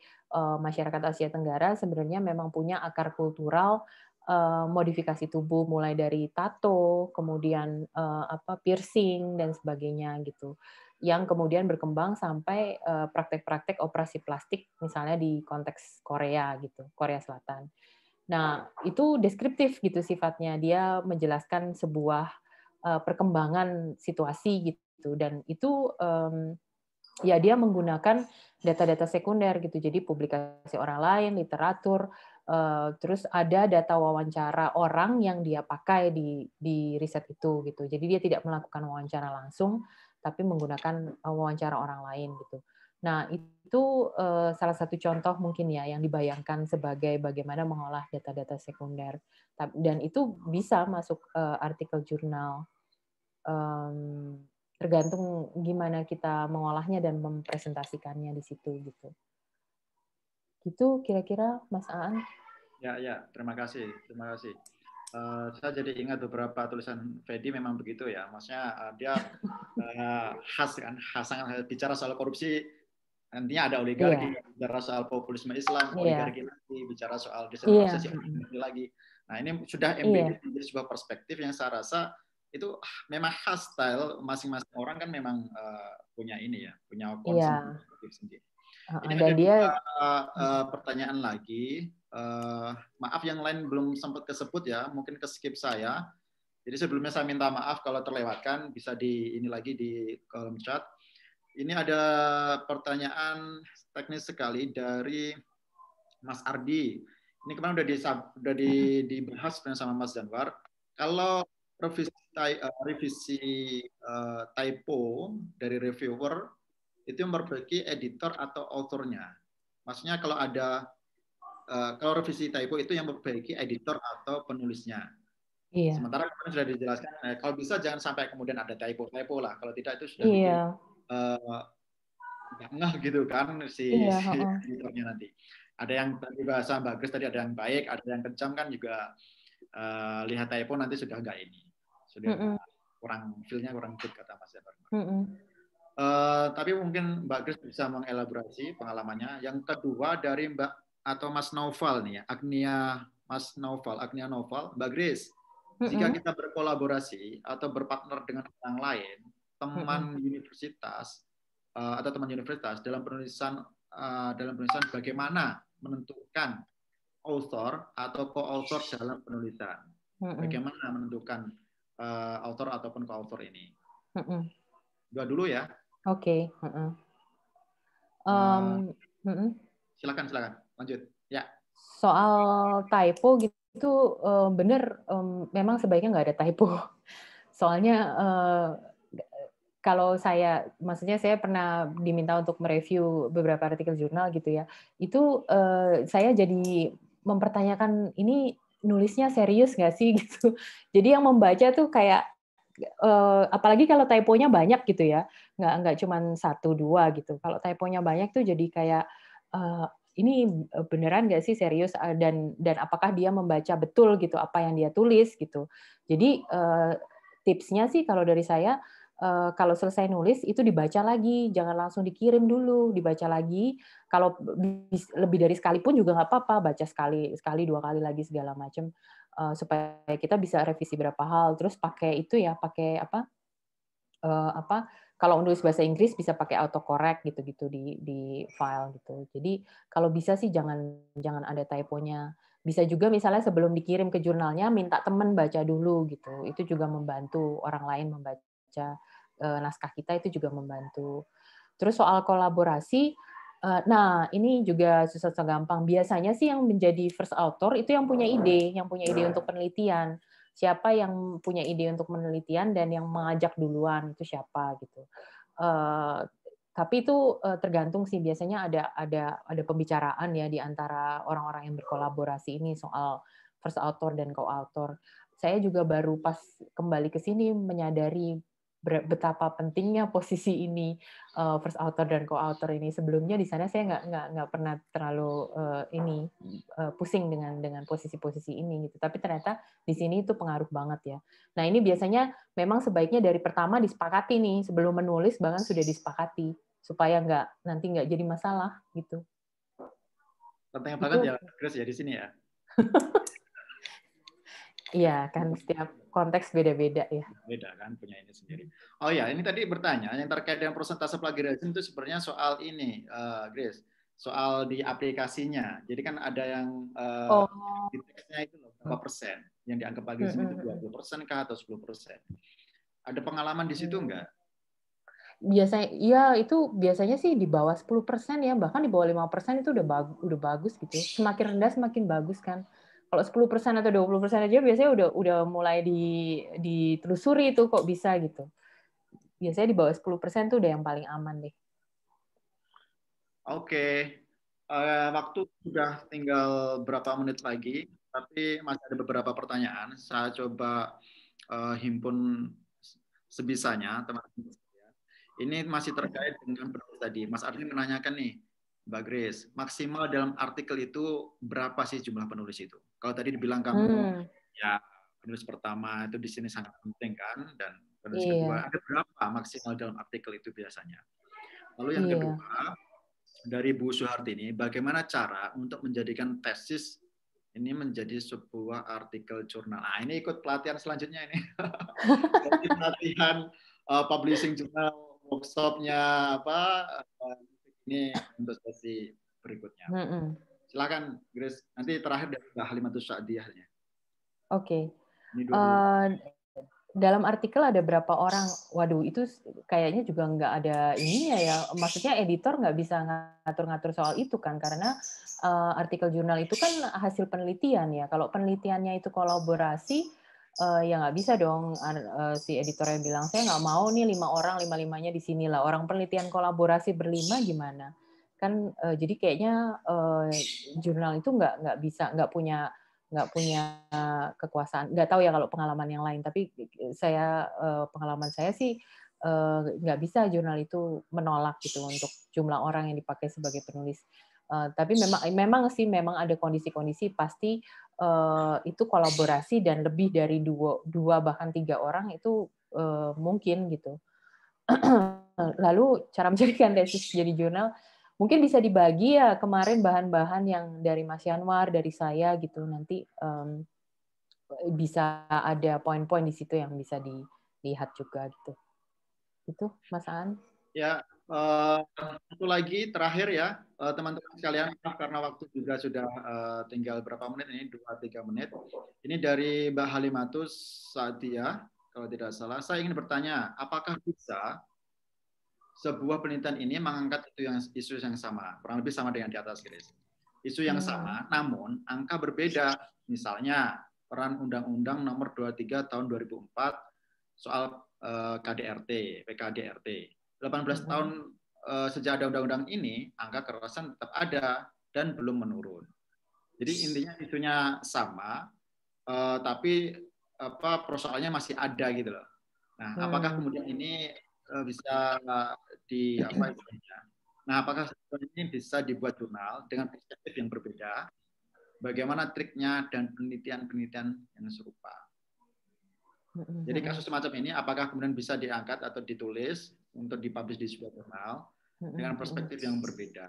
masyarakat Asia Tenggara sebenarnya memang punya akar kultural Eh, modifikasi tubuh mulai dari tato, kemudian eh, apa piercing dan sebagainya gitu. Yang kemudian berkembang sampai eh, praktek-praktek operasi plastik misalnya di konteks Korea gitu, Korea Selatan. Nah, itu deskriptif gitu sifatnya. Dia menjelaskan sebuah perkembangan situasi gitu dan itu um, ya dia menggunakan data-data sekunder gitu. Jadi publikasi orang lain, literatur Eh, terus ada data wawancara orang yang dia pakai di di riset itu gitu. Jadi dia tidak melakukan wawancara langsung, tapi menggunakan eh, wawancara orang lain gitu. Nah itu eh, salah satu contoh mungkin ya yang dibayangkan sebagai bagaimana mengolah data-data sekunder. Dan itu bisa masuk artikel jurnal. Um, tergantung gimana kita mengolahnya dan mempresentasikannya di situ gitu. Gitu kira-kira Mas Aan. Ya, ya, terima kasih. Terima kasih. Uh, saya jadi ingat beberapa tulisan Fedi memang begitu ya. Maksudnya uh, dia uh, khas kan, khas sangat bicara soal korupsi nantinya ada oligarki, yeah. bicara soal populisme Islam, yeah. oligarki lagi, bicara soal desentralisasi yeah. Iya. lagi. Nah, ini sudah iya. embedded yeah. menjadi sebuah perspektif yang saya rasa itu ah, memang khas style masing-masing orang kan memang uh, punya ini ya, punya konsep yeah. sendiri. Ini dan ada dia uh, uh, pertanyaan lagi. Uh, maaf yang lain belum sempat kesebut ya, mungkin ke skip saya. Jadi sebelumnya saya minta maaf kalau terlewatkan, bisa di ini lagi di kolom chat. Ini ada pertanyaan teknis sekali dari Mas Ardi. Ini kemarin sudah disab, udah di, dibahas sama Mas Janwar. Kalau revisi, eh, revisi uh, typo dari reviewer itu memperbaiki editor atau authornya. Maksudnya kalau ada eh, kalau revisi typo itu yang memperbaiki editor atau penulisnya. Iya. Sementara kemarin sudah dijelaskan eh, kalau bisa jangan sampai kemudian ada typo typo lah. Kalau tidak itu sudah iya. Gitu, uh, gitu kan si, iya, si editornya nanti. Ada yang tadi bahasa bagus tadi ada yang baik, ada yang kencang kan juga uh, lihat typo nanti sudah enggak ini. Sudah mm -mm. kurang feelnya kurang good kata Mas Herman. Mm -mm. Eh, tapi mungkin Mbak Grace bisa mengelaborasi pengalamannya. Yang kedua dari Mbak atau Mas Novel nih ya, Agnia Mas Novel, Agnia Novel, Mbak Grace. Jika kita berkolaborasi atau berpartner dengan orang lain, teman universitas eh, atau teman universitas dalam penulisan eh, dalam penulisan bagaimana menentukan author atau co-author dalam penulisan. Bagaimana menentukan author ataupun co-author ini? mm Dua dulu ya. Oke. Nah. Silakan, silakan. Lanjut. Ya. Soal typo gitu, uh, eh, benar memang sebaiknya nggak ada typo. Soalnya eh, kalau saya, maksudnya saya pernah diminta untuk mereview beberapa artikel jurnal gitu ya. Itu eh, saya jadi mempertanyakan ini nulisnya serius nggak sih gitu. Jadi yang membaca tuh kayak uh, apalagi kalau typonya banyak gitu ya nggak nggak cuma satu dua gitu kalau typonya banyak tuh jadi kayak uh, ini eh, beneran nggak sih serius dan dan apakah dia membaca betul gitu apa yang dia tulis gitu jadi uh, tipsnya sih kalau dari saya Eh, kalau selesai nulis itu dibaca lagi, jangan langsung dikirim dulu, dibaca lagi. Kalau lebih dari sekali pun juga nggak apa-apa, baca sekali, sekali dua kali lagi segala macam uh, eh, supaya kita bisa revisi berapa hal. Terus pakai itu ya, pakai apa? Uh, apa? Kalau nulis bahasa Inggris bisa pakai autocorrect gitu-gitu di di file gitu. Jadi kalau bisa sih jangan jangan ada typonya bisa juga misalnya sebelum dikirim ke jurnalnya minta teman baca dulu gitu itu juga membantu orang lain membaca baca uh, naskah kita itu juga membantu. Terus soal kolaborasi, uh, nah ini juga susah susah gampang. Biasanya sih yang menjadi first author itu yang punya ide, yang punya ide untuk penelitian. Siapa yang punya ide untuk penelitian dan yang mengajak duluan itu siapa gitu. Uh, tapi itu tergantung sih biasanya ada ada ada pembicaraan ya di antara orang-orang yang berkolaborasi ini soal first author dan co-author. Saya juga baru pas kembali ke sini menyadari betapa pentingnya posisi ini uh, first author dan co-author ini sebelumnya di sana saya nggak nggak nggak pernah terlalu uh, ini uh, pusing dengan dengan posisi-posisi ini gitu tapi ternyata di sini itu pengaruh banget ya nah ini biasanya memang sebaiknya dari pertama disepakati nih sebelum menulis bahkan sudah disepakati supaya nggak nanti nggak jadi masalah gitu penting banget ya Chris ya di sini ya Iya kan setiap konteks beda-beda ya. Beda kan punya ini sendiri. Oh ya ini tadi bertanya yang terkait dengan persentase plagiarisme itu sebenarnya soal ini, uh, Grace, soal di aplikasinya. Jadi kan ada yang uh, oh. di teksnya itu loh, berapa persen yang dianggap plagiarisme itu 20 persen kah atau sepuluh persen? Ada pengalaman di situ enggak? Mm. Biasanya, ya itu biasanya sih di bawah 10 persen ya, bahkan di bawah 5 persen itu udah, bagus, udah bagus gitu. Ya. Semakin rendah semakin bagus kan kalau 10% atau 20% aja biasanya udah udah mulai di ditelusuri itu kok bisa gitu. Biasanya di bawah 10% tuh udah yang paling aman deh. Oke. Okay. Uh, eh, waktu sudah tinggal berapa menit lagi, tapi masih ada beberapa pertanyaan. Saya coba uh, himpun sebisanya, teman-teman. Ini masih terkait dengan penulis tadi. Mas Ardi menanyakan nih, Mbak Grace, maksimal dalam artikel itu berapa sih jumlah penulis itu? Kalau tadi dibilang kamu hmm. ya penulis pertama itu di sini sangat penting kan dan penulis yeah. kedua ada berapa maksimal dalam artikel itu biasanya. Lalu yang yeah. kedua dari Bu Suhartini, bagaimana cara untuk menjadikan tesis ini menjadi sebuah artikel jurnal. Nah, ini ikut pelatihan selanjutnya ini. pelatihan uh, publishing jurnal workshopnya apa uh, ini untuk sesi berikutnya. Mm -mm. Silakan Grace. Nanti terakhir dari Mbak Halimatus Sa'diyahnya. Oke. Okay. Eh, dalam artikel ada berapa orang? Waduh, itu kayaknya juga nggak ada ininya ya. Maksudnya editor nggak bisa ngatur-ngatur soal itu kan, karena uh, artikel jurnal itu kan hasil penelitian ya. Kalau penelitiannya itu kolaborasi, uh, ya nggak bisa dong uh, si yang bilang saya nggak mau nih lima orang lima limanya di sinilah. Orang penelitian kolaborasi berlima gimana? kan uh, jadi kayaknya uh, jurnal itu nggak nggak bisa nggak punya nggak punya kekuasaan nggak tahu ya kalau pengalaman yang lain tapi eh, saya uh, pengalaman saya sih uh, nggak bisa jurnal itu menolak gitu untuk jumlah orang yang dipakai sebagai penulis Uh, tapi memang memang sih memang ada kondisi-kondisi pasti uh, itu kolaborasi dan lebih dari dua dua bahkan tiga orang itu uh, mungkin gitu. Lalu cara menjadikan tesis jadi jurnal Mungkin bisa dibagi ya kemarin bahan-bahan yang dari Mas Yanwar, dari saya gitu nanti um, bisa ada poin-poin di situ yang bisa dilihat juga gitu. Itu Mas An. Ya, uh, satu lagi terakhir ya eh, teman-teman uh, sekalian karena waktu juga sudah uh, tinggal berapa menit ini dua tiga menit. Ini dari Mbak Halimatus Satya kalau tidak salah. Saya ingin bertanya, apakah bisa sebuah penelitian ini mengangkat itu yang isu yang sama, kurang lebih sama dengan di atas Chris. Isu yang hmm. sama, namun angka berbeda. Misalnya peran Undang-Undang Nomor 23 Tahun 2004 soal KDRT, PKDRT. 18 tahun eh, sejak ada undang-undang ini, angka kekerasan tetap ada dan belum menurun. Jadi intinya isunya sama, eh, tapi apa persoalannya masih ada gitu loh. Nah, apakah hmm. kemudian ini eh, bisa di apa istilahnya. Nah, apakah ini bisa dibuat jurnal dengan perspektif yang berbeda? Bagaimana triknya dan penelitian-penelitian yang serupa? Jadi kasus semacam ini apakah kemudian bisa diangkat atau ditulis untuk dipublish di sebuah jurnal dengan perspektif yang berbeda?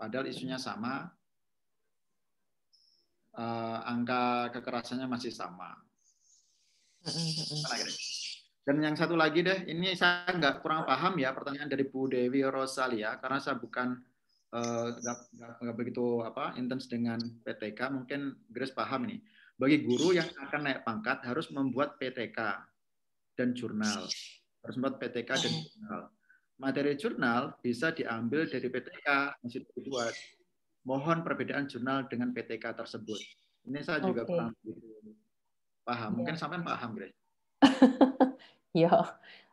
Padahal isunya sama, uh, angka kekerasannya masih sama. Dan yang satu lagi deh, ini saya nggak kurang paham ya pertanyaan dari Bu Dewi Rosalia karena saya bukan eh, nggak uh, begitu apa intens dengan PTK, mungkin Grace paham nih. Bagi guru yang akan naik pangkat harus membuat PTK dan jurnal, harus membuat PTK dan jurnal. Materi jurnal bisa diambil dari PTK masih dibuat. Mohon perbedaan jurnal dengan PTK tersebut. Ini saya juga okay. kurang paham. Mungkin iya. sampai paham, Grace. ya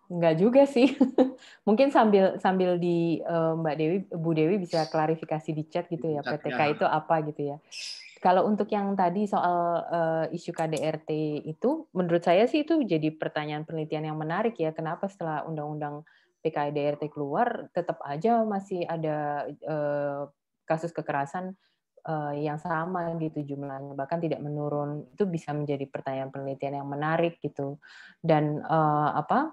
nggak juga sih. Mungkin sambil sambil di uh, Mbak Dewi, Bu Dewi bisa klarifikasi di chat gitu ya, PTK iya. itu apa gitu ya. Kalau untuk yang tadi soal uh, isu KDRT itu, menurut saya sih itu jadi pertanyaan penelitian yang menarik ya. Kenapa setelah undang-undang PKDRT keluar, tetap aja masih ada uh, kasus kekerasan uh, yang sama gitu jumlahnya bahkan tidak menurun itu bisa menjadi pertanyaan penelitian yang menarik gitu dan uh, apa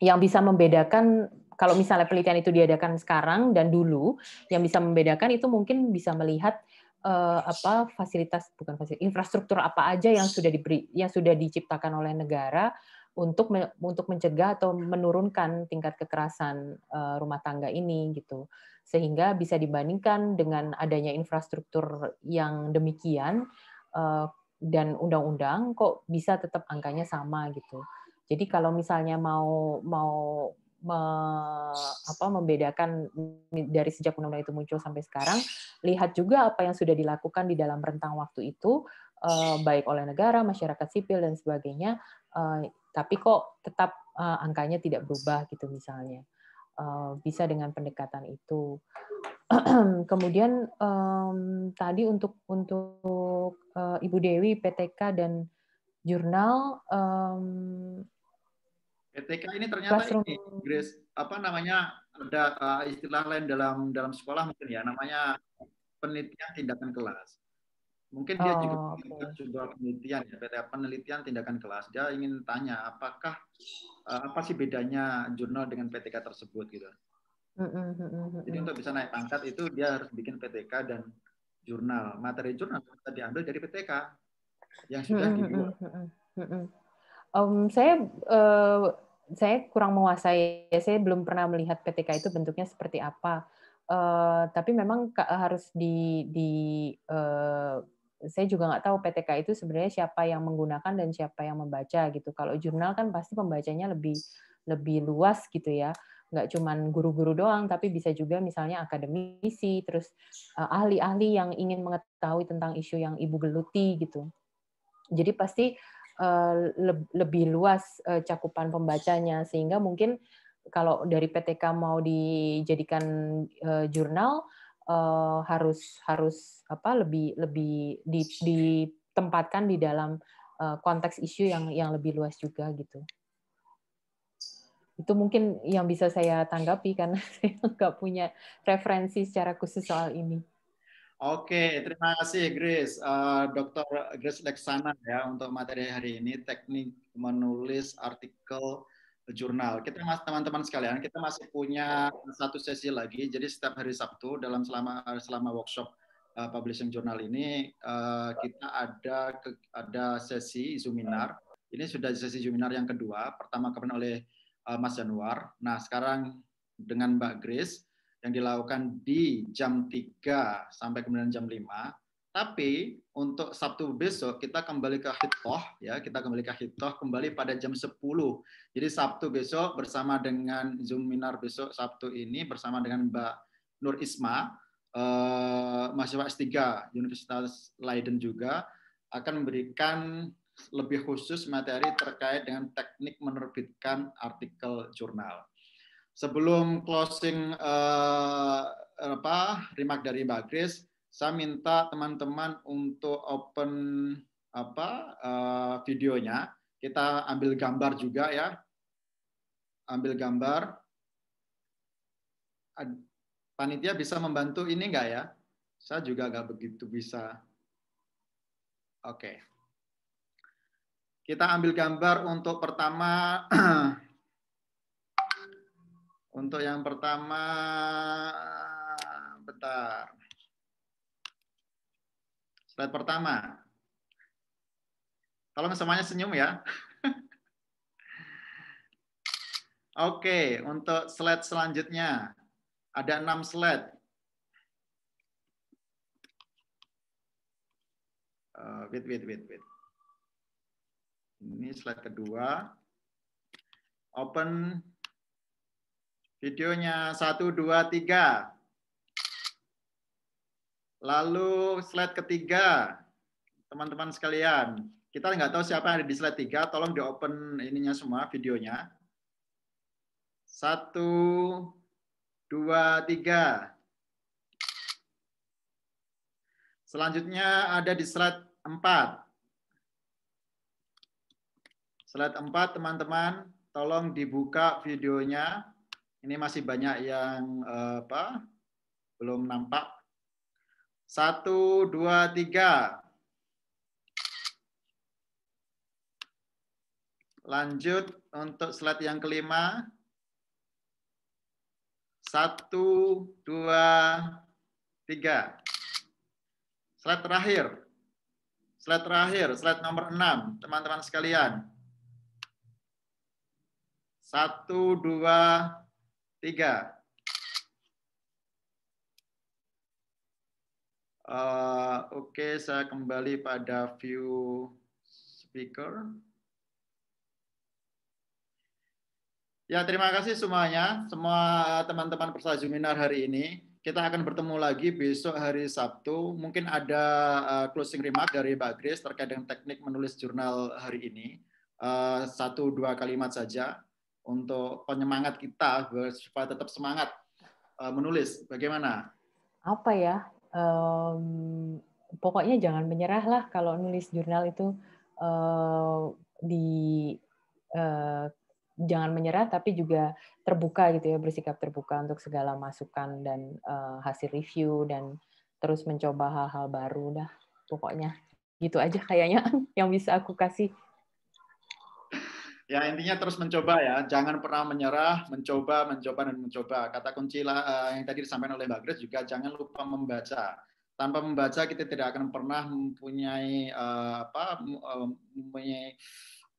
yang bisa membedakan kalau misalnya penelitian itu diadakan sekarang dan dulu yang bisa membedakan itu mungkin bisa melihat uh, apa fasilitas bukan fasilitas infrastruktur apa aja yang sudah diberi yang sudah diciptakan oleh negara untuk untuk mencegah atau menurunkan tingkat kekerasan uh, rumah tangga ini gitu sehingga bisa dibandingkan dengan adanya infrastruktur yang demikian eh, dan undang-undang kok bisa tetap angkanya sama gitu. Jadi kalau misalnya mau mau me, apa, membedakan dari sejak undang-undang itu muncul sampai sekarang, lihat juga apa yang sudah dilakukan di dalam rentang waktu itu eh, baik oleh negara, masyarakat sipil dan sebagainya, eh, tapi kok tetap angkanya tidak berubah gitu misalnya. Eh, bisa dengan pendekatan itu. Kemudian um, tadi untuk untuk uh, Ibu Dewi PTK dan jurnal um, PTK ini ternyata classroom. ini Grace apa namanya ada uh, istilah lain dalam dalam sekolah mungkin ya namanya penelitian tindakan kelas. Mungkin dia oh, juga okay. juga penelitian ya, penelitian tindakan kelas. Dia ingin tanya apakah eh, apa sih bedanya jurnal dengan PTK tersebut gitu. Jadi untuk bisa naik pangkat itu dia harus bikin PTK dan jurnal. Materi jurnal bisa diambil dari PTK yang sudah dibuat. Um, saya uh, saya kurang menguasai, saya belum pernah melihat PTK itu bentuknya seperti apa. Uh, tapi memang harus di, di uh, saya juga nggak tahu PTK itu sebenarnya siapa yang menggunakan dan siapa yang membaca gitu. Kalau jurnal kan pasti pembacanya lebih lebih luas gitu ya. Nggak cuma guru-guru doang, tapi bisa juga misalnya akademisi, terus eh, ahli-ahli yang ingin mengetahui tentang isu yang ibu geluti gitu. Jadi pasti eh, lebih luas eh, cakupan pembacanya sehingga mungkin kalau dari PTK mau dijadikan jurnal uh, harus harus apa lebih lebih di, ditempatkan di dalam uh, konteks isu yang yang lebih luas juga gitu itu mungkin yang bisa saya tanggapi karena saya nggak punya referensi secara khusus soal ini. Oke, terima kasih Grace, uh, eh, Dr. Grace Lexana ya untuk materi hari ini teknik menulis artikel jurnal. Kita mas teman-teman sekalian, kita masih punya satu sesi lagi. Jadi setiap hari Sabtu dalam selama selama workshop uh, publishing jurnal ini uh, kita ada ke, ada sesi seminar. Ini sudah sesi seminar yang kedua. Pertama kemarin oleh uh, Mas Januar. Nah, sekarang dengan Mbak Grace yang dilakukan di jam 3 sampai kemudian jam 5 tapi untuk Sabtu besok kita kembali ke hitoh ya, kita kembali ke hitoh kembali pada jam 10. Jadi Sabtu besok bersama dengan Zoom Minar besok Sabtu ini bersama dengan Mbak Nur Isma eh, mahasiswa S3 Universitas Leiden juga akan memberikan lebih khusus materi terkait dengan teknik menerbitkan artikel jurnal. Sebelum closing eh, apa remark dari Mbak Grace saya minta teman-teman untuk open apa uh, videonya. Kita ambil gambar juga ya. Ambil gambar. Panitia bisa membantu ini enggak ya? Saya juga nggak begitu bisa. Oke. Kita ambil gambar untuk pertama untuk yang pertama bentar. Slide pertama. kalau semuanya senyum ya. Oke, untuk slide selanjutnya. Ada enam slide. Eh, wait, wait, wait, wait. Ini slide kedua. Open videonya. Satu, dua, tiga. Lalu slide ketiga, teman-teman sekalian, kita nggak tahu siapa yang ada di slide tiga, tolong di open ininya semua, videonya. Satu, dua, tiga. Selanjutnya ada di slide empat Slide empat teman-teman, tolong dibuka videonya. Ini masih banyak yang eh, apa belum nampak. Satu, dua, tiga. Lanjut untuk slide yang kelima. Satu, dua, tiga. Slide terakhir. Slide terakhir, slide nomor enam, teman-teman sekalian. Satu, dua, tiga. Uh, Oke, okay, saya kembali pada view speaker. Ya, terima kasih semuanya, semua teman-teman peserta seminar hari ini. Kita akan bertemu lagi besok hari Sabtu. Mungkin ada uh, closing remark dari Mbak Grace terkait dengan teknik menulis jurnal hari ini. Uh, satu dua kalimat saja untuk penyemangat kita supaya tetap semangat uh, menulis. Bagaimana? Apa ya? um, pokoknya jangan menyerah lah kalau nulis jurnal itu uh, di uh, jangan menyerah tapi juga terbuka gitu ya bersikap terbuka untuk segala masukan dan uh, hasil review dan terus mencoba hal-hal baru dah pokoknya gitu aja kayaknya yang bisa aku kasih ya intinya terus mencoba ya jangan pernah menyerah mencoba mencoba dan mencoba kata kunci lah, eh, yang tadi disampaikan oleh Mbak Grace juga jangan lupa membaca tanpa membaca kita tidak akan pernah mempunyai uh, apa eh, mempunyai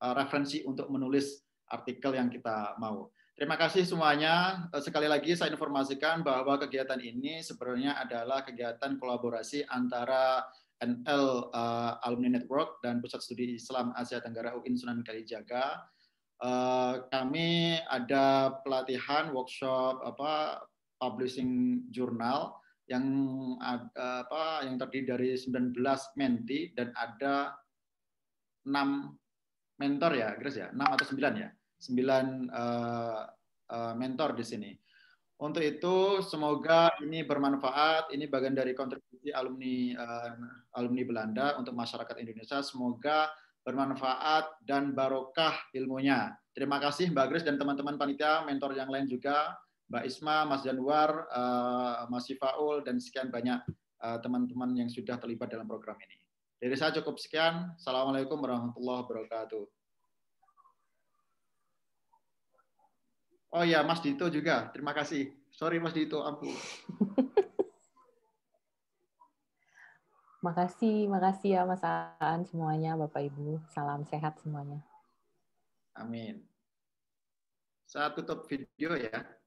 uh, referensi untuk menulis artikel yang kita mau terima kasih semuanya sekali lagi saya informasikan bahwa kegiatan ini sebenarnya adalah kegiatan kolaborasi antara NL uh, Alumni Network dan Pusat Studi Islam Asia Tenggara UIN Sunan Kalijaga uh, kami ada pelatihan workshop apa publishing jurnal yang ada, eh, apa yang terdiri dari 19 menti dan ada 6 mentor ya, Grace ya, 6 atau 9 ya. 9 uh, uh, mentor di sini. Untuk itu semoga ini bermanfaat, ini bagian dari kontribusi alumni uh, alumni Belanda untuk masyarakat Indonesia. Semoga bermanfaat dan barokah ilmunya. Terima kasih Mbak Grace dan teman-teman panitia, mentor yang lain juga, Mbak Isma, Mas Januar, eh, Mas Sifaul, dan sekian banyak eh, teman-teman yang sudah terlibat dalam program ini. Dari saya cukup sekian. Assalamualaikum warahmatullahi wabarakatuh. Oh ya, Mas Dito juga. Terima kasih. Sorry Mas Dito, ampun. Makasih, makasih ya Mas Aan semuanya, Bapak Ibu. Salam sehat semuanya. Amin. Saya tutup video ya.